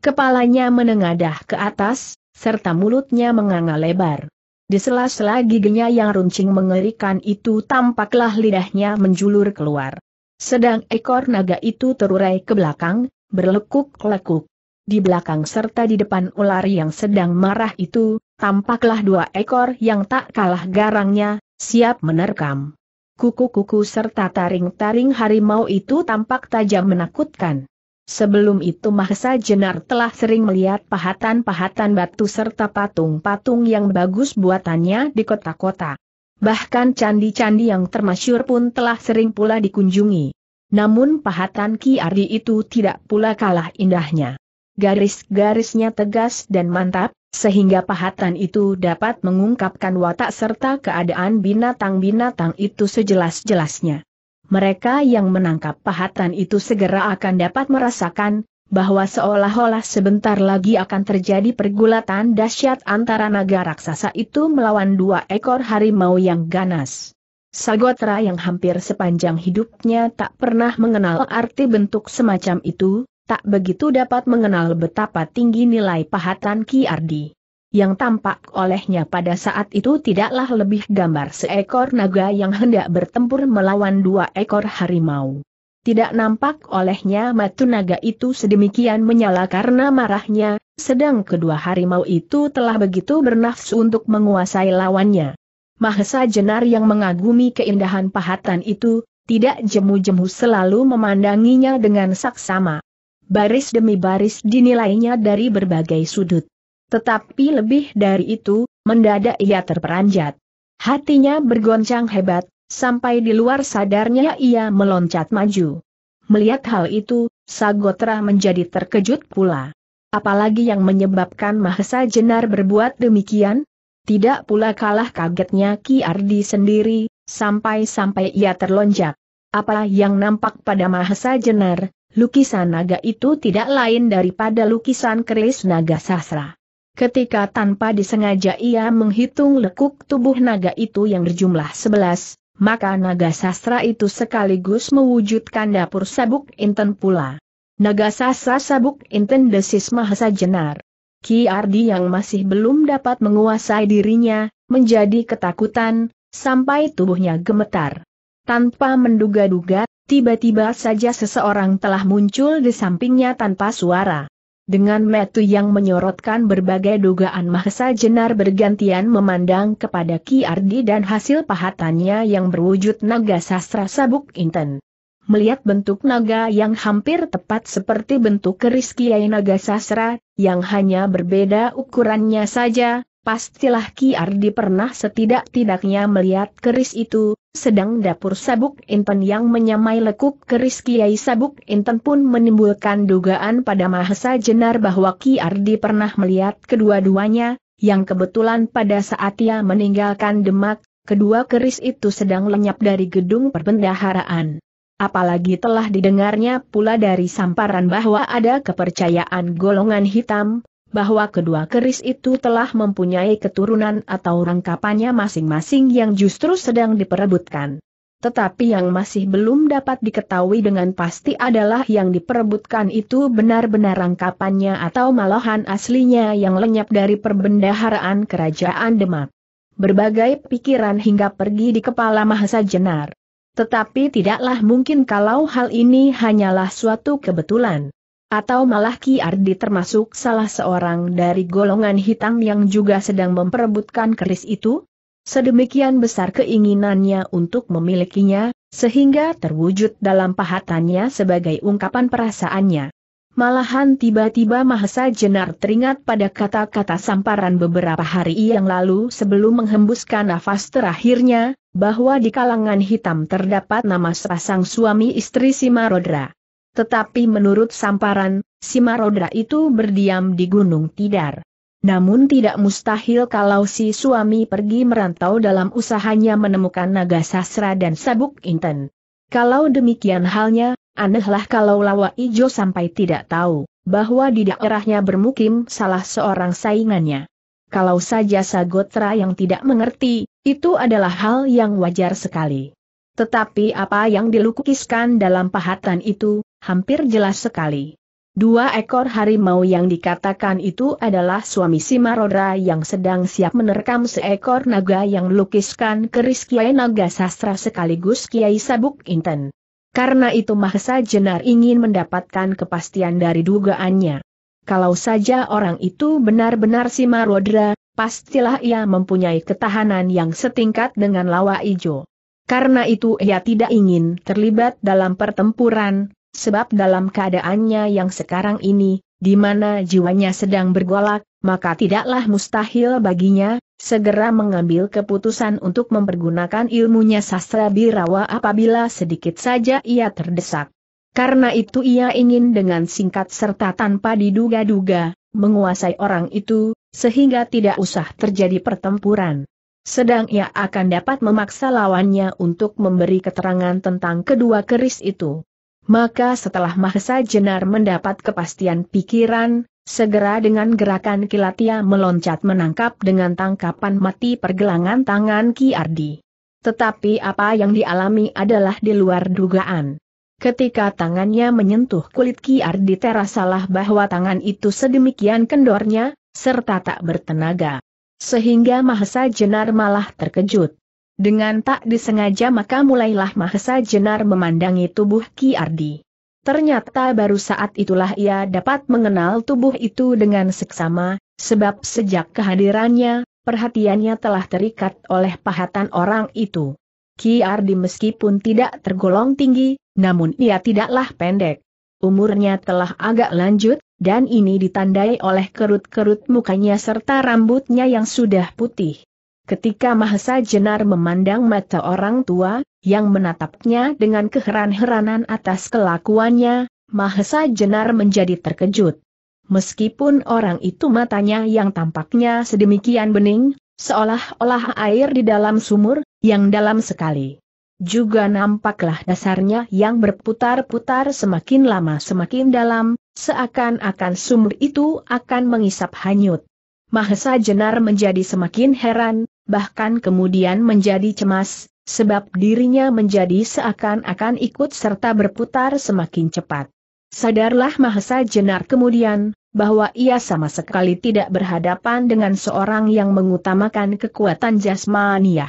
Kepalanya menengadah ke atas, serta mulutnya menganga lebar. Di sela-sela giginya yang runcing mengerikan itu tampaklah lidahnya menjulur keluar. Sedang ekor naga itu terurai ke belakang, berlekuk-lekuk. Di belakang serta di depan ular yang sedang marah itu, tampaklah dua ekor yang tak kalah garangnya, siap menerkam kuku-kuku serta taring-taring harimau itu tampak tajam menakutkan. Sebelum itu Mahesa Jenar telah sering melihat pahatan-pahatan batu serta patung-patung yang bagus buatannya di kota-kota. Bahkan candi-candi yang termasyur pun telah sering pula dikunjungi. Namun pahatan Ki Ardi itu tidak pula kalah indahnya. Garis-garisnya tegas dan mantap, sehingga pahatan itu dapat mengungkapkan watak serta keadaan binatang-binatang itu sejelas-jelasnya. Mereka yang menangkap pahatan itu segera akan dapat merasakan, bahwa seolah-olah sebentar lagi akan terjadi pergulatan dahsyat antara naga raksasa itu melawan dua ekor harimau yang ganas. Sagotra yang hampir sepanjang hidupnya tak pernah mengenal arti bentuk semacam itu, tak begitu dapat mengenal betapa tinggi nilai pahatan Ki Ardi. Yang tampak olehnya pada saat itu tidaklah lebih gambar seekor naga yang hendak bertempur melawan dua ekor harimau. Tidak nampak olehnya matu naga itu sedemikian menyala karena marahnya, sedang kedua harimau itu telah begitu bernafsu untuk menguasai lawannya. Mahesa Jenar yang mengagumi keindahan pahatan itu, tidak jemu-jemu selalu memandanginya dengan saksama baris demi baris dinilainya dari berbagai sudut. Tetapi lebih dari itu, mendadak ia terperanjat. Hatinya bergoncang hebat, sampai di luar sadarnya ia meloncat maju. Melihat hal itu, Sagotra menjadi terkejut pula. Apalagi yang menyebabkan Mahesa Jenar berbuat demikian? Tidak pula kalah kagetnya Ki Ardi sendiri, sampai-sampai ia terlonjak. Apa yang nampak pada Mahesa Jenar, lukisan naga itu tidak lain daripada lukisan keris naga sasra. Ketika tanpa disengaja ia menghitung lekuk tubuh naga itu yang berjumlah sebelas, maka naga sastra itu sekaligus mewujudkan dapur sabuk inten pula. Naga sastra sabuk inten desis mahasa jenar. Ki Ardi yang masih belum dapat menguasai dirinya, menjadi ketakutan, sampai tubuhnya gemetar. Tanpa menduga-duga, Tiba-tiba saja seseorang telah muncul di sampingnya tanpa suara. Dengan metu yang menyorotkan berbagai dugaan Mahesa Jenar bergantian memandang kepada Ki Ardi dan hasil pahatannya yang berwujud naga sastra sabuk inten. Melihat bentuk naga yang hampir tepat seperti bentuk keris Kiai Naga Sastra, yang hanya berbeda ukurannya saja, Pastilah Ki Ardi pernah setidak-tidaknya melihat keris itu, sedang dapur sabuk inten yang menyamai lekuk keris Kiai sabuk inten pun menimbulkan dugaan pada Mahesa Jenar bahwa Ki Ardi pernah melihat kedua-duanya, yang kebetulan pada saat ia meninggalkan Demak, kedua keris itu sedang lenyap dari gedung perbendaharaan. Apalagi telah didengarnya pula dari samparan bahwa ada kepercayaan golongan hitam, bahwa kedua keris itu telah mempunyai keturunan atau rangkapannya masing-masing yang justru sedang diperebutkan. Tetapi yang masih belum dapat diketahui dengan pasti adalah yang diperebutkan itu benar-benar rangkapannya atau malahan aslinya yang lenyap dari perbendaharaan kerajaan Demak. Berbagai pikiran hingga pergi di kepala Mahesa Jenar. Tetapi tidaklah mungkin kalau hal ini hanyalah suatu kebetulan. Atau malah Ki Ardi termasuk salah seorang dari golongan hitam yang juga sedang memperebutkan keris itu? Sedemikian besar keinginannya untuk memilikinya, sehingga terwujud dalam pahatannya sebagai ungkapan perasaannya. Malahan tiba-tiba Mahesa Jenar teringat pada kata-kata samparan beberapa hari yang lalu sebelum menghembuskan nafas terakhirnya, bahwa di kalangan hitam terdapat nama sepasang suami istri Simarodra. Tetapi menurut samparan, si Marodra itu berdiam di Gunung Tidar. Namun tidak mustahil kalau si suami pergi merantau dalam usahanya menemukan naga sasra dan sabuk inten. Kalau demikian halnya, anehlah kalau Lawa Ijo sampai tidak tahu bahwa di daerahnya bermukim salah seorang saingannya. Kalau saja Sagotra yang tidak mengerti, itu adalah hal yang wajar sekali. Tetapi apa yang dilukiskan dalam pahatan itu, hampir jelas sekali. Dua ekor harimau yang dikatakan itu adalah suami si Marodra yang sedang siap menerkam seekor naga yang lukiskan keris Kiai Naga Sastra sekaligus Kiai Sabuk Inten. Karena itu Mahesa Jenar ingin mendapatkan kepastian dari dugaannya. Kalau saja orang itu benar-benar si Marodra, pastilah ia mempunyai ketahanan yang setingkat dengan lawa ijo. Karena itu ia tidak ingin terlibat dalam pertempuran, sebab dalam keadaannya yang sekarang ini, di mana jiwanya sedang bergolak, maka tidaklah mustahil baginya, segera mengambil keputusan untuk mempergunakan ilmunya sastra birawa apabila sedikit saja ia terdesak. Karena itu ia ingin dengan singkat serta tanpa diduga-duga, menguasai orang itu, sehingga tidak usah terjadi pertempuran. Sedang ia akan dapat memaksa lawannya untuk memberi keterangan tentang kedua keris itu. Maka setelah Mahesa Jenar mendapat kepastian pikiran, segera dengan gerakan kilat ia meloncat menangkap dengan tangkapan mati pergelangan tangan Ki Ardi. Tetapi apa yang dialami adalah di luar dugaan. Ketika tangannya menyentuh kulit Ki Ardi terasalah bahwa tangan itu sedemikian kendornya, serta tak bertenaga. Sehingga Mahesa Jenar malah terkejut. Dengan tak disengaja maka mulailah Mahesa Jenar memandangi tubuh Ki Ardi. Ternyata baru saat itulah ia dapat mengenal tubuh itu dengan seksama, sebab sejak kehadirannya, perhatiannya telah terikat oleh pahatan orang itu. Ki Ardi meskipun tidak tergolong tinggi, namun ia tidaklah pendek. Umurnya telah agak lanjut, dan ini ditandai oleh kerut-kerut mukanya serta rambutnya yang sudah putih. Ketika Mahesa Jenar memandang mata orang tua, yang menatapnya dengan keheran-heranan atas kelakuannya, Mahesa Jenar menjadi terkejut. Meskipun orang itu matanya yang tampaknya sedemikian bening, seolah-olah air di dalam sumur, yang dalam sekali. Juga nampaklah dasarnya yang berputar-putar semakin lama semakin dalam, seakan-akan sumur itu akan mengisap hanyut. Mahesa Jenar menjadi semakin heran, bahkan kemudian menjadi cemas, sebab dirinya menjadi seakan-akan ikut serta berputar semakin cepat. Sadarlah Mahesa Jenar kemudian, bahwa ia sama sekali tidak berhadapan dengan seorang yang mengutamakan kekuatan jasmaniah.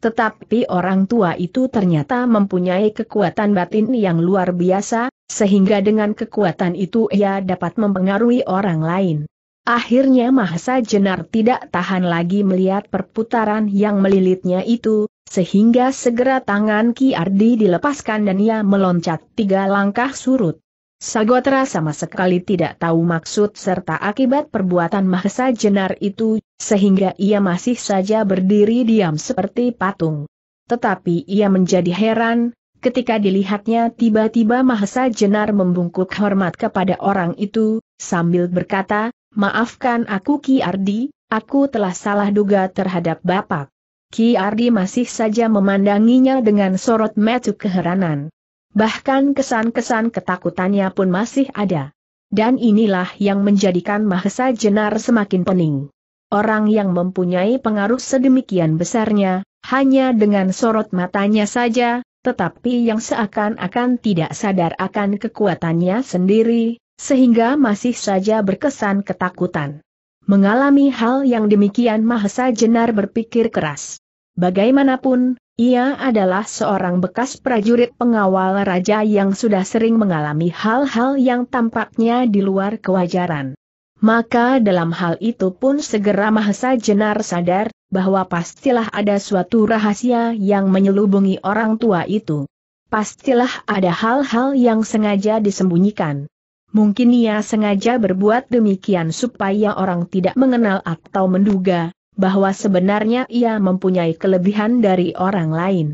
Tetapi orang tua itu ternyata mempunyai kekuatan batin yang luar biasa, sehingga dengan kekuatan itu ia dapat mempengaruhi orang lain. Akhirnya Mahesa Jenar tidak tahan lagi melihat perputaran yang melilitnya itu, sehingga segera tangan Ki Ardi dilepaskan dan ia meloncat tiga langkah surut. Sagotra sama sekali tidak tahu maksud serta akibat perbuatan Mahesa Jenar itu, sehingga ia masih saja berdiri diam seperti patung. Tetapi ia menjadi heran, ketika dilihatnya tiba-tiba Mahesa Jenar membungkuk hormat kepada orang itu, sambil berkata, Maafkan aku Ki Ardi, aku telah salah duga terhadap Bapak. Ki Ardi masih saja memandanginya dengan sorot mata keheranan. Bahkan kesan-kesan ketakutannya pun masih ada. Dan inilah yang menjadikan Mahesa Jenar semakin pening. Orang yang mempunyai pengaruh sedemikian besarnya, hanya dengan sorot matanya saja, tetapi yang seakan-akan tidak sadar akan kekuatannya sendiri, sehingga masih saja berkesan ketakutan. Mengalami hal yang demikian Mahesa Jenar berpikir keras. Bagaimanapun, ia adalah seorang bekas prajurit pengawal raja yang sudah sering mengalami hal-hal yang tampaknya di luar kewajaran. Maka dalam hal itu pun segera Mahesa Jenar sadar, bahwa pastilah ada suatu rahasia yang menyelubungi orang tua itu. Pastilah ada hal-hal yang sengaja disembunyikan. Mungkin ia sengaja berbuat demikian supaya orang tidak mengenal atau menduga bahwa sebenarnya ia mempunyai kelebihan dari orang lain.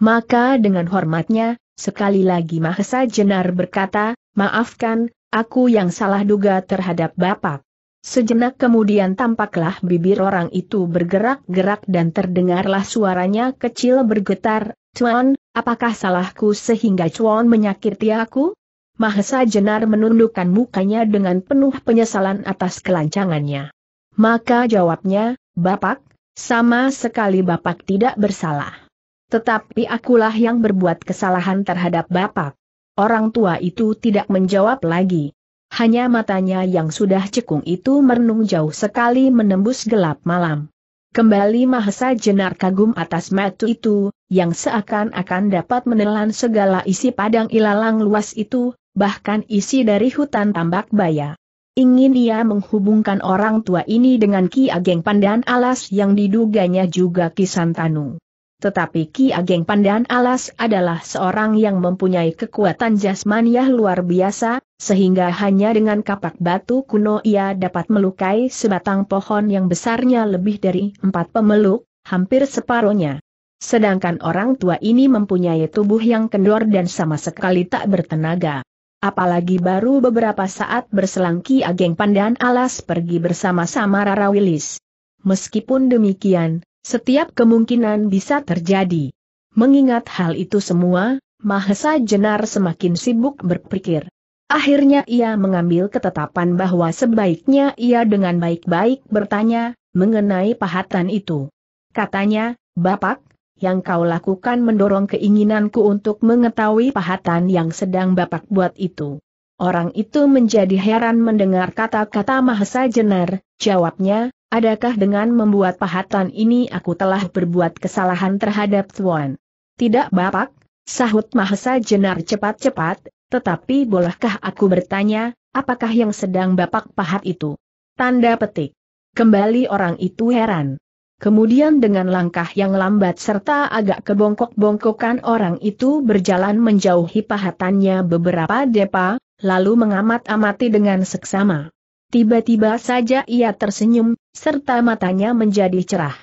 Maka dengan hormatnya, sekali lagi Mahesa Jenar berkata, maafkan, aku yang salah duga terhadap Bapak. Sejenak kemudian tampaklah bibir orang itu bergerak-gerak dan terdengarlah suaranya kecil bergetar, Cuan, apakah salahku sehingga Cuan menyakiti aku? Mahesa Jenar menundukkan mukanya dengan penuh penyesalan atas kelancangannya. Maka jawabnya, Bapak, sama sekali Bapak tidak bersalah. Tetapi akulah yang berbuat kesalahan terhadap Bapak. Orang tua itu tidak menjawab lagi. Hanya matanya yang sudah cekung itu merenung jauh sekali menembus gelap malam. Kembali Mahesa Jenar kagum atas metu itu, yang seakan-akan dapat menelan segala isi padang ilalang luas itu, bahkan isi dari hutan tambak baya. Ingin ia menghubungkan orang tua ini dengan Ki Ageng Pandan Alas yang diduganya juga Kisantanu. Tetapi Ki Ageng Pandan Alas adalah seorang yang mempunyai kekuatan jasmaniah luar biasa, sehingga hanya dengan kapak batu kuno ia dapat melukai sebatang pohon yang besarnya lebih dari empat pemeluk, hampir separohnya. Sedangkan orang tua ini mempunyai tubuh yang kendor dan sama sekali tak bertenaga. Apalagi baru beberapa saat berselang Ki Ageng Pandan Alas pergi bersama-sama Rara Wilis. Meskipun demikian, setiap kemungkinan bisa terjadi. Mengingat hal itu semua, Mahesa Jenar semakin sibuk berpikir. Akhirnya ia mengambil ketetapan bahwa sebaiknya ia dengan baik-baik bertanya, mengenai pahatan itu. Katanya, Bapak, yang kau lakukan mendorong keinginanku untuk mengetahui pahatan yang sedang bapak buat itu. Orang itu menjadi heran mendengar kata-kata Mahesa Jenar, jawabnya, adakah dengan membuat pahatan ini aku telah berbuat kesalahan terhadap Tuan? Tidak bapak, sahut Mahesa Jenar cepat-cepat, tetapi bolehkah aku bertanya, apakah yang sedang bapak pahat itu? Tanda petik. Kembali orang itu heran. Kemudian dengan langkah yang lambat serta agak kebongkok-bongkokan orang itu berjalan menjauhi pahatannya beberapa depa, lalu mengamat-amati dengan seksama. Tiba-tiba saja ia tersenyum, serta matanya menjadi cerah.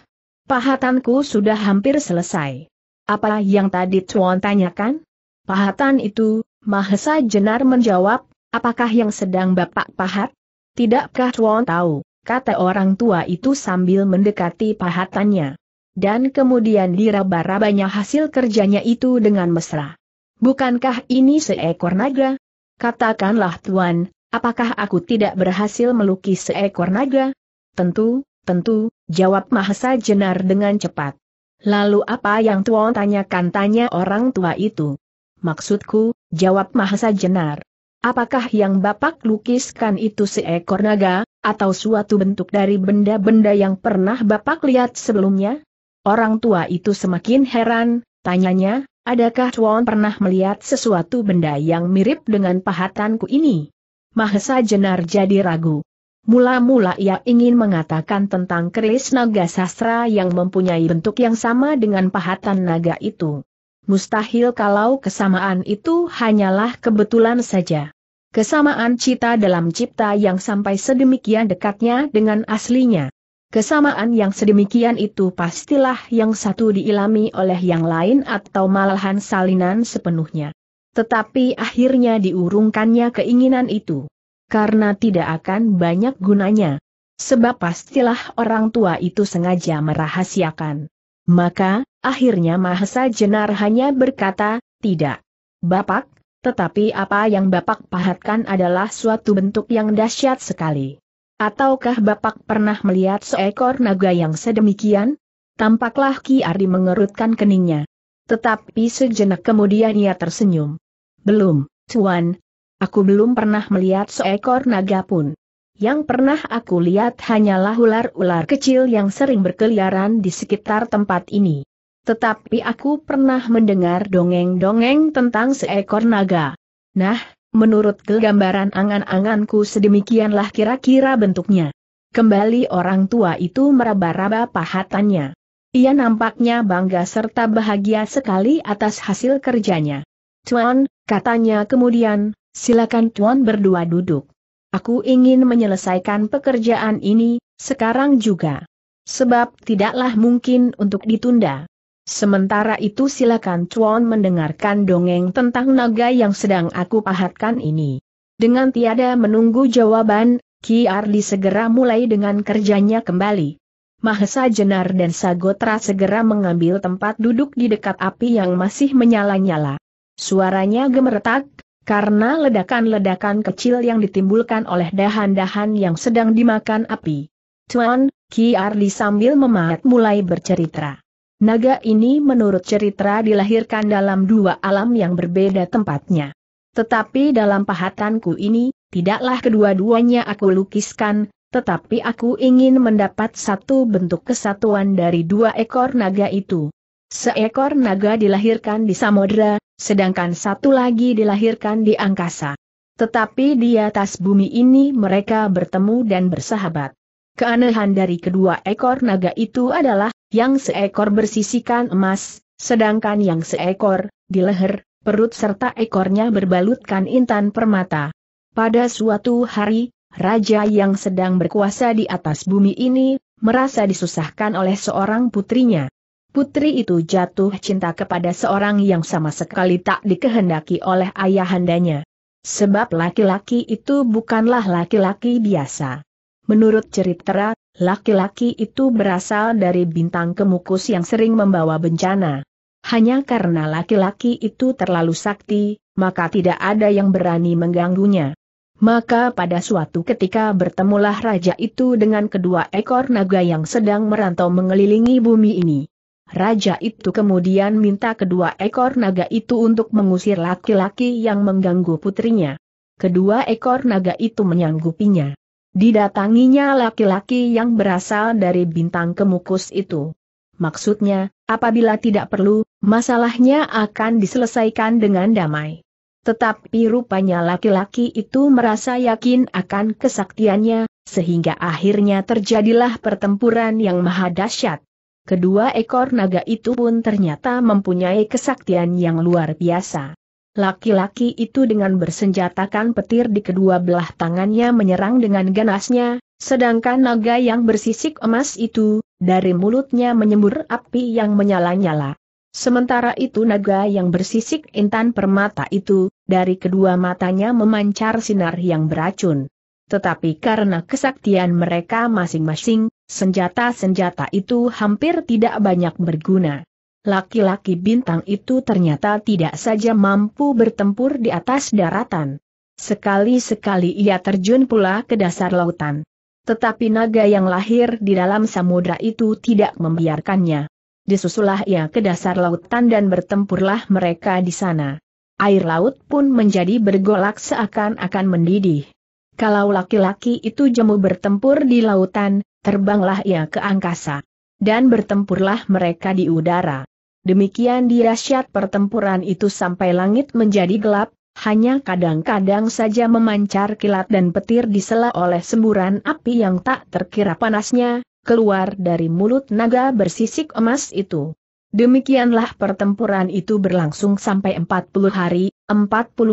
Pahatanku sudah hampir selesai. Apa yang tadi Tuan tanyakan? Pahatan itu, Mahesa Jenar menjawab, apakah yang sedang Bapak pahat? Tidakkah Tuan tahu? kata orang tua itu sambil mendekati pahatannya. Dan kemudian diraba-rabanya hasil kerjanya itu dengan mesra. Bukankah ini seekor naga? Katakanlah tuan, apakah aku tidak berhasil melukis seekor naga? Tentu, tentu, jawab Mahesa Jenar dengan cepat. Lalu apa yang tuan tanyakan tanya orang tua itu? Maksudku, jawab Mahesa Jenar. Apakah yang Bapak lukiskan itu seekor naga? atau suatu bentuk dari benda-benda yang pernah Bapak lihat sebelumnya? Orang tua itu semakin heran, tanyanya, adakah Tuan pernah melihat sesuatu benda yang mirip dengan pahatanku ini? Mahesa Jenar jadi ragu. Mula-mula ia ingin mengatakan tentang keris naga sastra yang mempunyai bentuk yang sama dengan pahatan naga itu. Mustahil kalau kesamaan itu hanyalah kebetulan saja. Kesamaan cita dalam cipta yang sampai sedemikian dekatnya dengan aslinya. Kesamaan yang sedemikian itu pastilah yang satu diilami oleh yang lain atau malahan salinan sepenuhnya. Tetapi akhirnya diurungkannya keinginan itu. Karena tidak akan banyak gunanya. Sebab pastilah orang tua itu sengaja merahasiakan. Maka, akhirnya Mahesa Jenar hanya berkata, tidak. Bapak, tetapi apa yang Bapak pahatkan adalah suatu bentuk yang dahsyat sekali. Ataukah Bapak pernah melihat seekor naga yang sedemikian? Tampaklah Ki Ardi mengerutkan keningnya. Tetapi sejenak kemudian ia tersenyum. Belum, Tuan. Aku belum pernah melihat seekor naga pun. Yang pernah aku lihat hanyalah ular-ular kecil yang sering berkeliaran di sekitar tempat ini. Tetapi aku pernah mendengar dongeng-dongeng tentang seekor naga. Nah, menurut kegambaran angan-anganku sedemikianlah kira-kira bentuknya. Kembali orang tua itu meraba-raba pahatannya. Ia nampaknya bangga serta bahagia sekali atas hasil kerjanya. Tuan, katanya kemudian, silakan Tuan berdua duduk. Aku ingin menyelesaikan pekerjaan ini, sekarang juga. Sebab tidaklah mungkin untuk ditunda. Sementara itu silakan Chuan mendengarkan dongeng tentang naga yang sedang aku pahatkan ini. Dengan tiada menunggu jawaban, Ki Ardi segera mulai dengan kerjanya kembali. Mahesa Jenar dan Sagotra segera mengambil tempat duduk di dekat api yang masih menyala-nyala. Suaranya gemeretak, karena ledakan-ledakan kecil yang ditimbulkan oleh dahan-dahan yang sedang dimakan api. Tuan, Ki Ardi sambil memahat mulai bercerita. Naga ini menurut cerita dilahirkan dalam dua alam yang berbeda tempatnya. Tetapi dalam pahatanku ini, tidaklah kedua-duanya aku lukiskan, tetapi aku ingin mendapat satu bentuk kesatuan dari dua ekor naga itu. Seekor naga dilahirkan di samudera, sedangkan satu lagi dilahirkan di angkasa. Tetapi di atas bumi ini mereka bertemu dan bersahabat. Keanehan dari kedua ekor naga itu adalah, yang seekor bersisikan emas, sedangkan yang seekor, di leher, perut serta ekornya berbalutkan intan permata. Pada suatu hari, raja yang sedang berkuasa di atas bumi ini, merasa disusahkan oleh seorang putrinya. Putri itu jatuh cinta kepada seorang yang sama sekali tak dikehendaki oleh ayahandanya. Sebab laki-laki itu bukanlah laki-laki biasa. Menurut cerita, laki-laki itu berasal dari bintang kemukus yang sering membawa bencana. Hanya karena laki-laki itu terlalu sakti, maka tidak ada yang berani mengganggunya. Maka pada suatu ketika bertemulah raja itu dengan kedua ekor naga yang sedang merantau mengelilingi bumi ini. Raja itu kemudian minta kedua ekor naga itu untuk mengusir laki-laki yang mengganggu putrinya. Kedua ekor naga itu menyanggupinya. Didatanginya laki-laki yang berasal dari bintang kemukus itu. Maksudnya, apabila tidak perlu, masalahnya akan diselesaikan dengan damai. Tetapi rupanya laki-laki itu merasa yakin akan kesaktiannya, sehingga akhirnya terjadilah pertempuran yang maha dahsyat. Kedua ekor naga itu pun ternyata mempunyai kesaktian yang luar biasa. Laki-laki itu dengan bersenjatakan petir di kedua belah tangannya menyerang dengan ganasnya, sedangkan naga yang bersisik emas itu, dari mulutnya menyembur api yang menyala-nyala. Sementara itu naga yang bersisik intan permata itu, dari kedua matanya memancar sinar yang beracun. Tetapi karena kesaktian mereka masing-masing, senjata-senjata itu hampir tidak banyak berguna laki-laki bintang itu ternyata tidak saja mampu bertempur di atas daratan. Sekali-sekali ia terjun pula ke dasar lautan. Tetapi naga yang lahir di dalam samudra itu tidak membiarkannya. Disusulah ia ke dasar lautan dan bertempurlah mereka di sana. Air laut pun menjadi bergolak seakan-akan mendidih. Kalau laki-laki itu jemu bertempur di lautan, terbanglah ia ke angkasa. Dan bertempurlah mereka di udara. Demikian dirasyat pertempuran itu sampai langit menjadi gelap, hanya kadang-kadang saja memancar kilat dan petir disela oleh semburan api yang tak terkira panasnya, keluar dari mulut naga bersisik emas itu. Demikianlah pertempuran itu berlangsung sampai 40 hari, 40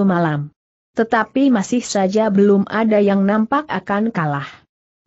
malam. Tetapi masih saja belum ada yang nampak akan kalah.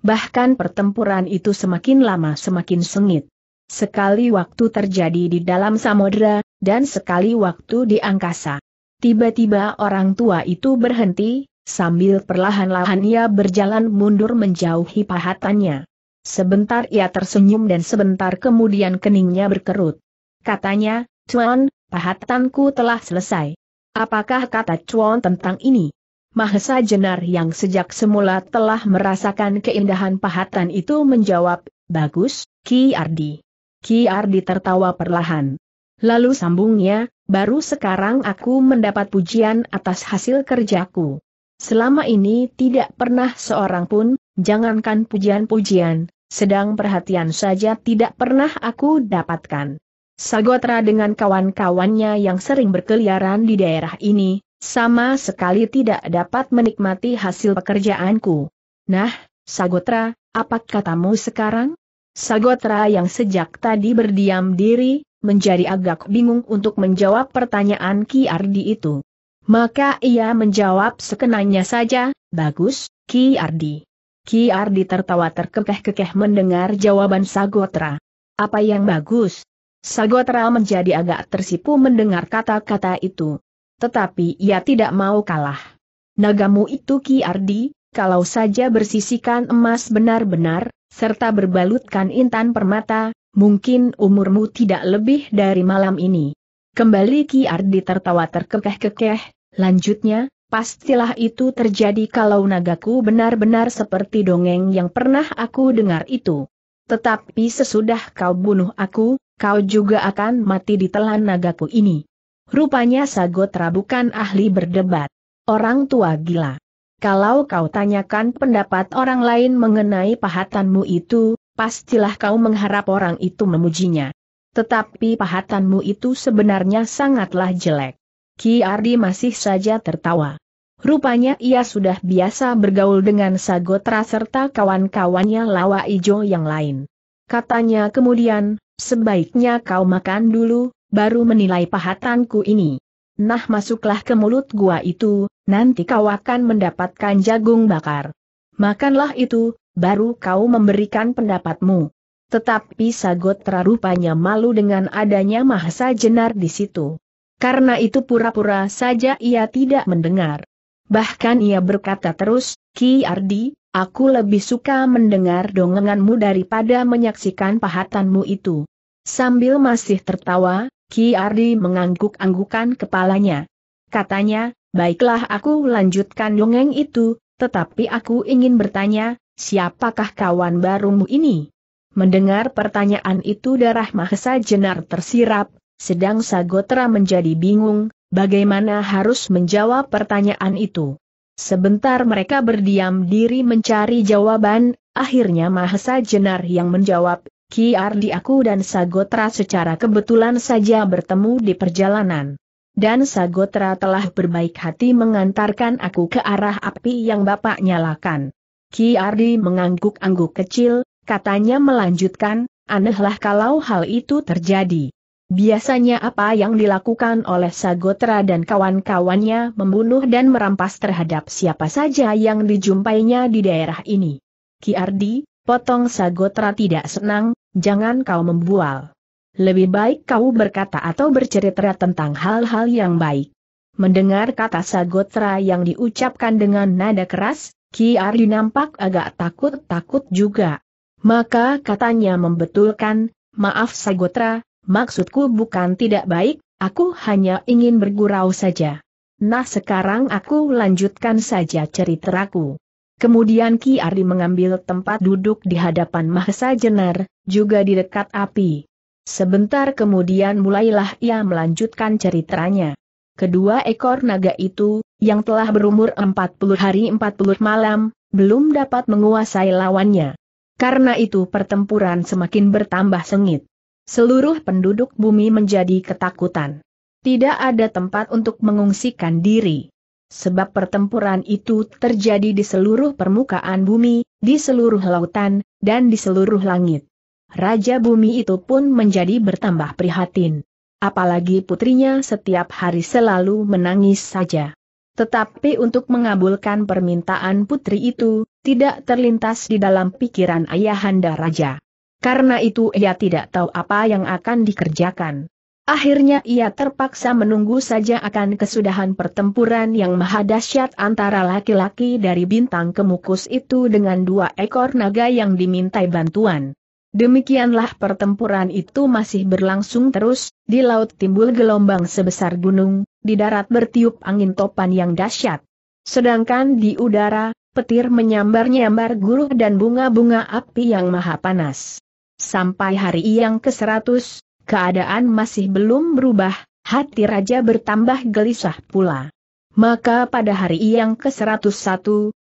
Bahkan pertempuran itu semakin lama semakin sengit sekali waktu terjadi di dalam samudera, dan sekali waktu di angkasa. Tiba-tiba orang tua itu berhenti, sambil perlahan-lahan ia berjalan mundur menjauhi pahatannya. Sebentar ia tersenyum dan sebentar kemudian keningnya berkerut. Katanya, Chuan, pahatanku telah selesai. Apakah kata Chuan tentang ini? Mahesa Jenar yang sejak semula telah merasakan keindahan pahatan itu menjawab, Bagus, Ki Ardi. Ki Ardi tertawa perlahan. Lalu sambungnya, baru sekarang aku mendapat pujian atas hasil kerjaku. Selama ini tidak pernah seorang pun, jangankan pujian-pujian, sedang perhatian saja tidak pernah aku dapatkan. Sagotra dengan kawan-kawannya yang sering berkeliaran di daerah ini, sama sekali tidak dapat menikmati hasil pekerjaanku. Nah, Sagotra, apa katamu sekarang? Sagotra yang sejak tadi berdiam diri, menjadi agak bingung untuk menjawab pertanyaan Ki Ardi itu. Maka ia menjawab sekenanya saja, bagus, Ki Ardi. Ki Ardi tertawa terkekeh-kekeh mendengar jawaban Sagotra. Apa yang bagus? Sagotra menjadi agak tersipu mendengar kata-kata itu. Tetapi ia tidak mau kalah. Nagamu itu Ki Ardi, kalau saja bersisikan emas benar-benar, serta berbalutkan intan permata, mungkin umurmu tidak lebih dari malam ini. Kembali Ki Ardi tertawa terkekeh-kekeh, lanjutnya, pastilah itu terjadi kalau nagaku benar-benar seperti dongeng yang pernah aku dengar itu. Tetapi sesudah kau bunuh aku, kau juga akan mati di ditelan nagaku ini. Rupanya Sagotra bukan ahli berdebat. Orang tua gila. Kalau kau tanyakan pendapat orang lain mengenai pahatanmu itu, pastilah kau mengharap orang itu memujinya. Tetapi pahatanmu itu sebenarnya sangatlah jelek. Ki Ardi masih saja tertawa. Rupanya ia sudah biasa bergaul dengan Sagotra serta kawan-kawannya lawa ijo yang lain. Katanya kemudian, sebaiknya kau makan dulu, baru menilai pahatanku ini. Nah masuklah ke mulut gua itu, nanti kau akan mendapatkan jagung bakar. Makanlah itu, baru kau memberikan pendapatmu. Tetapi Sagotra rupanya malu dengan adanya Mahasa Jenar di situ. Karena itu pura-pura saja ia tidak mendengar. Bahkan ia berkata terus, Ki Ardi, aku lebih suka mendengar dongenganmu daripada menyaksikan pahatanmu itu. Sambil masih tertawa, Ki Ardi mengangguk-anggukan kepalanya. Katanya, baiklah aku lanjutkan dongeng itu, tetapi aku ingin bertanya, siapakah kawan barumu ini? Mendengar pertanyaan itu darah Mahesa Jenar tersirap, sedang Sagotra menjadi bingung, bagaimana harus menjawab pertanyaan itu. Sebentar mereka berdiam diri mencari jawaban, akhirnya Mahesa Jenar yang menjawab, Ki Ardi aku dan Sagotra secara kebetulan saja bertemu di perjalanan. Dan Sagotra telah berbaik hati mengantarkan aku ke arah api yang Bapak nyalakan. Ki Ardi mengangguk-angguk kecil, katanya melanjutkan, anehlah kalau hal itu terjadi. Biasanya apa yang dilakukan oleh Sagotra dan kawan-kawannya membunuh dan merampas terhadap siapa saja yang dijumpainya di daerah ini. Ki Ardi, potong Sagotra tidak senang, jangan kau membual. Lebih baik kau berkata atau bercerita tentang hal-hal yang baik. Mendengar kata Sagotra yang diucapkan dengan nada keras, Ki Ardi nampak agak takut-takut juga. Maka katanya membetulkan, maaf Sagotra, maksudku bukan tidak baik, aku hanya ingin bergurau saja. Nah sekarang aku lanjutkan saja ceritaku. Kemudian Ki Ari mengambil tempat duduk di hadapan Mahesa Jenar, juga di dekat api. Sebentar kemudian mulailah ia melanjutkan ceritanya. Kedua ekor naga itu, yang telah berumur 40 hari 40 malam, belum dapat menguasai lawannya. Karena itu pertempuran semakin bertambah sengit. Seluruh penduduk bumi menjadi ketakutan. Tidak ada tempat untuk mengungsikan diri. Sebab pertempuran itu terjadi di seluruh permukaan bumi, di seluruh lautan, dan di seluruh langit. Raja bumi itu pun menjadi bertambah prihatin. Apalagi putrinya setiap hari selalu menangis saja. Tetapi untuk mengabulkan permintaan putri itu, tidak terlintas di dalam pikiran ayahanda raja. Karena itu ia tidak tahu apa yang akan dikerjakan. Akhirnya ia terpaksa menunggu saja akan kesudahan pertempuran yang maha mahadasyat antara laki-laki dari bintang kemukus itu dengan dua ekor naga yang dimintai bantuan. Demikianlah pertempuran itu masih berlangsung terus, di laut timbul gelombang sebesar gunung, di darat bertiup angin topan yang dahsyat. Sedangkan di udara, petir menyambar-nyambar guruh dan bunga-bunga api yang maha panas. Sampai hari yang ke-100, keadaan masih belum berubah, hati raja bertambah gelisah pula. Maka pada hari yang ke-101,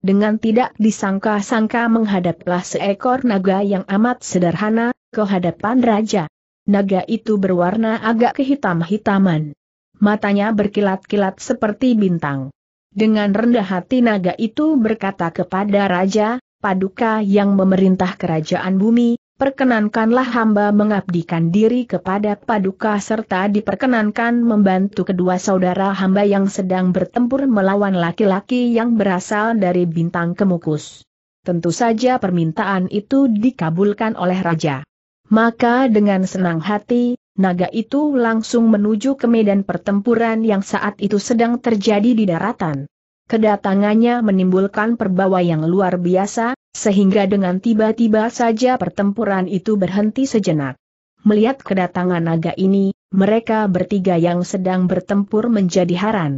dengan tidak disangka-sangka menghadaplah seekor naga yang amat sederhana, kehadapan raja. Naga itu berwarna agak kehitam-hitaman. Matanya berkilat-kilat seperti bintang. Dengan rendah hati naga itu berkata kepada raja, Paduka yang memerintah kerajaan bumi, perkenankanlah hamba mengabdikan diri kepada Paduka serta diperkenankan membantu kedua saudara hamba yang sedang bertempur melawan laki-laki yang berasal dari bintang kemukus. Tentu saja permintaan itu dikabulkan oleh Raja. Maka dengan senang hati, naga itu langsung menuju ke medan pertempuran yang saat itu sedang terjadi di daratan. Kedatangannya menimbulkan perbawa yang luar biasa, sehingga dengan tiba-tiba saja pertempuran itu berhenti sejenak. Melihat kedatangan naga ini, mereka bertiga yang sedang bertempur menjadi haran.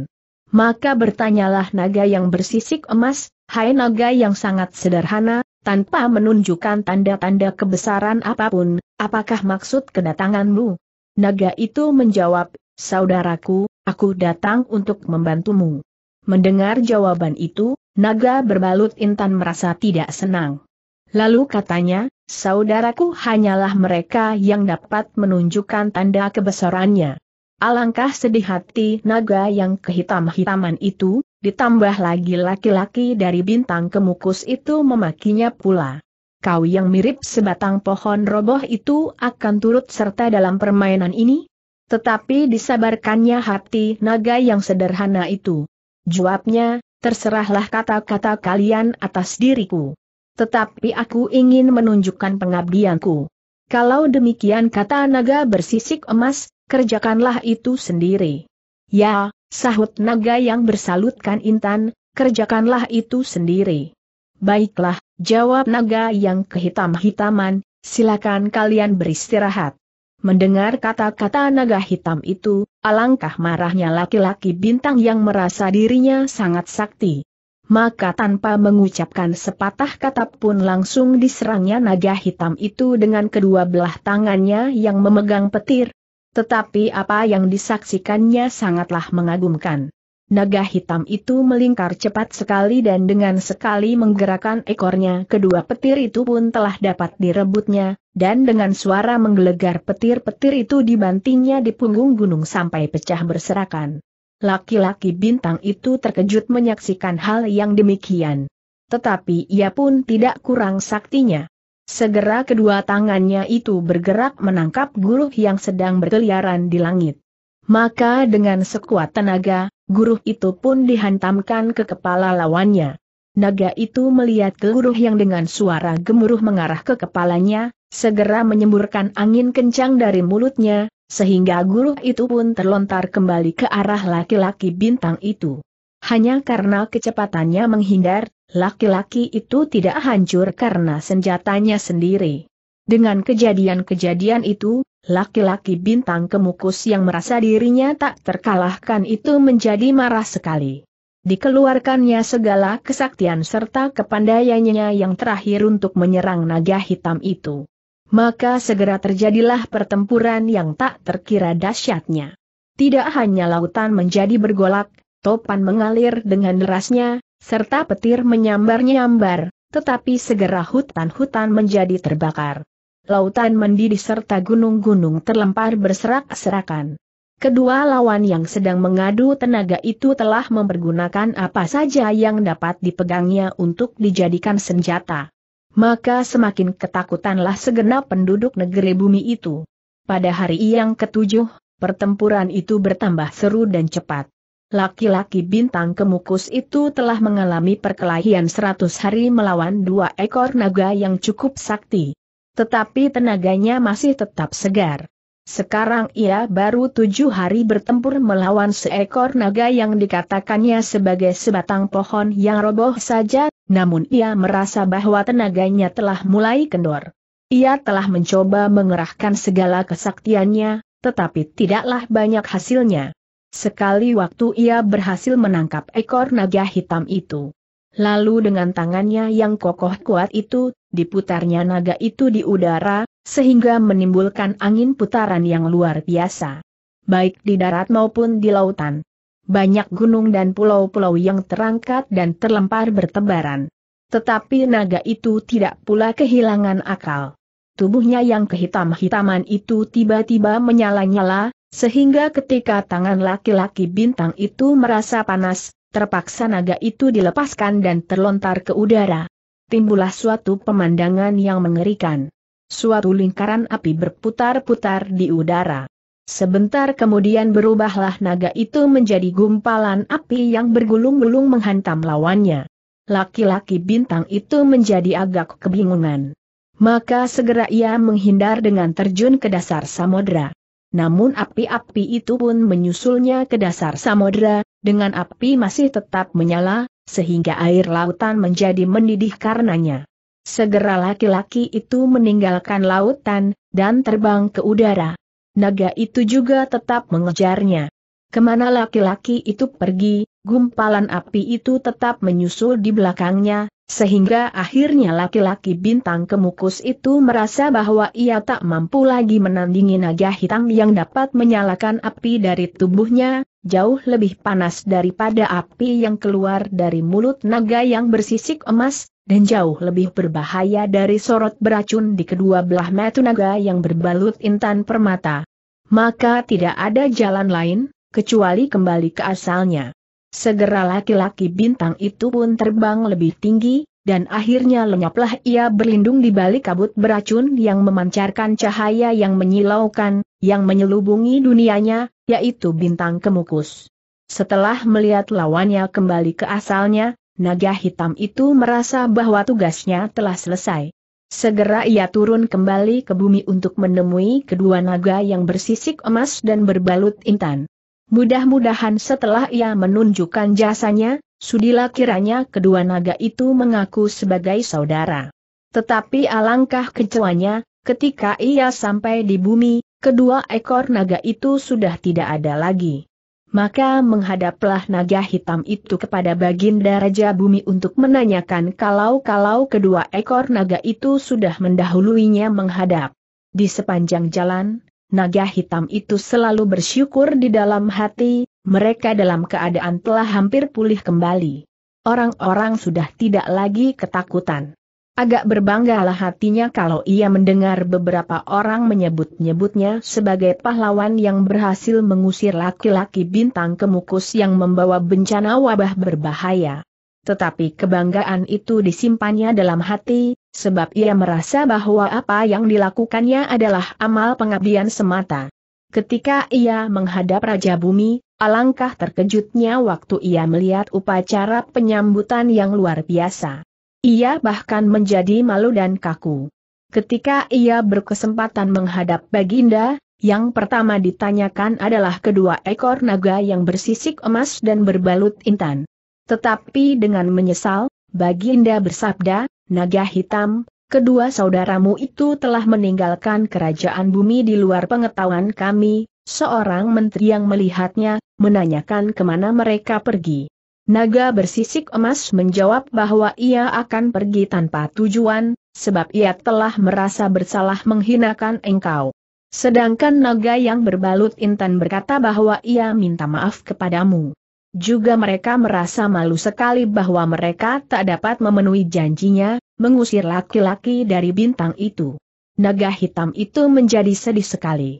Maka bertanyalah naga yang bersisik emas, hai naga yang sangat sederhana, tanpa menunjukkan tanda-tanda kebesaran apapun, apakah maksud kedatanganmu? Naga itu menjawab, saudaraku, aku datang untuk membantumu. Mendengar jawaban itu, Naga berbalut intan merasa tidak senang. Lalu katanya, saudaraku hanyalah mereka yang dapat menunjukkan tanda kebesarannya. Alangkah sedih hati naga yang kehitam-hitaman itu, ditambah lagi laki-laki dari bintang kemukus itu memakinya pula. Kau yang mirip sebatang pohon roboh itu akan turut serta dalam permainan ini? Tetapi disabarkannya hati naga yang sederhana itu. Jawabnya, terserahlah kata-kata kalian atas diriku. Tetapi aku ingin menunjukkan pengabdianku. Kalau demikian kata naga bersisik emas, kerjakanlah itu sendiri. Ya, sahut naga yang bersalutkan intan, kerjakanlah itu sendiri. Baiklah, jawab naga yang kehitam-hitaman, silakan kalian beristirahat. Mendengar kata-kata naga hitam itu, alangkah marahnya laki-laki bintang yang merasa dirinya sangat sakti. Maka tanpa mengucapkan sepatah kata pun langsung diserangnya naga hitam itu dengan kedua belah tangannya yang memegang petir. Tetapi apa yang disaksikannya sangatlah mengagumkan. Naga hitam itu melingkar cepat sekali dan dengan sekali menggerakkan ekornya kedua petir itu pun telah dapat direbutnya, dan dengan suara menggelegar petir-petir itu dibantingnya di punggung gunung sampai pecah berserakan. Laki-laki bintang itu terkejut menyaksikan hal yang demikian. Tetapi ia pun tidak kurang saktinya. Segera kedua tangannya itu bergerak menangkap guruh yang sedang berkeliaran di langit. Maka dengan sekuat tenaga, Guruh itu pun dihantamkan ke kepala lawannya. Naga itu melihat Guruh yang dengan suara gemuruh mengarah ke kepalanya, segera menyemburkan angin kencang dari mulutnya, sehingga guruh itu pun terlontar kembali ke arah laki-laki bintang itu. Hanya karena kecepatannya menghindar, laki-laki itu tidak hancur karena senjatanya sendiri. Dengan kejadian-kejadian itu, Laki-laki bintang kemukus yang merasa dirinya tak terkalahkan itu menjadi marah sekali. Dikeluarkannya segala kesaktian serta kepandaiannya yang terakhir untuk menyerang naga hitam itu. Maka segera terjadilah pertempuran yang tak terkira dahsyatnya. Tidak hanya lautan menjadi bergolak, topan mengalir dengan derasnya, serta petir menyambar-nyambar, tetapi segera hutan-hutan menjadi terbakar lautan mendidih serta gunung-gunung terlempar berserak-serakan. Kedua lawan yang sedang mengadu tenaga itu telah mempergunakan apa saja yang dapat dipegangnya untuk dijadikan senjata. Maka semakin ketakutanlah segenap penduduk negeri bumi itu. Pada hari yang ketujuh, pertempuran itu bertambah seru dan cepat. Laki-laki bintang kemukus itu telah mengalami perkelahian seratus hari melawan dua ekor naga yang cukup sakti. Tetapi tenaganya masih tetap segar. Sekarang ia baru tujuh hari bertempur melawan seekor naga yang dikatakannya sebagai sebatang pohon yang roboh saja, namun ia merasa bahwa tenaganya telah mulai kendor. Ia telah mencoba mengerahkan segala kesaktiannya, tetapi tidaklah banyak hasilnya. Sekali waktu ia berhasil menangkap ekor naga hitam itu. Lalu dengan tangannya yang kokoh kuat itu, diputarnya naga itu di udara, sehingga menimbulkan angin putaran yang luar biasa. Baik di darat maupun di lautan. Banyak gunung dan pulau-pulau yang terangkat dan terlempar bertebaran. Tetapi naga itu tidak pula kehilangan akal. Tubuhnya yang kehitam-hitaman itu tiba-tiba menyala-nyala, sehingga ketika tangan laki-laki bintang itu merasa panas, terpaksa naga itu dilepaskan dan terlontar ke udara. Timbullah suatu pemandangan yang mengerikan. Suatu lingkaran api berputar-putar di udara. Sebentar kemudian berubahlah naga itu menjadi gumpalan api yang bergulung-gulung menghantam lawannya. Laki-laki bintang itu menjadi agak kebingungan. Maka segera ia menghindar dengan terjun ke dasar samudera. Namun api-api itu pun menyusulnya ke dasar samudera, dengan api masih tetap menyala, sehingga air lautan menjadi mendidih karenanya. Segera laki-laki itu meninggalkan lautan, dan terbang ke udara. Naga itu juga tetap mengejarnya. Kemana laki-laki itu pergi, gumpalan api itu tetap menyusul di belakangnya, sehingga akhirnya laki-laki bintang kemukus itu merasa bahwa ia tak mampu lagi menandingi naga hitam yang dapat menyalakan api dari tubuhnya, jauh lebih panas daripada api yang keluar dari mulut naga yang bersisik emas, dan jauh lebih berbahaya dari sorot beracun di kedua belah mata naga yang berbalut intan permata. Maka tidak ada jalan lain, kecuali kembali ke asalnya. Segera laki-laki bintang itu pun terbang lebih tinggi, dan akhirnya lenyaplah ia berlindung di balik kabut beracun yang memancarkan cahaya yang menyilaukan, yang menyelubungi dunianya, yaitu bintang kemukus. Setelah melihat lawannya kembali ke asalnya, naga hitam itu merasa bahwa tugasnya telah selesai. Segera ia turun kembali ke bumi untuk menemui kedua naga yang bersisik emas dan berbalut intan. Mudah-mudahan setelah ia menunjukkan jasanya, sudilah kiranya kedua naga itu mengaku sebagai saudara. Tetapi alangkah kecewanya, ketika ia sampai di bumi, kedua ekor naga itu sudah tidak ada lagi. Maka menghadaplah naga hitam itu kepada Baginda Raja Bumi untuk menanyakan kalau-kalau kedua ekor naga itu sudah mendahuluinya menghadap. Di sepanjang jalan, naga hitam itu selalu bersyukur di dalam hati, mereka dalam keadaan telah hampir pulih kembali. Orang-orang sudah tidak lagi ketakutan. Agak berbanggalah hatinya kalau ia mendengar beberapa orang menyebut-nyebutnya sebagai pahlawan yang berhasil mengusir laki-laki bintang kemukus yang membawa bencana wabah berbahaya. Tetapi kebanggaan itu disimpannya dalam hati, sebab ia merasa bahwa apa yang dilakukannya adalah amal pengabdian semata. Ketika ia menghadap Raja Bumi, alangkah terkejutnya waktu ia melihat upacara penyambutan yang luar biasa. Ia bahkan menjadi malu dan kaku. Ketika ia berkesempatan menghadap Baginda, yang pertama ditanyakan adalah kedua ekor naga yang bersisik emas dan berbalut intan. Tetapi dengan menyesal, Baginda bersabda, naga hitam, kedua saudaramu itu telah meninggalkan kerajaan bumi di luar pengetahuan kami, seorang menteri yang melihatnya, menanyakan kemana mereka pergi. Naga bersisik emas menjawab bahwa ia akan pergi tanpa tujuan, sebab ia telah merasa bersalah menghinakan engkau. Sedangkan naga yang berbalut intan berkata bahwa ia minta maaf kepadamu. Juga mereka merasa malu sekali bahwa mereka tak dapat memenuhi janjinya, mengusir laki-laki dari bintang itu. Naga hitam itu menjadi sedih sekali.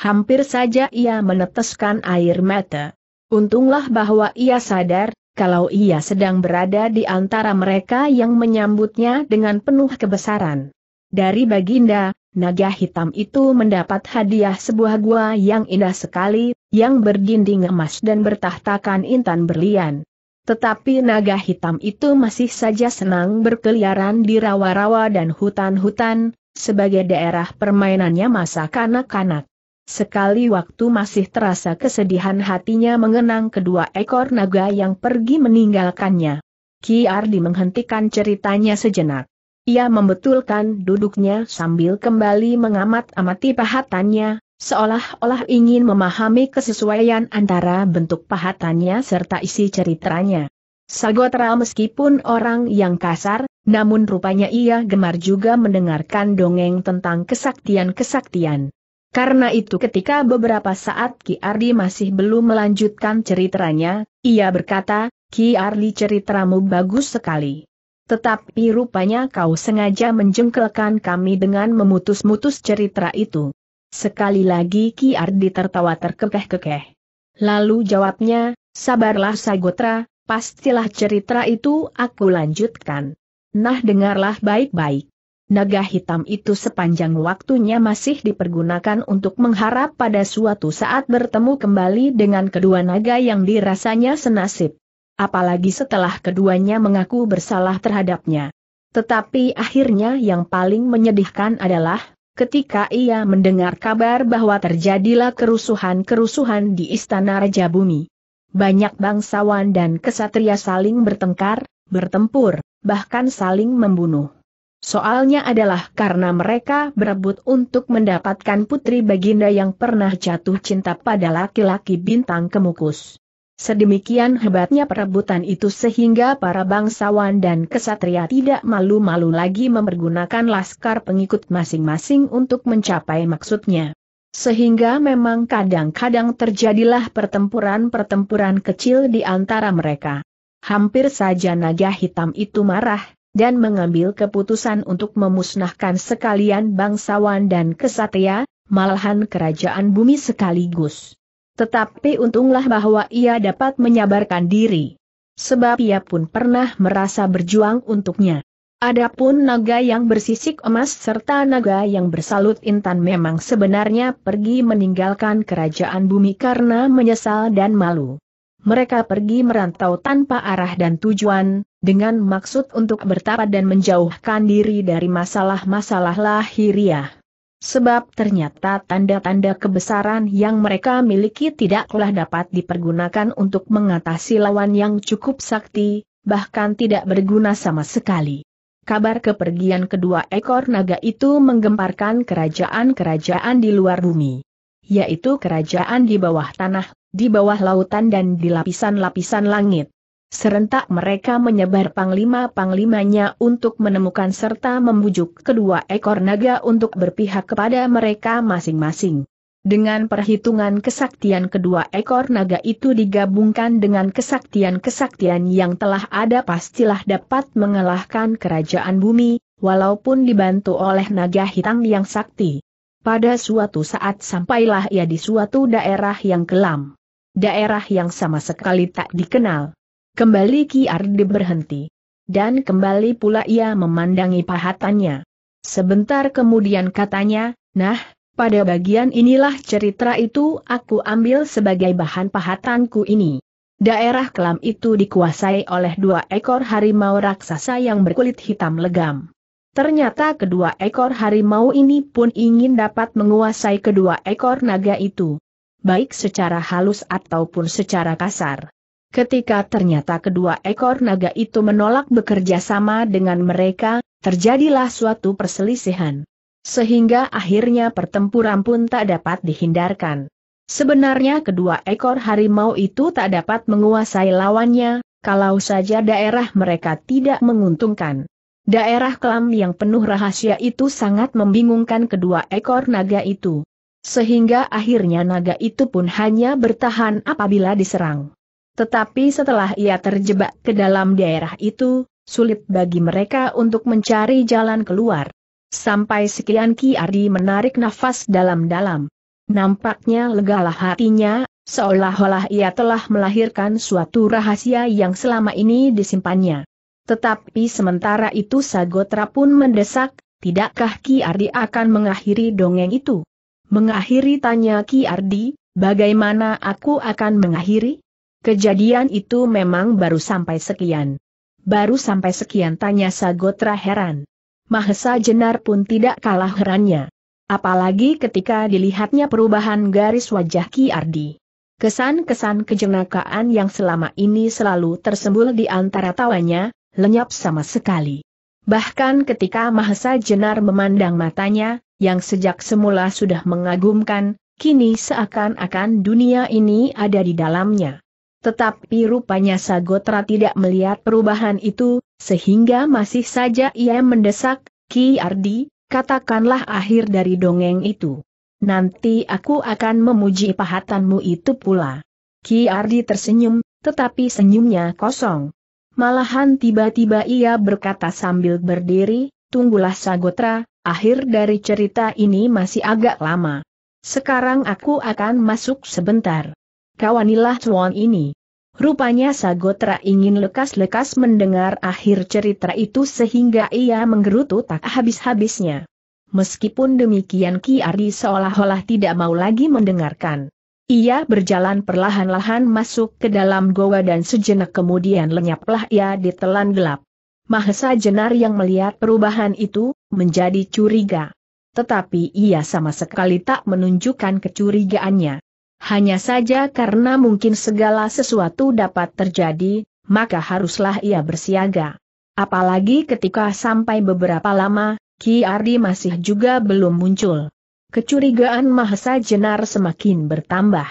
Hampir saja ia meneteskan air mata. Untunglah bahwa ia sadar, kalau ia sedang berada di antara mereka yang menyambutnya dengan penuh kebesaran. Dari Baginda, naga hitam itu mendapat hadiah sebuah gua yang indah sekali, yang berdinding emas dan bertahtakan intan berlian. Tetapi naga hitam itu masih saja senang berkeliaran di rawa-rawa dan hutan-hutan, sebagai daerah permainannya masa kanak-kanak. Sekali waktu masih terasa kesedihan hatinya mengenang kedua ekor naga yang pergi meninggalkannya. Ki Ardi menghentikan ceritanya sejenak. Ia membetulkan duduknya sambil kembali mengamat-amati pahatannya, seolah-olah ingin memahami kesesuaian antara bentuk pahatannya serta isi ceritanya. Sagotra meskipun orang yang kasar, namun rupanya ia gemar juga mendengarkan dongeng tentang kesaktian-kesaktian. Karena itu ketika beberapa saat Ki Ardi masih belum melanjutkan ceritanya, ia berkata, Ki Ardi ceritamu bagus sekali. Tetapi rupanya kau sengaja menjengkelkan kami dengan memutus-mutus cerita itu. Sekali lagi Ki Ardi tertawa terkekeh-kekeh. Lalu jawabnya, sabarlah Sagotra, pastilah cerita itu aku lanjutkan. Nah dengarlah baik-baik. Naga hitam itu sepanjang waktunya masih dipergunakan untuk mengharap pada suatu saat bertemu kembali dengan kedua naga yang dirasanya senasib apalagi setelah keduanya mengaku bersalah terhadapnya. Tetapi akhirnya yang paling menyedihkan adalah, ketika ia mendengar kabar bahwa terjadilah kerusuhan-kerusuhan di Istana Raja Bumi. Banyak bangsawan dan kesatria saling bertengkar, bertempur, bahkan saling membunuh. Soalnya adalah karena mereka berebut untuk mendapatkan putri Baginda yang pernah jatuh cinta pada laki-laki bintang kemukus. Sedemikian hebatnya perebutan itu sehingga para bangsawan dan kesatria tidak malu-malu lagi mempergunakan laskar pengikut masing-masing untuk mencapai maksudnya. Sehingga memang kadang-kadang terjadilah pertempuran-pertempuran kecil di antara mereka. Hampir saja naga hitam itu marah, dan mengambil keputusan untuk memusnahkan sekalian bangsawan dan kesatria, malahan kerajaan bumi sekaligus. Tetapi untunglah bahwa ia dapat menyabarkan diri. Sebab ia pun pernah merasa berjuang untuknya. Adapun naga yang bersisik emas serta naga yang bersalut intan memang sebenarnya pergi meninggalkan kerajaan bumi karena menyesal dan malu. Mereka pergi merantau tanpa arah dan tujuan, dengan maksud untuk bertapa dan menjauhkan diri dari masalah-masalah lahiriah. Sebab ternyata tanda-tanda kebesaran yang mereka miliki tidaklah dapat dipergunakan untuk mengatasi lawan yang cukup sakti, bahkan tidak berguna sama sekali. Kabar kepergian kedua ekor naga itu menggemparkan kerajaan-kerajaan di luar bumi. Yaitu kerajaan di bawah tanah, di bawah lautan dan di lapisan-lapisan langit. Serentak mereka menyebar panglima-panglimanya untuk menemukan serta membujuk kedua ekor naga untuk berpihak kepada mereka masing-masing. Dengan perhitungan kesaktian kedua ekor naga itu digabungkan dengan kesaktian-kesaktian yang telah ada pastilah dapat mengalahkan kerajaan bumi, walaupun dibantu oleh naga hitam yang sakti. Pada suatu saat sampailah ia di suatu daerah yang kelam. Daerah yang sama sekali tak dikenal Kembali Ki Ardi berhenti. Dan kembali pula ia memandangi pahatannya. Sebentar kemudian katanya, nah, pada bagian inilah cerita itu aku ambil sebagai bahan pahatanku ini. Daerah kelam itu dikuasai oleh dua ekor harimau raksasa yang berkulit hitam legam. Ternyata kedua ekor harimau ini pun ingin dapat menguasai kedua ekor naga itu. Baik secara halus ataupun secara kasar. Ketika ternyata kedua ekor naga itu menolak bekerja sama dengan mereka, terjadilah suatu perselisihan. Sehingga akhirnya pertempuran pun tak dapat dihindarkan. Sebenarnya kedua ekor harimau itu tak dapat menguasai lawannya, kalau saja daerah mereka tidak menguntungkan. Daerah kelam yang penuh rahasia itu sangat membingungkan kedua ekor naga itu. Sehingga akhirnya naga itu pun hanya bertahan apabila diserang. Tetapi setelah ia terjebak ke dalam daerah itu, sulit bagi mereka untuk mencari jalan keluar. Sampai sekian Ki Ardi menarik nafas dalam-dalam. Nampaknya legalah hatinya, seolah-olah ia telah melahirkan suatu rahasia yang selama ini disimpannya. Tetapi sementara itu Sagotra pun mendesak, tidakkah Ki Ardi akan mengakhiri dongeng itu? Mengakhiri tanya Ki Ardi, bagaimana aku akan mengakhiri? Kejadian itu memang baru sampai sekian. Baru sampai sekian tanya Sagotra heran. Mahesa Jenar pun tidak kalah herannya. Apalagi ketika dilihatnya perubahan garis wajah Ki Ardi. Kesan-kesan kejenakaan yang selama ini selalu tersembul di antara tawanya, lenyap sama sekali. Bahkan ketika Mahesa Jenar memandang matanya, yang sejak semula sudah mengagumkan, kini seakan-akan dunia ini ada di dalamnya. Tetapi rupanya Sagotra tidak melihat perubahan itu, sehingga masih saja ia mendesak, Ki Ardi, katakanlah akhir dari dongeng itu. Nanti aku akan memuji pahatanmu itu pula. Ki Ardi tersenyum, tetapi senyumnya kosong. Malahan tiba-tiba ia berkata sambil berdiri, tunggulah Sagotra, akhir dari cerita ini masih agak lama. Sekarang aku akan masuk sebentar. Kawanilah cuan ini. Rupanya Sagotra ingin lekas-lekas mendengar akhir cerita itu sehingga ia menggerutu tak habis-habisnya. Meskipun demikian Ki Ardi seolah-olah tidak mau lagi mendengarkan. Ia berjalan perlahan-lahan masuk ke dalam goa dan sejenak kemudian lenyaplah ia di telan gelap. Mahesa Jenar yang melihat perubahan itu, menjadi curiga. Tetapi ia sama sekali tak menunjukkan kecurigaannya. Hanya saja karena mungkin segala sesuatu dapat terjadi, maka haruslah ia bersiaga. Apalagi ketika sampai beberapa lama, Ki Ardi masih juga belum muncul. Kecurigaan Mahesa Jenar semakin bertambah.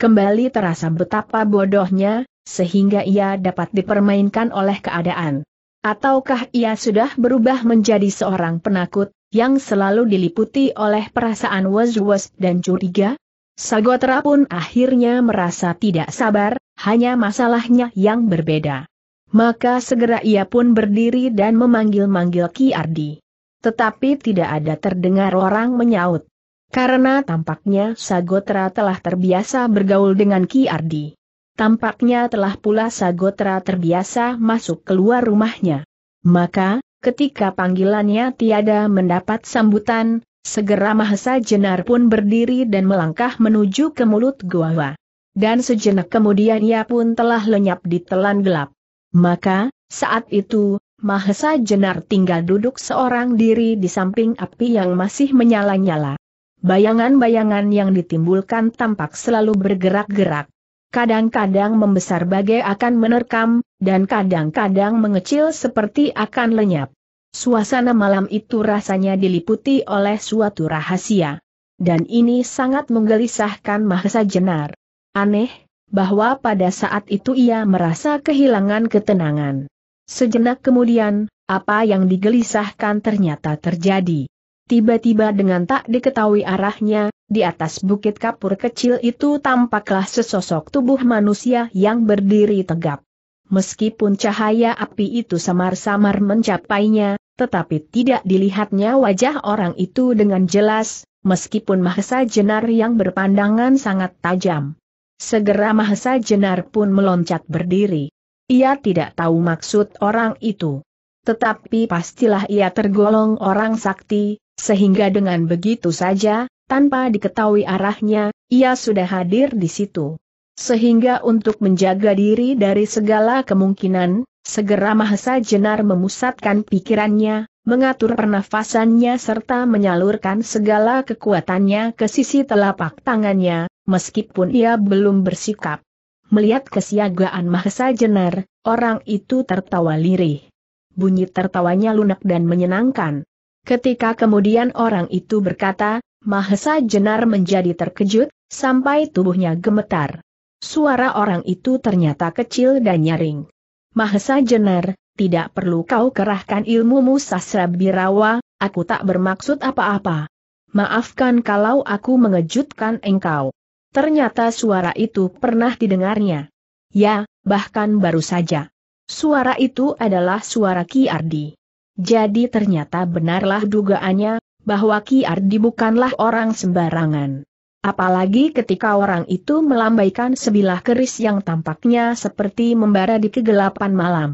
Kembali terasa betapa bodohnya, sehingga ia dapat dipermainkan oleh keadaan. Ataukah ia sudah berubah menjadi seorang penakut, yang selalu diliputi oleh perasaan was-was dan curiga? Sagotra pun akhirnya merasa tidak sabar, hanya masalahnya yang berbeda. Maka segera ia pun berdiri dan memanggil-manggil Ki Ardi. Tetapi tidak ada terdengar orang menyaut. Karena tampaknya Sagotra telah terbiasa bergaul dengan Ki Ardi. Tampaknya telah pula Sagotra terbiasa masuk keluar rumahnya. Maka, ketika panggilannya tiada mendapat sambutan, Segera Mahesa Jenar pun berdiri dan melangkah menuju ke mulut gua. Dan sejenak kemudian ia pun telah lenyap di telan gelap. Maka, saat itu, Mahesa Jenar tinggal duduk seorang diri di samping api yang masih menyala-nyala. Bayangan-bayangan yang ditimbulkan tampak selalu bergerak-gerak. Kadang-kadang membesar bagai akan menerkam, dan kadang-kadang mengecil seperti akan lenyap. Suasana malam itu rasanya diliputi oleh suatu rahasia. Dan ini sangat menggelisahkan Mahesa Jenar. Aneh, bahwa pada saat itu ia merasa kehilangan ketenangan. Sejenak kemudian, apa yang digelisahkan ternyata terjadi. Tiba-tiba dengan tak diketahui arahnya, di atas bukit kapur kecil itu tampaklah sesosok tubuh manusia yang berdiri tegap. Meskipun cahaya api itu samar-samar mencapainya, tetapi tidak dilihatnya wajah orang itu dengan jelas, meskipun Mahesa Jenar yang berpandangan sangat tajam. Segera Mahesa Jenar pun meloncat berdiri. Ia tidak tahu maksud orang itu. Tetapi pastilah ia tergolong orang sakti, sehingga dengan begitu saja, tanpa diketahui arahnya, ia sudah hadir di situ. Sehingga untuk menjaga diri dari segala kemungkinan, segera Mahesa Jenar memusatkan pikirannya, mengatur pernafasannya serta menyalurkan segala kekuatannya ke sisi telapak tangannya, meskipun ia belum bersikap. Melihat kesiagaan Mahesa Jenar, orang itu tertawa lirih. Bunyi tertawanya lunak dan menyenangkan. Ketika kemudian orang itu berkata, Mahesa Jenar menjadi terkejut, sampai tubuhnya gemetar. Suara orang itu ternyata kecil dan nyaring. Mahesa Jenar, tidak perlu kau kerahkan ilmumu sasra birawa, aku tak bermaksud apa-apa. Maafkan kalau aku mengejutkan engkau. Ternyata suara itu pernah didengarnya. Ya, bahkan baru saja. Suara itu adalah suara Ki Ardi. Jadi ternyata benarlah dugaannya, bahwa Ki Ardi bukanlah orang sembarangan. Apalagi ketika orang itu melambaikan sebilah keris yang tampaknya seperti membara di kegelapan malam.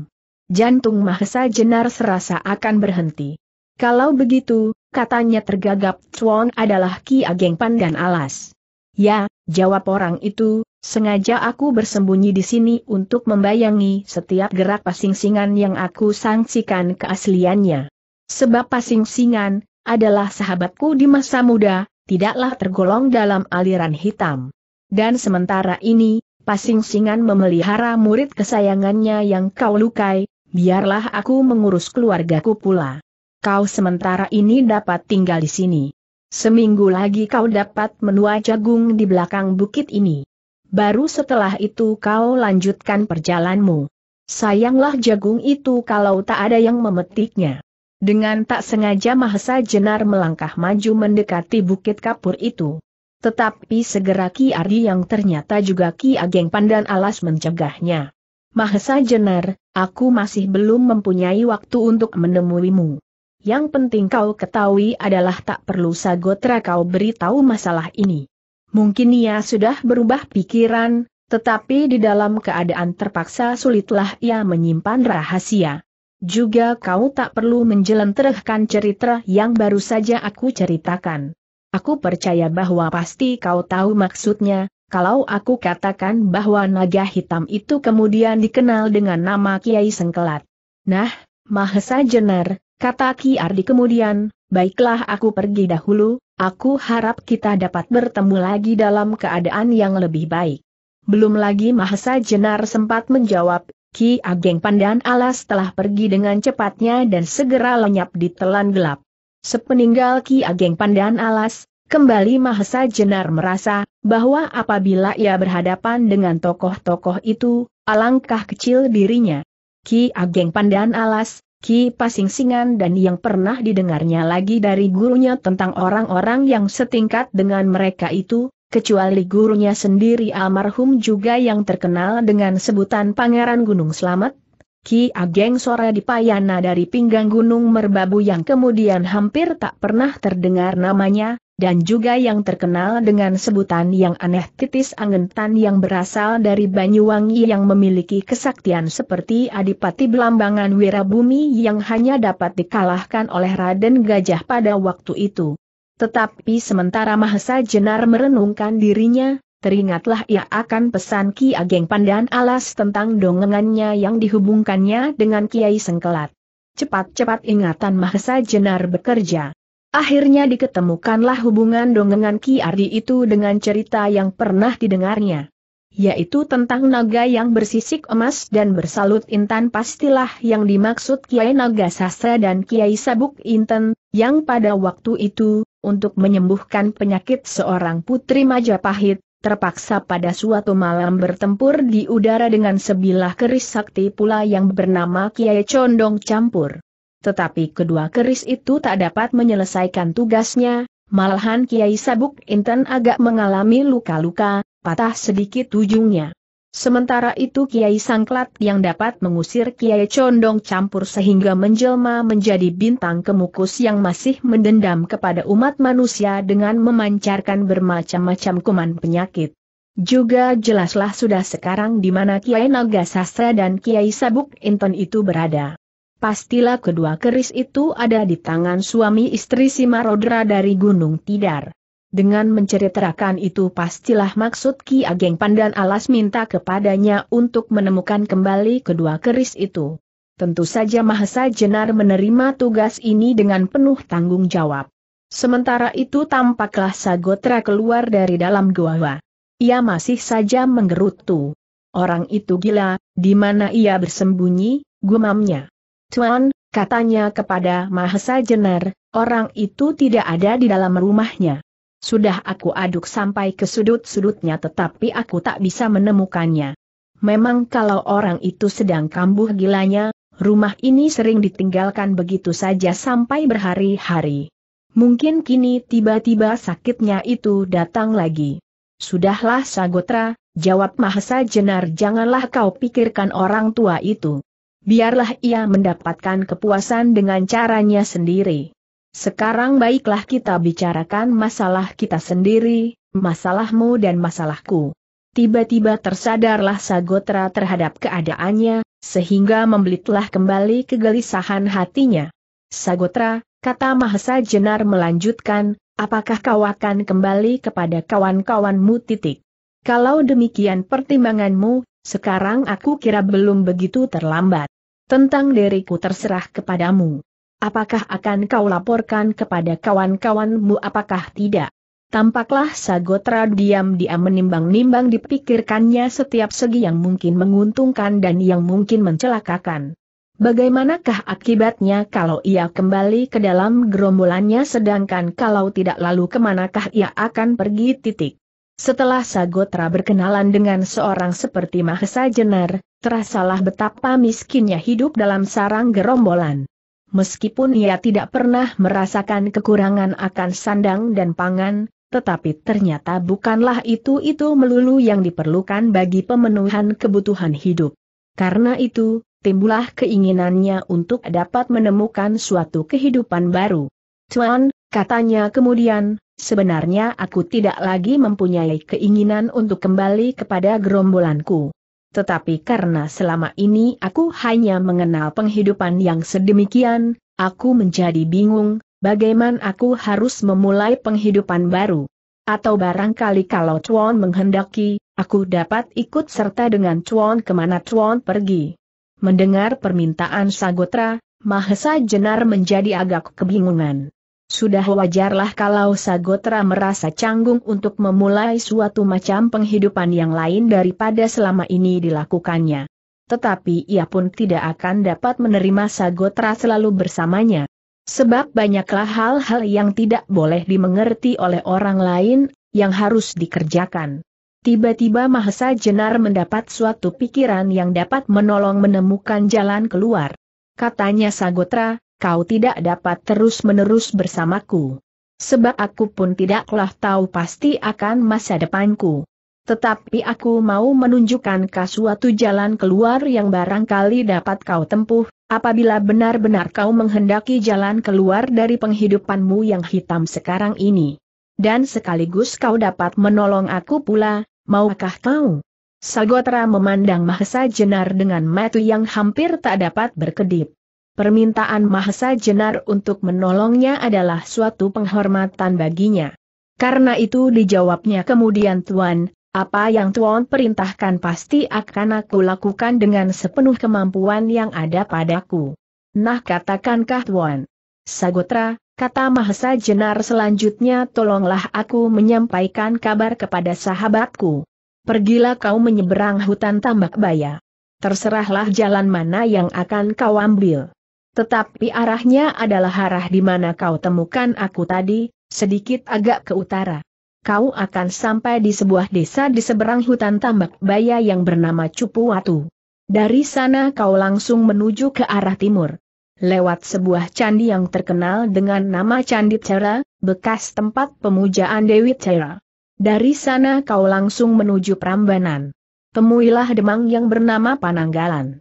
Jantung Mahesa Jenar serasa akan berhenti. Kalau begitu, katanya tergagap Chuan adalah Ki Ageng Pandan Alas. Ya, jawab orang itu, sengaja aku bersembunyi di sini untuk membayangi setiap gerak pasing-singan yang aku sangsikan keasliannya. Sebab pasing-singan adalah sahabatku di masa muda, tidaklah tergolong dalam aliran hitam. Dan sementara ini, Pasing Singan memelihara murid kesayangannya yang kau lukai, biarlah aku mengurus keluargaku pula. Kau sementara ini dapat tinggal di sini. Seminggu lagi kau dapat menua jagung di belakang bukit ini. Baru setelah itu kau lanjutkan perjalanmu. Sayanglah jagung itu kalau tak ada yang memetiknya. Dengan tak sengaja Mahesa Jenar melangkah maju mendekati bukit kapur itu. Tetapi segera Ki Ardi yang ternyata juga Ki Ageng Pandan Alas mencegahnya. Mahesa Jenar, aku masih belum mempunyai waktu untuk menemuimu. Yang penting kau ketahui adalah tak perlu Sagotra kau beritahu masalah ini. Mungkin ia sudah berubah pikiran, tetapi di dalam keadaan terpaksa sulitlah ia menyimpan rahasia. Juga kau tak perlu menjelentrehkan cerita yang baru saja aku ceritakan. Aku percaya bahwa pasti kau tahu maksudnya, kalau aku katakan bahwa naga hitam itu kemudian dikenal dengan nama Kiai Sengkelat. Nah, Mahesa Jenar, kata Ki Ardi kemudian, baiklah aku pergi dahulu, aku harap kita dapat bertemu lagi dalam keadaan yang lebih baik. Belum lagi Mahesa Jenar sempat menjawab, Ki Ageng Pandan Alas telah pergi dengan cepatnya dan segera lenyap di telan gelap. Sepeninggal Ki Ageng Pandan Alas, kembali Mahesa Jenar merasa bahwa apabila ia berhadapan dengan tokoh-tokoh itu, alangkah kecil dirinya. Ki Ageng Pandan Alas, Ki Pasingsingan dan yang pernah didengarnya lagi dari gurunya tentang orang-orang yang setingkat dengan mereka itu, kecuali gurunya sendiri almarhum juga yang terkenal dengan sebutan Pangeran Gunung Selamat, Ki Ageng Sora Dipayana dari pinggang Gunung Merbabu yang kemudian hampir tak pernah terdengar namanya, dan juga yang terkenal dengan sebutan yang aneh titis angentan yang berasal dari Banyuwangi yang memiliki kesaktian seperti Adipati Belambangan Wirabumi yang hanya dapat dikalahkan oleh Raden Gajah pada waktu itu. Tetapi sementara Mahesa Jenar merenungkan dirinya, teringatlah ia akan pesan Ki Ageng Pandan Alas tentang dongengannya yang dihubungkannya dengan Kiai Sengkelat. Cepat-cepat ingatan Mahesa Jenar bekerja. Akhirnya diketemukanlah hubungan dongengan Ki Ardi itu dengan cerita yang pernah didengarnya. Yaitu tentang naga yang bersisik emas dan bersalut intan pastilah yang dimaksud Kiai Naga Sastra dan Kiai Sabuk Inten, yang pada waktu itu, untuk menyembuhkan penyakit seorang putri Majapahit, terpaksa pada suatu malam bertempur di udara dengan sebilah keris sakti pula yang bernama Kiai Condong Campur. Tetapi kedua keris itu tak dapat menyelesaikan tugasnya, malahan Kiai Sabuk Inten agak mengalami luka-luka, patah sedikit ujungnya. Sementara itu Kiai Sangklat yang dapat mengusir Kiai Condong campur sehingga menjelma menjadi bintang kemukus yang masih mendendam kepada umat manusia dengan memancarkan bermacam-macam kuman penyakit. Juga jelaslah sudah sekarang di mana Kiai Naga Sastra dan Kiai Sabuk Inton itu berada. Pastilah kedua keris itu ada di tangan suami istri Simarodra dari Gunung Tidar. Dengan menceritakan itu pastilah maksud Ki Ageng Pandan Alas minta kepadanya untuk menemukan kembali kedua keris itu. Tentu saja Mahesa Jenar menerima tugas ini dengan penuh tanggung jawab. Sementara itu tampaklah Sagotra keluar dari dalam gua. Ia masih saja menggerutu. Orang itu gila, di mana ia bersembunyi, gumamnya. Tuan, katanya kepada Mahesa Jenar, orang itu tidak ada di dalam rumahnya. Sudah aku aduk sampai ke sudut-sudutnya tetapi aku tak bisa menemukannya. Memang kalau orang itu sedang kambuh gilanya, rumah ini sering ditinggalkan begitu saja sampai berhari-hari. Mungkin kini tiba-tiba sakitnya itu datang lagi. Sudahlah Sagotra, jawab Mahesa Jenar janganlah kau pikirkan orang tua itu biarlah ia mendapatkan kepuasan dengan caranya sendiri. Sekarang baiklah kita bicarakan masalah kita sendiri, masalahmu dan masalahku. Tiba-tiba tersadarlah Sagotra terhadap keadaannya, sehingga membelitlah kembali kegelisahan hatinya. Sagotra, kata Mahesa Jenar melanjutkan, apakah kau akan kembali kepada kawan-kawanmu titik? Kalau demikian pertimbanganmu, sekarang aku kira belum begitu terlambat. Tentang diriku terserah kepadamu. Apakah akan kau laporkan kepada kawan-kawanmu apakah tidak? Tampaklah Sagotra diam-diam menimbang-nimbang dipikirkannya setiap segi yang mungkin menguntungkan dan yang mungkin mencelakakan. Bagaimanakah akibatnya kalau ia kembali ke dalam gerombolannya sedangkan kalau tidak lalu kemanakah ia akan pergi titik. Setelah Sagotra berkenalan dengan seorang seperti Mahesa Jenar, terasalah betapa miskinnya hidup dalam sarang gerombolan meskipun ia tidak pernah merasakan kekurangan akan sandang dan pangan, tetapi ternyata bukanlah itu-itu melulu yang diperlukan bagi pemenuhan kebutuhan hidup. Karena itu, timbullah keinginannya untuk dapat menemukan suatu kehidupan baru. Tuan, katanya kemudian, sebenarnya aku tidak lagi mempunyai keinginan untuk kembali kepada gerombolanku tetapi karena selama ini aku hanya mengenal penghidupan yang sedemikian, aku menjadi bingung, bagaimana aku harus memulai penghidupan baru. Atau barangkali kalau Chuan menghendaki, aku dapat ikut serta dengan Chuan kemana Chuan pergi. Mendengar permintaan Sagotra, Mahesa Jenar menjadi agak kebingungan. Sudah wajarlah kalau Sagotra merasa canggung untuk memulai suatu macam penghidupan yang lain daripada selama ini dilakukannya. Tetapi ia pun tidak akan dapat menerima Sagotra selalu bersamanya. Sebab banyaklah hal-hal yang tidak boleh dimengerti oleh orang lain, yang harus dikerjakan. Tiba-tiba Mahesa Jenar mendapat suatu pikiran yang dapat menolong menemukan jalan keluar. Katanya Sagotra, kau tidak dapat terus-menerus bersamaku. Sebab aku pun tidaklah tahu pasti akan masa depanku. Tetapi aku mau menunjukkan kau suatu jalan keluar yang barangkali dapat kau tempuh, apabila benar-benar kau menghendaki jalan keluar dari penghidupanmu yang hitam sekarang ini. Dan sekaligus kau dapat menolong aku pula, maukah kau? Sagotra memandang Mahesa Jenar dengan mata yang hampir tak dapat berkedip permintaan Mahesa Jenar untuk menolongnya adalah suatu penghormatan baginya. Karena itu dijawabnya kemudian Tuan, apa yang Tuan perintahkan pasti akan aku lakukan dengan sepenuh kemampuan yang ada padaku. Nah katakankah Tuan? Sagotra, kata Mahesa Jenar selanjutnya tolonglah aku menyampaikan kabar kepada sahabatku. Pergilah kau menyeberang hutan tambak baya. Terserahlah jalan mana yang akan kau ambil. Tetapi arahnya adalah arah di mana kau temukan aku tadi, sedikit agak ke utara. Kau akan sampai di sebuah desa di seberang hutan tambak baya yang bernama Cupuwatu. Dari sana kau langsung menuju ke arah timur. Lewat sebuah candi yang terkenal dengan nama Candi Cera, bekas tempat pemujaan Dewi Cera. Dari sana kau langsung menuju Prambanan. Temuilah demang yang bernama Pananggalan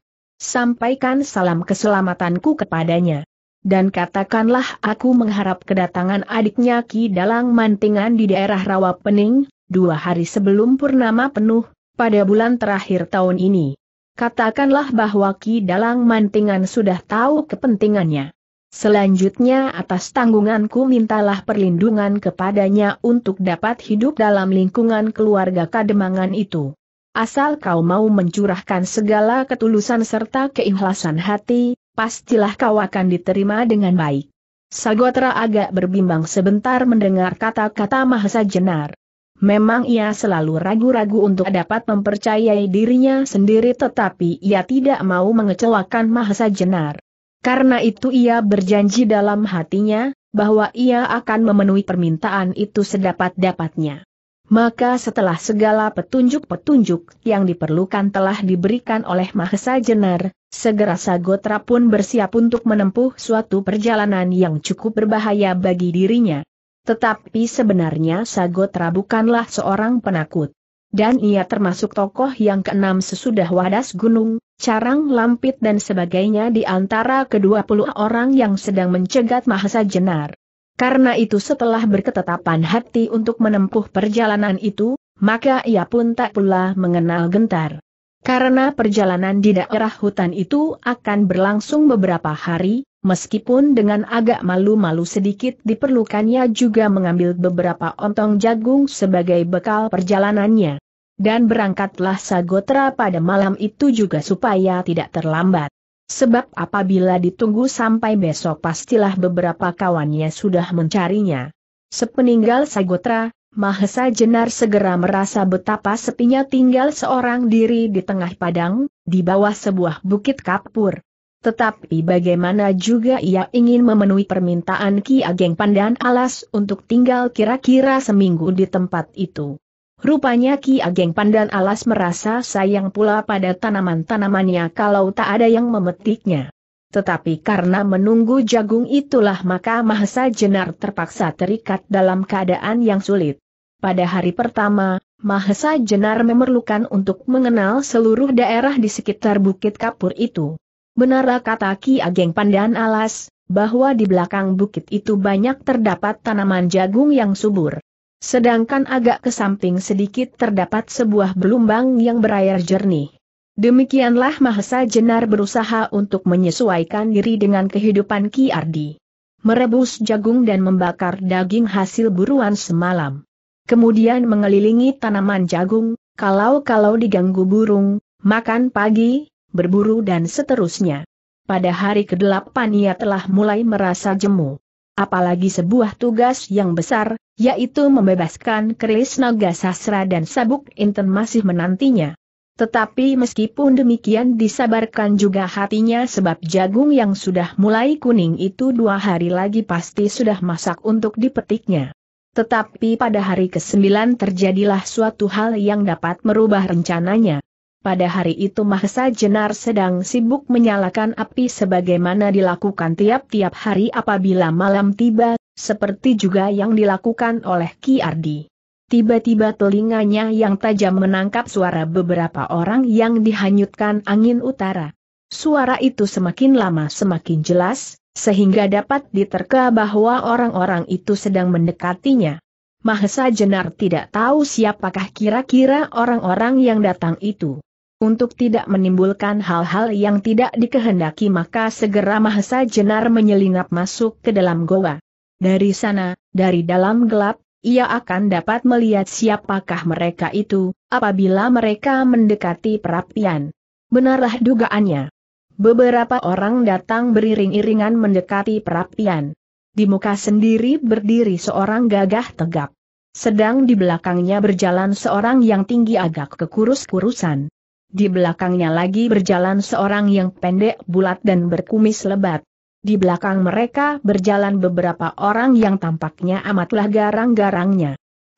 sampaikan salam keselamatanku kepadanya. Dan katakanlah aku mengharap kedatangan adiknya Ki Dalang Mantingan di daerah Rawa Pening, dua hari sebelum Purnama penuh, pada bulan terakhir tahun ini. Katakanlah bahwa Ki Dalang Mantingan sudah tahu kepentingannya. Selanjutnya atas tanggunganku mintalah perlindungan kepadanya untuk dapat hidup dalam lingkungan keluarga kademangan itu. Asal kau mau mencurahkan segala ketulusan serta keikhlasan hati, pastilah kau akan diterima dengan baik. Sagotra agak berbimbang sebentar mendengar kata-kata Mahesa Jenar. Memang ia selalu ragu-ragu untuk dapat mempercayai dirinya sendiri tetapi ia tidak mau mengecewakan Mahesa Jenar. Karena itu ia berjanji dalam hatinya, bahwa ia akan memenuhi permintaan itu sedapat-dapatnya. Maka setelah segala petunjuk-petunjuk yang diperlukan telah diberikan oleh Mahesa Jenar, segera Sagotra pun bersiap untuk menempuh suatu perjalanan yang cukup berbahaya bagi dirinya. Tetapi sebenarnya Sagotra bukanlah seorang penakut. Dan ia termasuk tokoh yang keenam sesudah Wadas Gunung, Carang Lampit dan sebagainya di antara kedua puluh orang yang sedang mencegat Mahesa Jenar. Karena itu setelah berketetapan hati untuk menempuh perjalanan itu, maka ia pun tak pula mengenal gentar. Karena perjalanan di daerah hutan itu akan berlangsung beberapa hari, meskipun dengan agak malu-malu sedikit diperlukannya juga mengambil beberapa ontong jagung sebagai bekal perjalanannya. Dan berangkatlah Sagotra pada malam itu juga supaya tidak terlambat. Sebab apabila ditunggu sampai besok pastilah beberapa kawannya sudah mencarinya. Sepeninggal Sagotra, Mahesa Jenar segera merasa betapa sepinya tinggal seorang diri di tengah padang, di bawah sebuah bukit kapur. Tetapi bagaimana juga ia ingin memenuhi permintaan Ki Ageng Pandan Alas untuk tinggal kira-kira seminggu di tempat itu. Rupanya Ki Ageng Pandan Alas merasa sayang pula pada tanaman-tanamannya kalau tak ada yang memetiknya. Tetapi karena menunggu jagung itulah maka Mahesa Jenar terpaksa terikat dalam keadaan yang sulit. Pada hari pertama, Mahesa Jenar memerlukan untuk mengenal seluruh daerah di sekitar Bukit Kapur itu. Benar kata Ki Ageng Pandan Alas, bahwa di belakang bukit itu banyak terdapat tanaman jagung yang subur. Sedangkan agak ke samping sedikit terdapat sebuah belumbang yang berair jernih. Demikianlah Mahesa Jenar berusaha untuk menyesuaikan diri dengan kehidupan Ki Ardi. Merebus jagung dan membakar daging hasil buruan semalam. Kemudian mengelilingi tanaman jagung, kalau-kalau diganggu burung, makan pagi, berburu dan seterusnya. Pada hari ke-8 ia telah mulai merasa jemu apalagi sebuah tugas yang besar, yaitu membebaskan keris naga sasra dan sabuk inten masih menantinya. Tetapi meskipun demikian disabarkan juga hatinya sebab jagung yang sudah mulai kuning itu dua hari lagi pasti sudah masak untuk dipetiknya. Tetapi pada hari ke-9 terjadilah suatu hal yang dapat merubah rencananya. Pada hari itu Mahesa Jenar sedang sibuk menyalakan api sebagaimana dilakukan tiap-tiap hari apabila malam tiba, seperti juga yang dilakukan oleh Ki Ardi. Tiba-tiba telinganya yang tajam menangkap suara beberapa orang yang dihanyutkan angin utara. Suara itu semakin lama semakin jelas, sehingga dapat diterka bahwa orang-orang itu sedang mendekatinya. Mahesa Jenar tidak tahu siapakah kira-kira orang-orang yang datang itu. Untuk tidak menimbulkan hal-hal yang tidak dikehendaki maka segera Mahesa Jenar menyelinap masuk ke dalam goa. Dari sana, dari dalam gelap, ia akan dapat melihat siapakah mereka itu, apabila mereka mendekati perapian. Benarlah dugaannya. Beberapa orang datang beriring-iringan mendekati perapian. Di muka sendiri berdiri seorang gagah tegap. Sedang di belakangnya berjalan seorang yang tinggi agak kekurus-kurusan. Di belakangnya lagi berjalan seorang yang pendek bulat dan berkumis lebat. Di belakang mereka berjalan beberapa orang yang tampaknya amatlah garang-garangnya.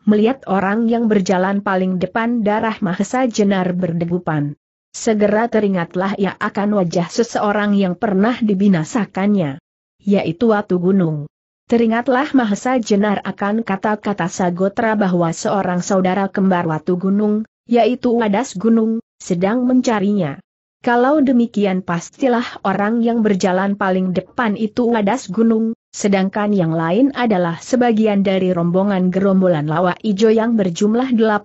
Melihat orang yang berjalan paling depan darah Mahesa Jenar berdegupan. Segera teringatlah ia akan wajah seseorang yang pernah dibinasakannya. Yaitu Watu Gunung. Teringatlah Mahesa Jenar akan kata-kata Sagotra bahwa seorang saudara kembar Watu Gunung, yaitu Wadas Gunung, sedang mencarinya. Kalau demikian pastilah orang yang berjalan paling depan itu Wadas Gunung, sedangkan yang lain adalah sebagian dari rombongan gerombolan lawa ijo yang berjumlah 18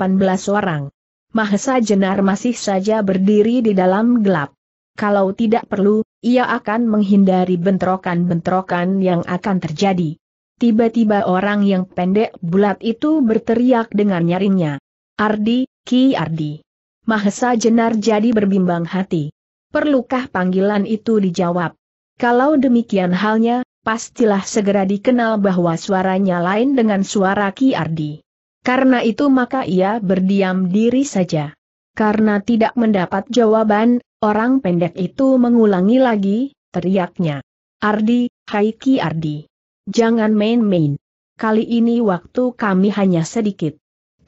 orang. Mahesa Jenar masih saja berdiri di dalam gelap. Kalau tidak perlu, ia akan menghindari bentrokan-bentrokan yang akan terjadi. Tiba-tiba orang yang pendek bulat itu berteriak dengan nyaringnya. Ardi, Ki Ardi. Mahesa Jenar jadi berbimbang hati. Perlukah panggilan itu dijawab? Kalau demikian halnya, pastilah segera dikenal bahwa suaranya lain dengan suara Ki Ardi. Karena itu maka ia berdiam diri saja. Karena tidak mendapat jawaban, orang pendek itu mengulangi lagi, teriaknya. Ardi, hai Ki Ardi. Jangan main-main. Kali ini waktu kami hanya sedikit.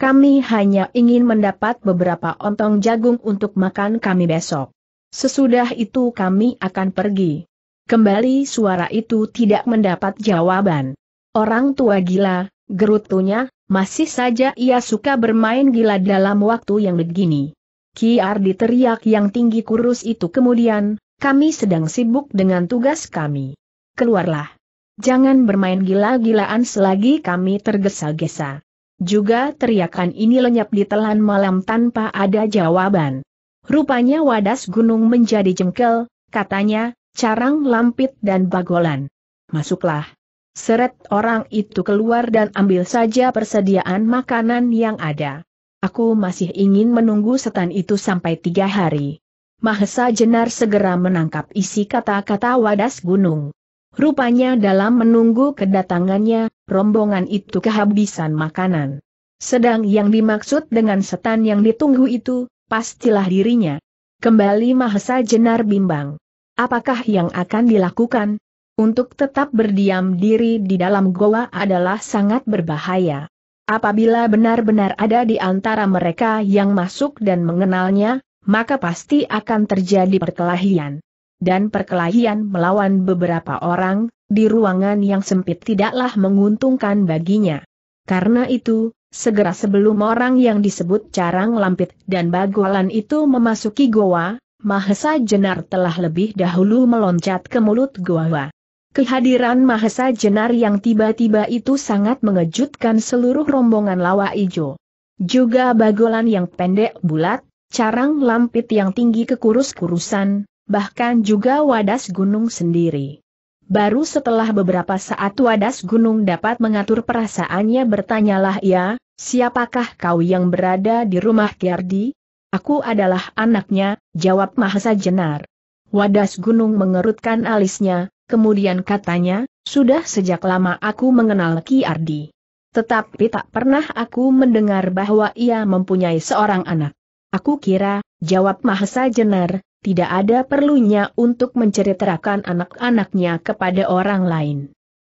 Kami hanya ingin mendapat beberapa ontong jagung untuk makan kami besok. Sesudah itu kami akan pergi. Kembali suara itu tidak mendapat jawaban. Orang tua gila, gerutunya, masih saja ia suka bermain gila dalam waktu yang begini. Ki Ardi teriak yang tinggi kurus itu kemudian, kami sedang sibuk dengan tugas kami. Keluarlah. Jangan bermain gila-gilaan selagi kami tergesa-gesa. Juga teriakan ini lenyap di telan malam tanpa ada jawaban. Rupanya wadas gunung menjadi jengkel, katanya, carang lampit dan bagolan. Masuklah. Seret orang itu keluar dan ambil saja persediaan makanan yang ada. Aku masih ingin menunggu setan itu sampai tiga hari. Mahesa Jenar segera menangkap isi kata-kata wadas gunung. Rupanya dalam menunggu kedatangannya, rombongan itu kehabisan makanan. Sedang yang dimaksud dengan setan yang ditunggu itu, pastilah dirinya. Kembali Mahesa Jenar bimbang. Apakah yang akan dilakukan? Untuk tetap berdiam diri di dalam goa adalah sangat berbahaya. Apabila benar-benar ada di antara mereka yang masuk dan mengenalnya, maka pasti akan terjadi perkelahian dan perkelahian melawan beberapa orang, di ruangan yang sempit tidaklah menguntungkan baginya. Karena itu, segera sebelum orang yang disebut Carang Lampit dan Bagolan itu memasuki goa, Mahesa Jenar telah lebih dahulu meloncat ke mulut goa. Kehadiran Mahesa Jenar yang tiba-tiba itu sangat mengejutkan seluruh rombongan lawa ijo. Juga Bagolan yang pendek bulat, Carang Lampit yang tinggi kekurus-kurusan, bahkan juga wadas gunung sendiri. Baru setelah beberapa saat wadas gunung dapat mengatur perasaannya bertanyalah ia, siapakah kau yang berada di rumah Gerdi? Aku adalah anaknya, jawab Mahesa Jenar. Wadas gunung mengerutkan alisnya, kemudian katanya, sudah sejak lama aku mengenal Ki Ardi. Tetapi tak pernah aku mendengar bahwa ia mempunyai seorang anak. Aku kira, jawab Mahesa Jenar, tidak ada perlunya untuk menceritakan anak-anaknya kepada orang lain.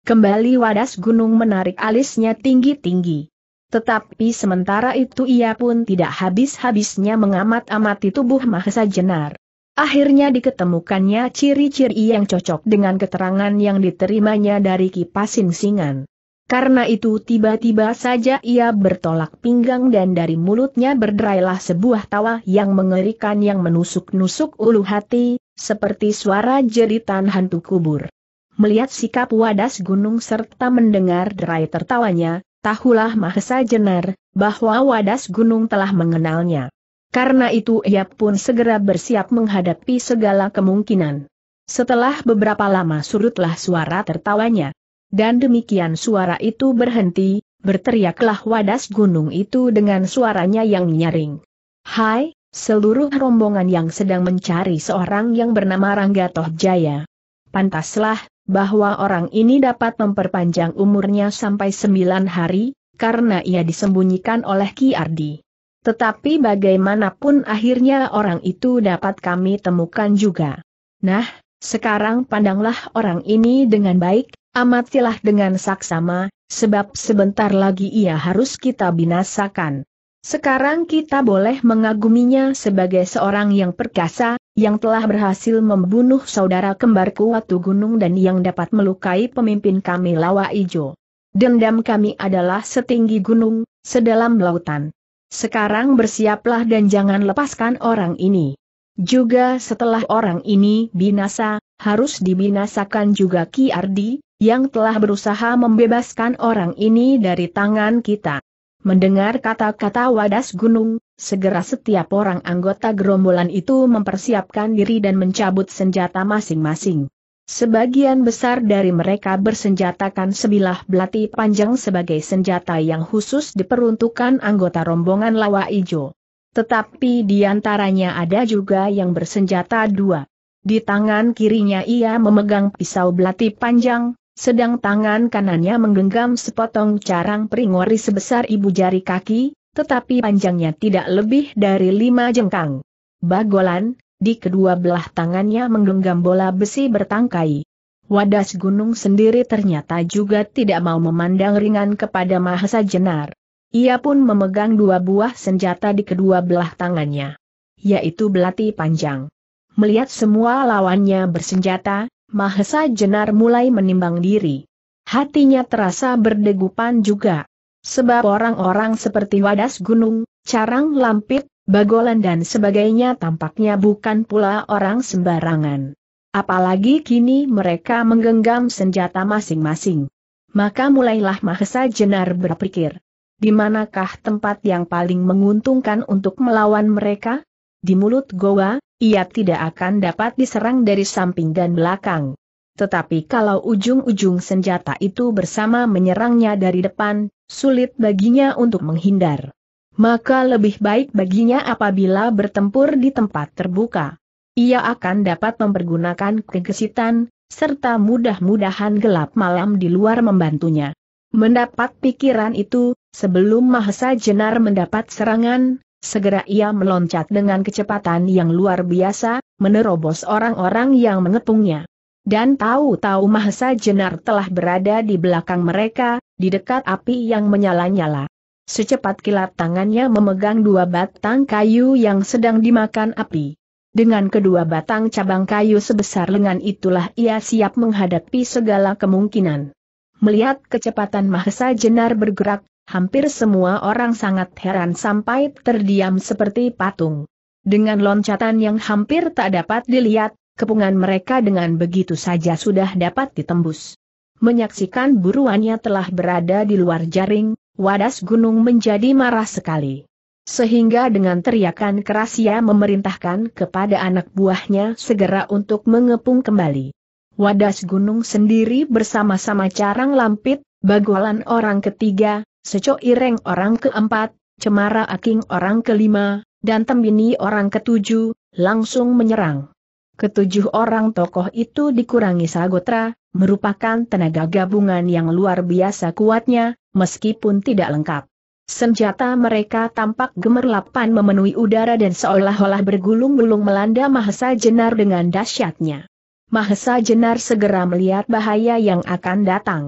Kembali wadas gunung menarik alisnya tinggi-tinggi. Tetapi sementara itu ia pun tidak habis-habisnya mengamat-amati tubuh Mahesa Jenar. Akhirnya diketemukannya ciri-ciri yang cocok dengan keterangan yang diterimanya dari kipas Singan. Karena itu tiba-tiba saja ia bertolak pinggang dan dari mulutnya berderailah sebuah tawa yang mengerikan yang menusuk-nusuk ulu hati, seperti suara jeritan hantu kubur. Melihat sikap wadas gunung serta mendengar derai tertawanya, tahulah Mahesa Jenar, bahwa wadas gunung telah mengenalnya. Karena itu ia pun segera bersiap menghadapi segala kemungkinan. Setelah beberapa lama surutlah suara tertawanya. Dan demikian suara itu berhenti, berteriaklah wadas gunung itu dengan suaranya yang nyaring. Hai, seluruh rombongan yang sedang mencari seorang yang bernama Rangga Tohjaya. Pantaslah, bahwa orang ini dapat memperpanjang umurnya sampai sembilan hari, karena ia disembunyikan oleh Ki Ardi. Tetapi bagaimanapun akhirnya orang itu dapat kami temukan juga. Nah, sekarang pandanglah orang ini dengan baik, Amatilah dengan saksama, sebab sebentar lagi ia harus kita binasakan. Sekarang kita boleh mengaguminya sebagai seorang yang perkasa, yang telah berhasil membunuh saudara kembarku waktu Gunung dan yang dapat melukai pemimpin kami Lawa Ijo. Dendam kami adalah setinggi gunung, sedalam lautan. Sekarang bersiaplah dan jangan lepaskan orang ini. Juga setelah orang ini binasa, harus dibinasakan juga Ki Ardi, yang telah berusaha membebaskan orang ini dari tangan kita. Mendengar kata-kata wadas gunung, segera setiap orang anggota gerombolan itu mempersiapkan diri dan mencabut senjata masing-masing. Sebagian besar dari mereka bersenjatakan sebilah belati panjang sebagai senjata yang khusus diperuntukkan anggota rombongan lawa ijo. Tetapi di antaranya ada juga yang bersenjata dua. Di tangan kirinya ia memegang pisau belati panjang, sedang tangan kanannya menggenggam sepotong carang peringori sebesar ibu jari kaki, tetapi panjangnya tidak lebih dari lima jengkang. Bagolan, di kedua belah tangannya menggenggam bola besi bertangkai. Wadas gunung sendiri ternyata juga tidak mau memandang ringan kepada Mahesa Jenar. Ia pun memegang dua buah senjata di kedua belah tangannya, yaitu belati panjang. Melihat semua lawannya bersenjata, Mahesa Jenar mulai menimbang diri. Hatinya terasa berdegupan juga. Sebab orang-orang seperti Wadas Gunung, Carang Lampit, Bagolan dan sebagainya tampaknya bukan pula orang sembarangan. Apalagi kini mereka menggenggam senjata masing-masing. Maka mulailah Mahesa Jenar berpikir, di manakah tempat yang paling menguntungkan untuk melawan mereka? Di mulut goa, ia tidak akan dapat diserang dari samping dan belakang. Tetapi kalau ujung-ujung senjata itu bersama menyerangnya dari depan, sulit baginya untuk menghindar. Maka lebih baik baginya apabila bertempur di tempat terbuka. Ia akan dapat mempergunakan kegesitan, serta mudah-mudahan gelap malam di luar membantunya. Mendapat pikiran itu, sebelum Mahesa Jenar mendapat serangan, Segera ia meloncat dengan kecepatan yang luar biasa, menerobos orang-orang yang mengepungnya. Dan tahu-tahu Mahesa Jenar telah berada di belakang mereka, di dekat api yang menyala-nyala. Secepat kilat tangannya memegang dua batang kayu yang sedang dimakan api. Dengan kedua batang cabang kayu sebesar lengan itulah ia siap menghadapi segala kemungkinan. Melihat kecepatan Mahesa Jenar bergerak, Hampir semua orang sangat heran sampai terdiam seperti patung. Dengan loncatan yang hampir tak dapat dilihat, kepungan mereka dengan begitu saja sudah dapat ditembus. Menyaksikan buruannya telah berada di luar jaring, wadas gunung menjadi marah sekali. Sehingga dengan teriakan keras ia memerintahkan kepada anak buahnya segera untuk mengepung kembali. Wadas gunung sendiri bersama-sama carang lampit, bagualan orang ketiga, Seco Ireng orang keempat, Cemara Aking orang kelima, dan Tembini orang ketujuh, langsung menyerang. Ketujuh orang tokoh itu dikurangi Sagotra, merupakan tenaga gabungan yang luar biasa kuatnya, meskipun tidak lengkap. Senjata mereka tampak gemerlapan memenuhi udara dan seolah-olah bergulung-gulung melanda Mahesa Jenar dengan dahsyatnya. Mahesa Jenar segera melihat bahaya yang akan datang.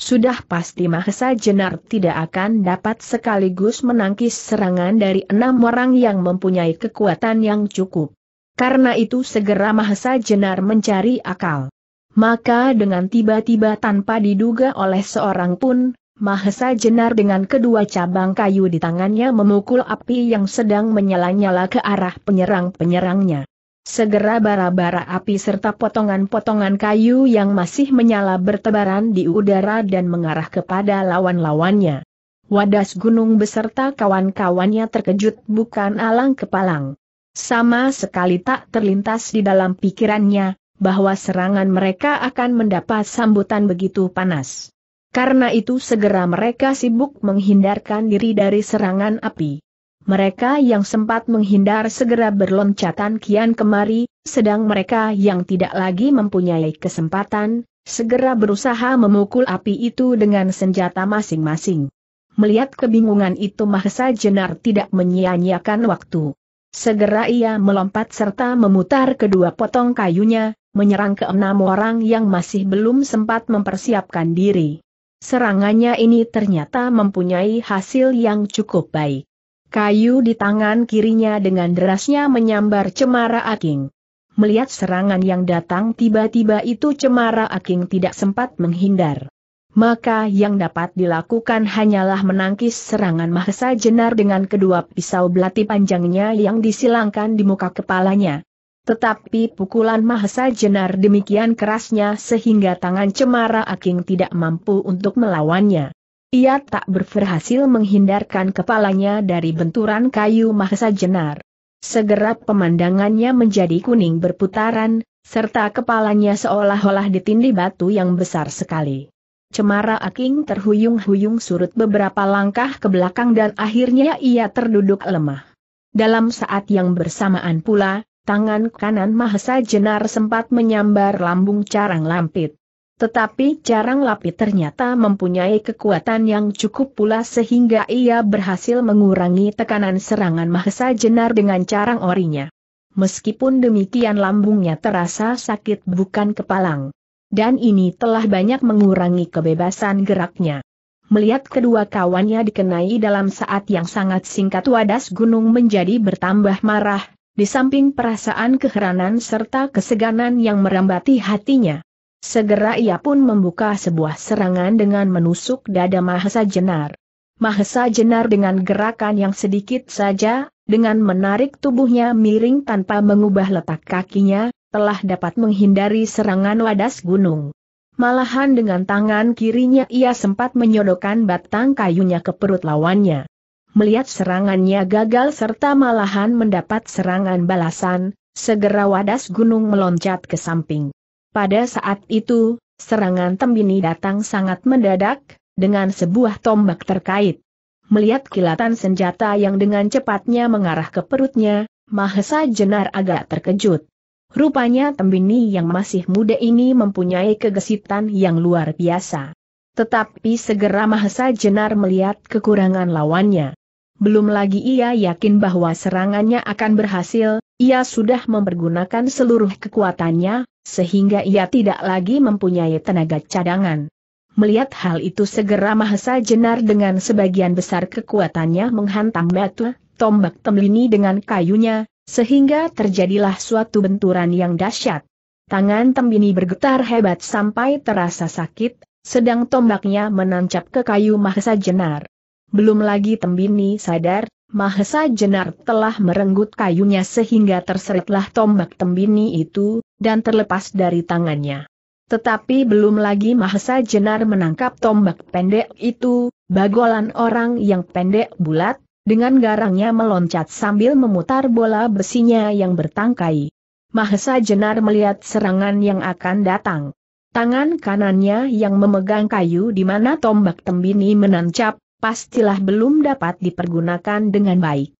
Sudah pasti Mahesa Jenar tidak akan dapat sekaligus menangkis serangan dari enam orang yang mempunyai kekuatan yang cukup. Karena itu segera Mahesa Jenar mencari akal. Maka dengan tiba-tiba tanpa diduga oleh seorang pun, Mahesa Jenar dengan kedua cabang kayu di tangannya memukul api yang sedang menyala-nyala ke arah penyerang-penyerangnya. Segera bara-bara api serta potongan-potongan kayu yang masih menyala bertebaran di udara dan mengarah kepada lawan-lawannya. Wadas gunung beserta kawan-kawannya terkejut bukan alang kepalang. Sama sekali tak terlintas di dalam pikirannya, bahwa serangan mereka akan mendapat sambutan begitu panas. Karena itu segera mereka sibuk menghindarkan diri dari serangan api. Mereka yang sempat menghindar segera berloncatan kian kemari, sedang mereka yang tidak lagi mempunyai kesempatan, segera berusaha memukul api itu dengan senjata masing-masing. Melihat kebingungan itu Mahesa Jenar tidak menyia-nyiakan waktu. Segera ia melompat serta memutar kedua potong kayunya, menyerang ke enam orang yang masih belum sempat mempersiapkan diri. Serangannya ini ternyata mempunyai hasil yang cukup baik. Kayu di tangan kirinya dengan derasnya menyambar cemara aking. Melihat serangan yang datang tiba-tiba itu cemara aking tidak sempat menghindar. Maka yang dapat dilakukan hanyalah menangkis serangan Mahesa Jenar dengan kedua pisau belati panjangnya yang disilangkan di muka kepalanya. Tetapi pukulan Mahesa Jenar demikian kerasnya sehingga tangan Cemara Aking tidak mampu untuk melawannya. Ia tak berhasil menghindarkan kepalanya dari benturan kayu mahesa jenar. Segera pemandangannya menjadi kuning berputaran, serta kepalanya seolah-olah ditindih batu yang besar sekali. Cemara Aking terhuyung-huyung surut beberapa langkah ke belakang dan akhirnya ia terduduk lemah. Dalam saat yang bersamaan pula, tangan kanan Mahesa Jenar sempat menyambar lambung carang lampit. Tetapi jarang lapi ternyata mempunyai kekuatan yang cukup pula sehingga ia berhasil mengurangi tekanan serangan Mahesa Jenar dengan carang orinya. Meskipun demikian lambungnya terasa sakit bukan kepalang. Dan ini telah banyak mengurangi kebebasan geraknya. Melihat kedua kawannya dikenai dalam saat yang sangat singkat wadas gunung menjadi bertambah marah, di samping perasaan keheranan serta keseganan yang merambati hatinya. Segera ia pun membuka sebuah serangan dengan menusuk dada Mahesa Jenar. Mahesa Jenar dengan gerakan yang sedikit saja, dengan menarik tubuhnya miring tanpa mengubah letak kakinya, telah dapat menghindari serangan wadas gunung. Malahan dengan tangan kirinya ia sempat menyodokkan batang kayunya ke perut lawannya. Melihat serangannya gagal serta malahan mendapat serangan balasan, segera wadas gunung meloncat ke samping. Pada saat itu, serangan Tembini datang sangat mendadak, dengan sebuah tombak terkait. Melihat kilatan senjata yang dengan cepatnya mengarah ke perutnya, Mahesa Jenar agak terkejut. Rupanya Tembini yang masih muda ini mempunyai kegesitan yang luar biasa. Tetapi segera Mahesa Jenar melihat kekurangan lawannya. Belum lagi ia yakin bahwa serangannya akan berhasil, ia sudah mempergunakan seluruh kekuatannya, sehingga ia tidak lagi mempunyai tenaga cadangan. Melihat hal itu segera Mahesa Jenar dengan sebagian besar kekuatannya menghantam batu, tombak temlini dengan kayunya, sehingga terjadilah suatu benturan yang dahsyat. Tangan Tembini bergetar hebat sampai terasa sakit, sedang tombaknya menancap ke kayu Mahesa Jenar. Belum lagi Tembini sadar, Mahesa Jenar telah merenggut kayunya sehingga terseretlah tombak tembini itu, dan terlepas dari tangannya. Tetapi belum lagi Mahesa Jenar menangkap tombak pendek itu, bagolan orang yang pendek bulat, dengan garangnya meloncat sambil memutar bola besinya yang bertangkai. Mahesa Jenar melihat serangan yang akan datang. Tangan kanannya yang memegang kayu di mana tombak tembini menancap, pastilah belum dapat dipergunakan dengan baik.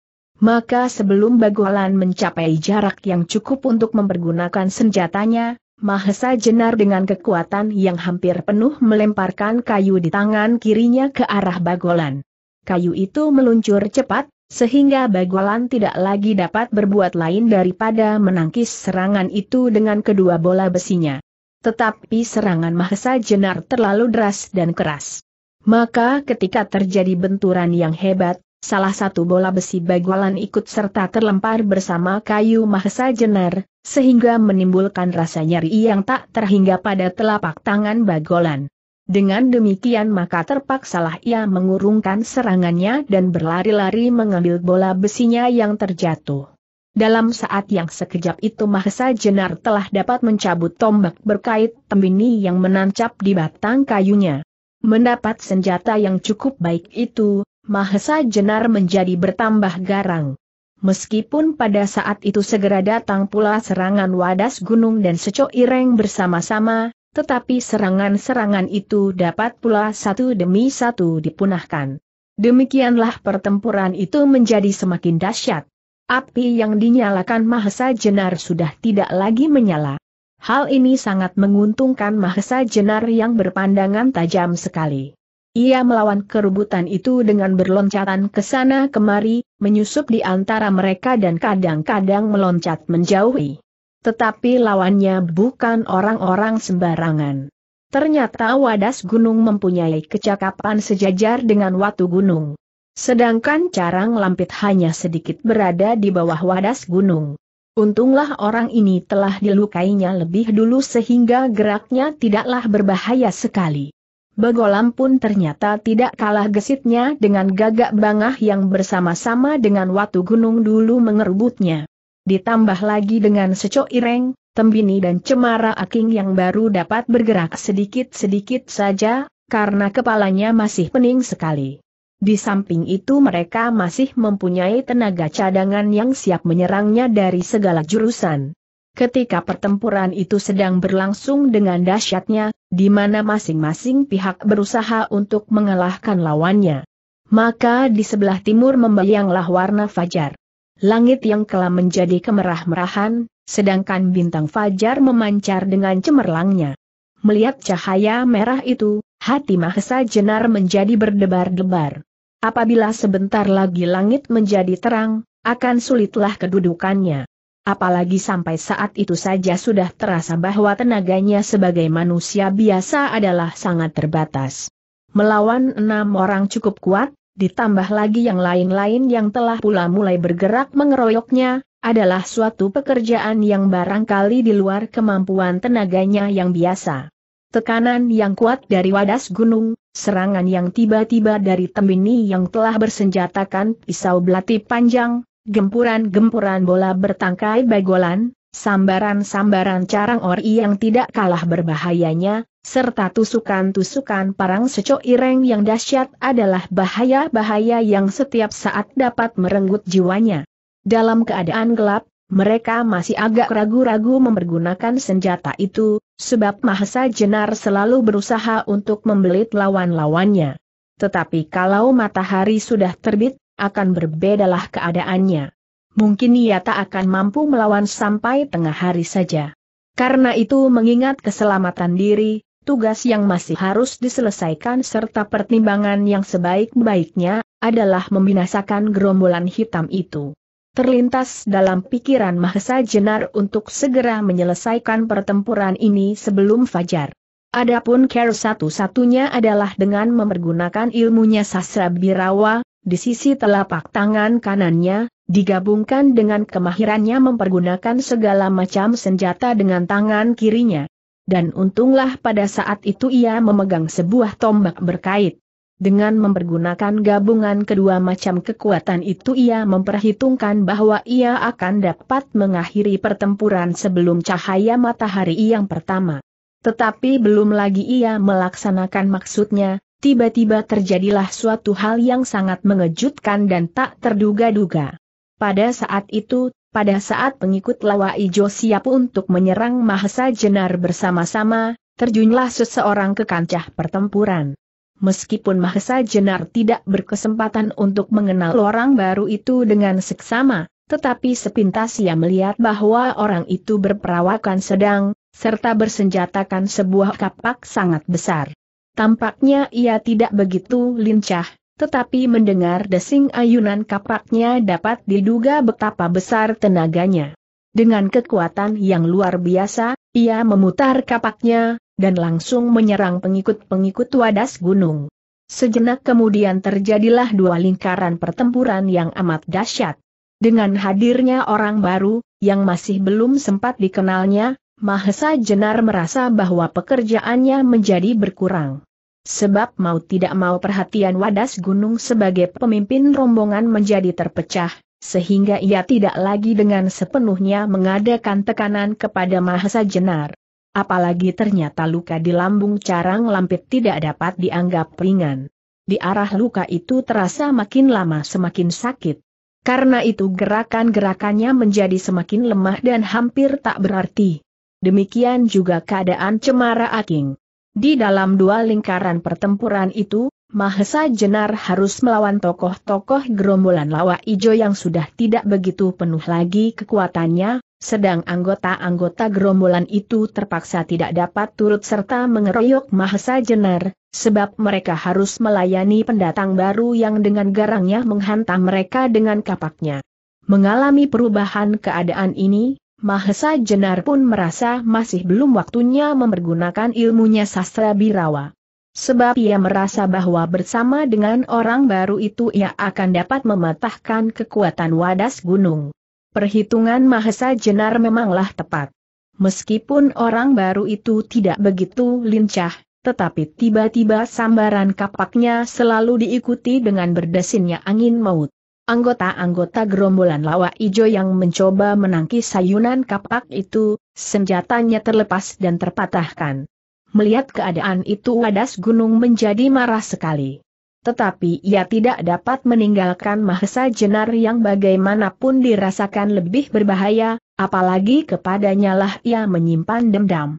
Maka sebelum Bagualan mencapai jarak yang cukup untuk mempergunakan senjatanya, Mahesa Jenar dengan kekuatan yang hampir penuh melemparkan kayu di tangan kirinya ke arah Bagolan. Kayu itu meluncur cepat, sehingga Bagolan tidak lagi dapat berbuat lain daripada menangkis serangan itu dengan kedua bola besinya. Tetapi serangan Mahesa Jenar terlalu deras dan keras. Maka ketika terjadi benturan yang hebat, salah satu bola besi bagualan ikut serta terlempar bersama kayu mahesa jenar, sehingga menimbulkan rasa nyeri yang tak terhingga pada telapak tangan bagolan. Dengan demikian maka terpaksalah ia mengurungkan serangannya dan berlari-lari mengambil bola besinya yang terjatuh. Dalam saat yang sekejap itu Mahesa Jenar telah dapat mencabut tombak berkait tembini yang menancap di batang kayunya. Mendapat senjata yang cukup baik itu, Mahesa Jenar menjadi bertambah garang. Meskipun pada saat itu segera datang pula serangan Wadas Gunung dan Seco Ireng bersama-sama, tetapi serangan-serangan itu dapat pula satu demi satu dipunahkan. Demikianlah pertempuran itu menjadi semakin dahsyat. Api yang dinyalakan Mahesa Jenar sudah tidak lagi menyala. Hal ini sangat menguntungkan Mahesa Jenar yang berpandangan tajam sekali. Ia melawan kerubutan itu dengan berloncatan ke sana kemari, menyusup di antara mereka dan kadang-kadang meloncat menjauhi. Tetapi lawannya bukan orang-orang sembarangan. Ternyata wadas gunung mempunyai kecakapan sejajar dengan watu gunung. Sedangkan carang lampit hanya sedikit berada di bawah wadas gunung. Untunglah orang ini telah dilukainya lebih dulu sehingga geraknya tidaklah berbahaya sekali. Begolam pun ternyata tidak kalah gesitnya dengan gagak bangah yang bersama-sama dengan watu gunung dulu mengerubutnya. Ditambah lagi dengan secok ireng, tembini dan cemara aking yang baru dapat bergerak sedikit-sedikit saja, karena kepalanya masih pening sekali. Di samping itu mereka masih mempunyai tenaga cadangan yang siap menyerangnya dari segala jurusan. Ketika pertempuran itu sedang berlangsung dengan dahsyatnya, di mana masing-masing pihak berusaha untuk mengalahkan lawannya. Maka di sebelah timur membayanglah warna fajar. Langit yang kelam menjadi kemerah-merahan, sedangkan bintang fajar memancar dengan cemerlangnya. Melihat cahaya merah itu, hati Mahesa Jenar menjadi berdebar-debar. Apabila sebentar lagi langit menjadi terang, akan sulitlah kedudukannya. Apalagi sampai saat itu saja sudah terasa bahwa tenaganya sebagai manusia biasa adalah sangat terbatas. Melawan enam orang cukup kuat, ditambah lagi yang lain-lain yang telah pula mulai bergerak mengeroyoknya, adalah suatu pekerjaan yang barangkali di luar kemampuan tenaganya yang biasa tekanan yang kuat dari wadas gunung, serangan yang tiba-tiba dari tembini yang telah bersenjatakan pisau belati panjang, gempuran-gempuran bola bertangkai bagolan, sambaran-sambaran carang ori yang tidak kalah berbahayanya, serta tusukan-tusukan parang secok ireng yang dahsyat adalah bahaya-bahaya yang setiap saat dapat merenggut jiwanya. Dalam keadaan gelap, mereka masih agak ragu-ragu mempergunakan senjata itu, sebab Mahesa Jenar selalu berusaha untuk membelit lawan-lawannya. Tetapi kalau matahari sudah terbit, akan berbedalah keadaannya. Mungkin ia tak akan mampu melawan sampai tengah hari saja. Karena itu mengingat keselamatan diri, tugas yang masih harus diselesaikan serta pertimbangan yang sebaik-baiknya, adalah membinasakan gerombolan hitam itu. Terlintas dalam pikiran Mahesa Jenar untuk segera menyelesaikan pertempuran ini sebelum fajar. Adapun care satu-satunya adalah dengan mempergunakan ilmunya sastra birawa, di sisi telapak tangan kanannya, digabungkan dengan kemahirannya mempergunakan segala macam senjata dengan tangan kirinya. Dan untunglah pada saat itu ia memegang sebuah tombak berkait. Dengan mempergunakan gabungan kedua macam kekuatan itu ia memperhitungkan bahwa ia akan dapat mengakhiri pertempuran sebelum cahaya matahari yang pertama. Tetapi belum lagi ia melaksanakan maksudnya, tiba-tiba terjadilah suatu hal yang sangat mengejutkan dan tak terduga-duga. Pada saat itu, pada saat pengikut Lawa Ijo siap untuk menyerang Mahesa Jenar bersama-sama, terjunlah seseorang ke kancah pertempuran. Meskipun Mahesa Jenar tidak berkesempatan untuk mengenal orang baru itu dengan seksama, tetapi sepintas ia melihat bahwa orang itu berperawakan sedang, serta bersenjatakan sebuah kapak sangat besar. Tampaknya ia tidak begitu lincah, tetapi mendengar desing ayunan kapaknya dapat diduga betapa besar tenaganya. Dengan kekuatan yang luar biasa, ia memutar kapaknya, dan langsung menyerang pengikut-pengikut wadas gunung. Sejenak kemudian terjadilah dua lingkaran pertempuran yang amat dahsyat. Dengan hadirnya orang baru, yang masih belum sempat dikenalnya, Mahesa Jenar merasa bahwa pekerjaannya menjadi berkurang. Sebab mau tidak mau perhatian Wadas Gunung sebagai pemimpin rombongan menjadi terpecah, sehingga ia tidak lagi dengan sepenuhnya mengadakan tekanan kepada Mahesa Jenar. Apalagi ternyata luka di lambung carang lampit tidak dapat dianggap ringan. Di arah luka itu terasa makin lama semakin sakit. Karena itu gerakan-gerakannya menjadi semakin lemah dan hampir tak berarti. Demikian juga keadaan Cemara Aking. Di dalam dua lingkaran pertempuran itu, Mahesa Jenar harus melawan tokoh-tokoh gerombolan lawa ijo yang sudah tidak begitu penuh lagi kekuatannya, sedang anggota-anggota gerombolan itu terpaksa tidak dapat turut serta mengeroyok Mahesa Jenar, sebab mereka harus melayani pendatang baru yang dengan garangnya menghantam mereka dengan kapaknya. Mengalami perubahan keadaan ini, Mahesa Jenar pun merasa masih belum waktunya mempergunakan ilmunya sastra birawa. Sebab ia merasa bahwa bersama dengan orang baru itu ia akan dapat mematahkan kekuatan wadas gunung. Perhitungan Mahesa Jenar memanglah tepat. Meskipun orang baru itu tidak begitu lincah, tetapi tiba-tiba sambaran kapaknya selalu diikuti dengan berdesinnya angin maut. Anggota-anggota gerombolan lawa ijo yang mencoba menangkis sayunan kapak itu, senjatanya terlepas dan terpatahkan. Melihat keadaan itu wadas gunung menjadi marah sekali tetapi ia tidak dapat meninggalkan Mahesa Jenar yang bagaimanapun dirasakan lebih berbahaya, apalagi kepadanya lah ia menyimpan dendam.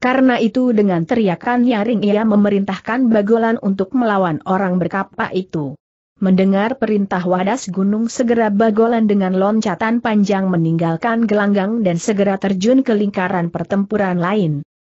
Karena itu dengan teriakan nyaring ia memerintahkan Bagolan untuk melawan orang berkapa itu. Mendengar perintah wadas gunung segera Bagolan dengan loncatan panjang meninggalkan gelanggang dan segera terjun ke lingkaran pertempuran lain.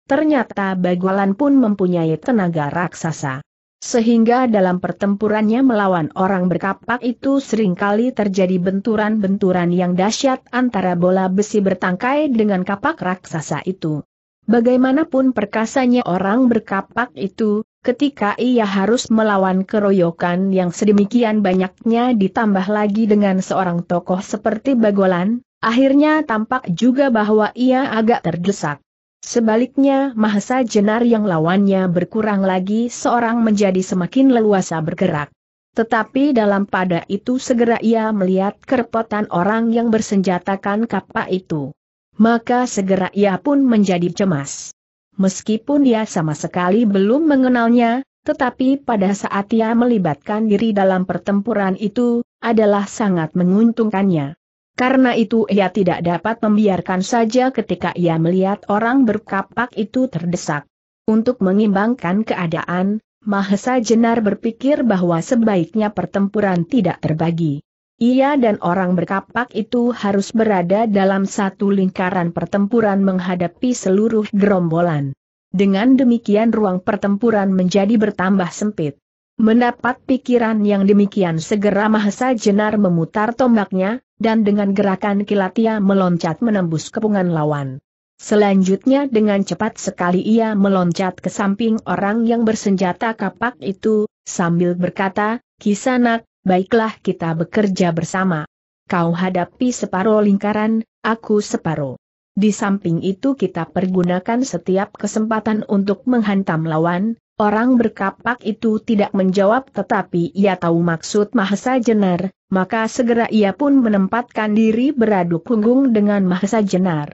Ternyata Bagolan pun mempunyai tenaga raksasa. Sehingga dalam pertempurannya melawan orang berkapak itu seringkali terjadi benturan-benturan yang dahsyat antara bola besi bertangkai dengan kapak raksasa itu. Bagaimanapun perkasanya orang berkapak itu, ketika ia harus melawan keroyokan yang sedemikian banyaknya ditambah lagi dengan seorang tokoh seperti Bagolan, akhirnya tampak juga bahwa ia agak terdesak. Sebaliknya Mahesa Jenar yang lawannya berkurang lagi seorang menjadi semakin leluasa bergerak. Tetapi dalam pada itu segera ia melihat kerepotan orang yang bersenjatakan kapak itu. Maka segera ia pun menjadi cemas. Meskipun dia sama sekali belum mengenalnya, tetapi pada saat ia melibatkan diri dalam pertempuran itu, adalah sangat menguntungkannya. Karena itu ia tidak dapat membiarkan saja ketika ia melihat orang berkapak itu terdesak. Untuk mengimbangkan keadaan, Mahesa Jenar berpikir bahwa sebaiknya pertempuran tidak terbagi. Ia dan orang berkapak itu harus berada dalam satu lingkaran pertempuran menghadapi seluruh gerombolan. Dengan demikian ruang pertempuran menjadi bertambah sempit. Mendapat pikiran yang demikian segera Mahesa Jenar memutar tombaknya, dan dengan gerakan kilat ia meloncat menembus kepungan lawan. Selanjutnya dengan cepat sekali ia meloncat ke samping orang yang bersenjata kapak itu, sambil berkata, Kisanak, baiklah kita bekerja bersama. Kau hadapi separuh lingkaran, aku separuh. Di samping itu kita pergunakan setiap kesempatan untuk menghantam lawan, Orang berkapak itu tidak menjawab tetapi ia tahu maksud Mahesa Jenar, maka segera ia pun menempatkan diri beradu punggung dengan Mahesa Jenar.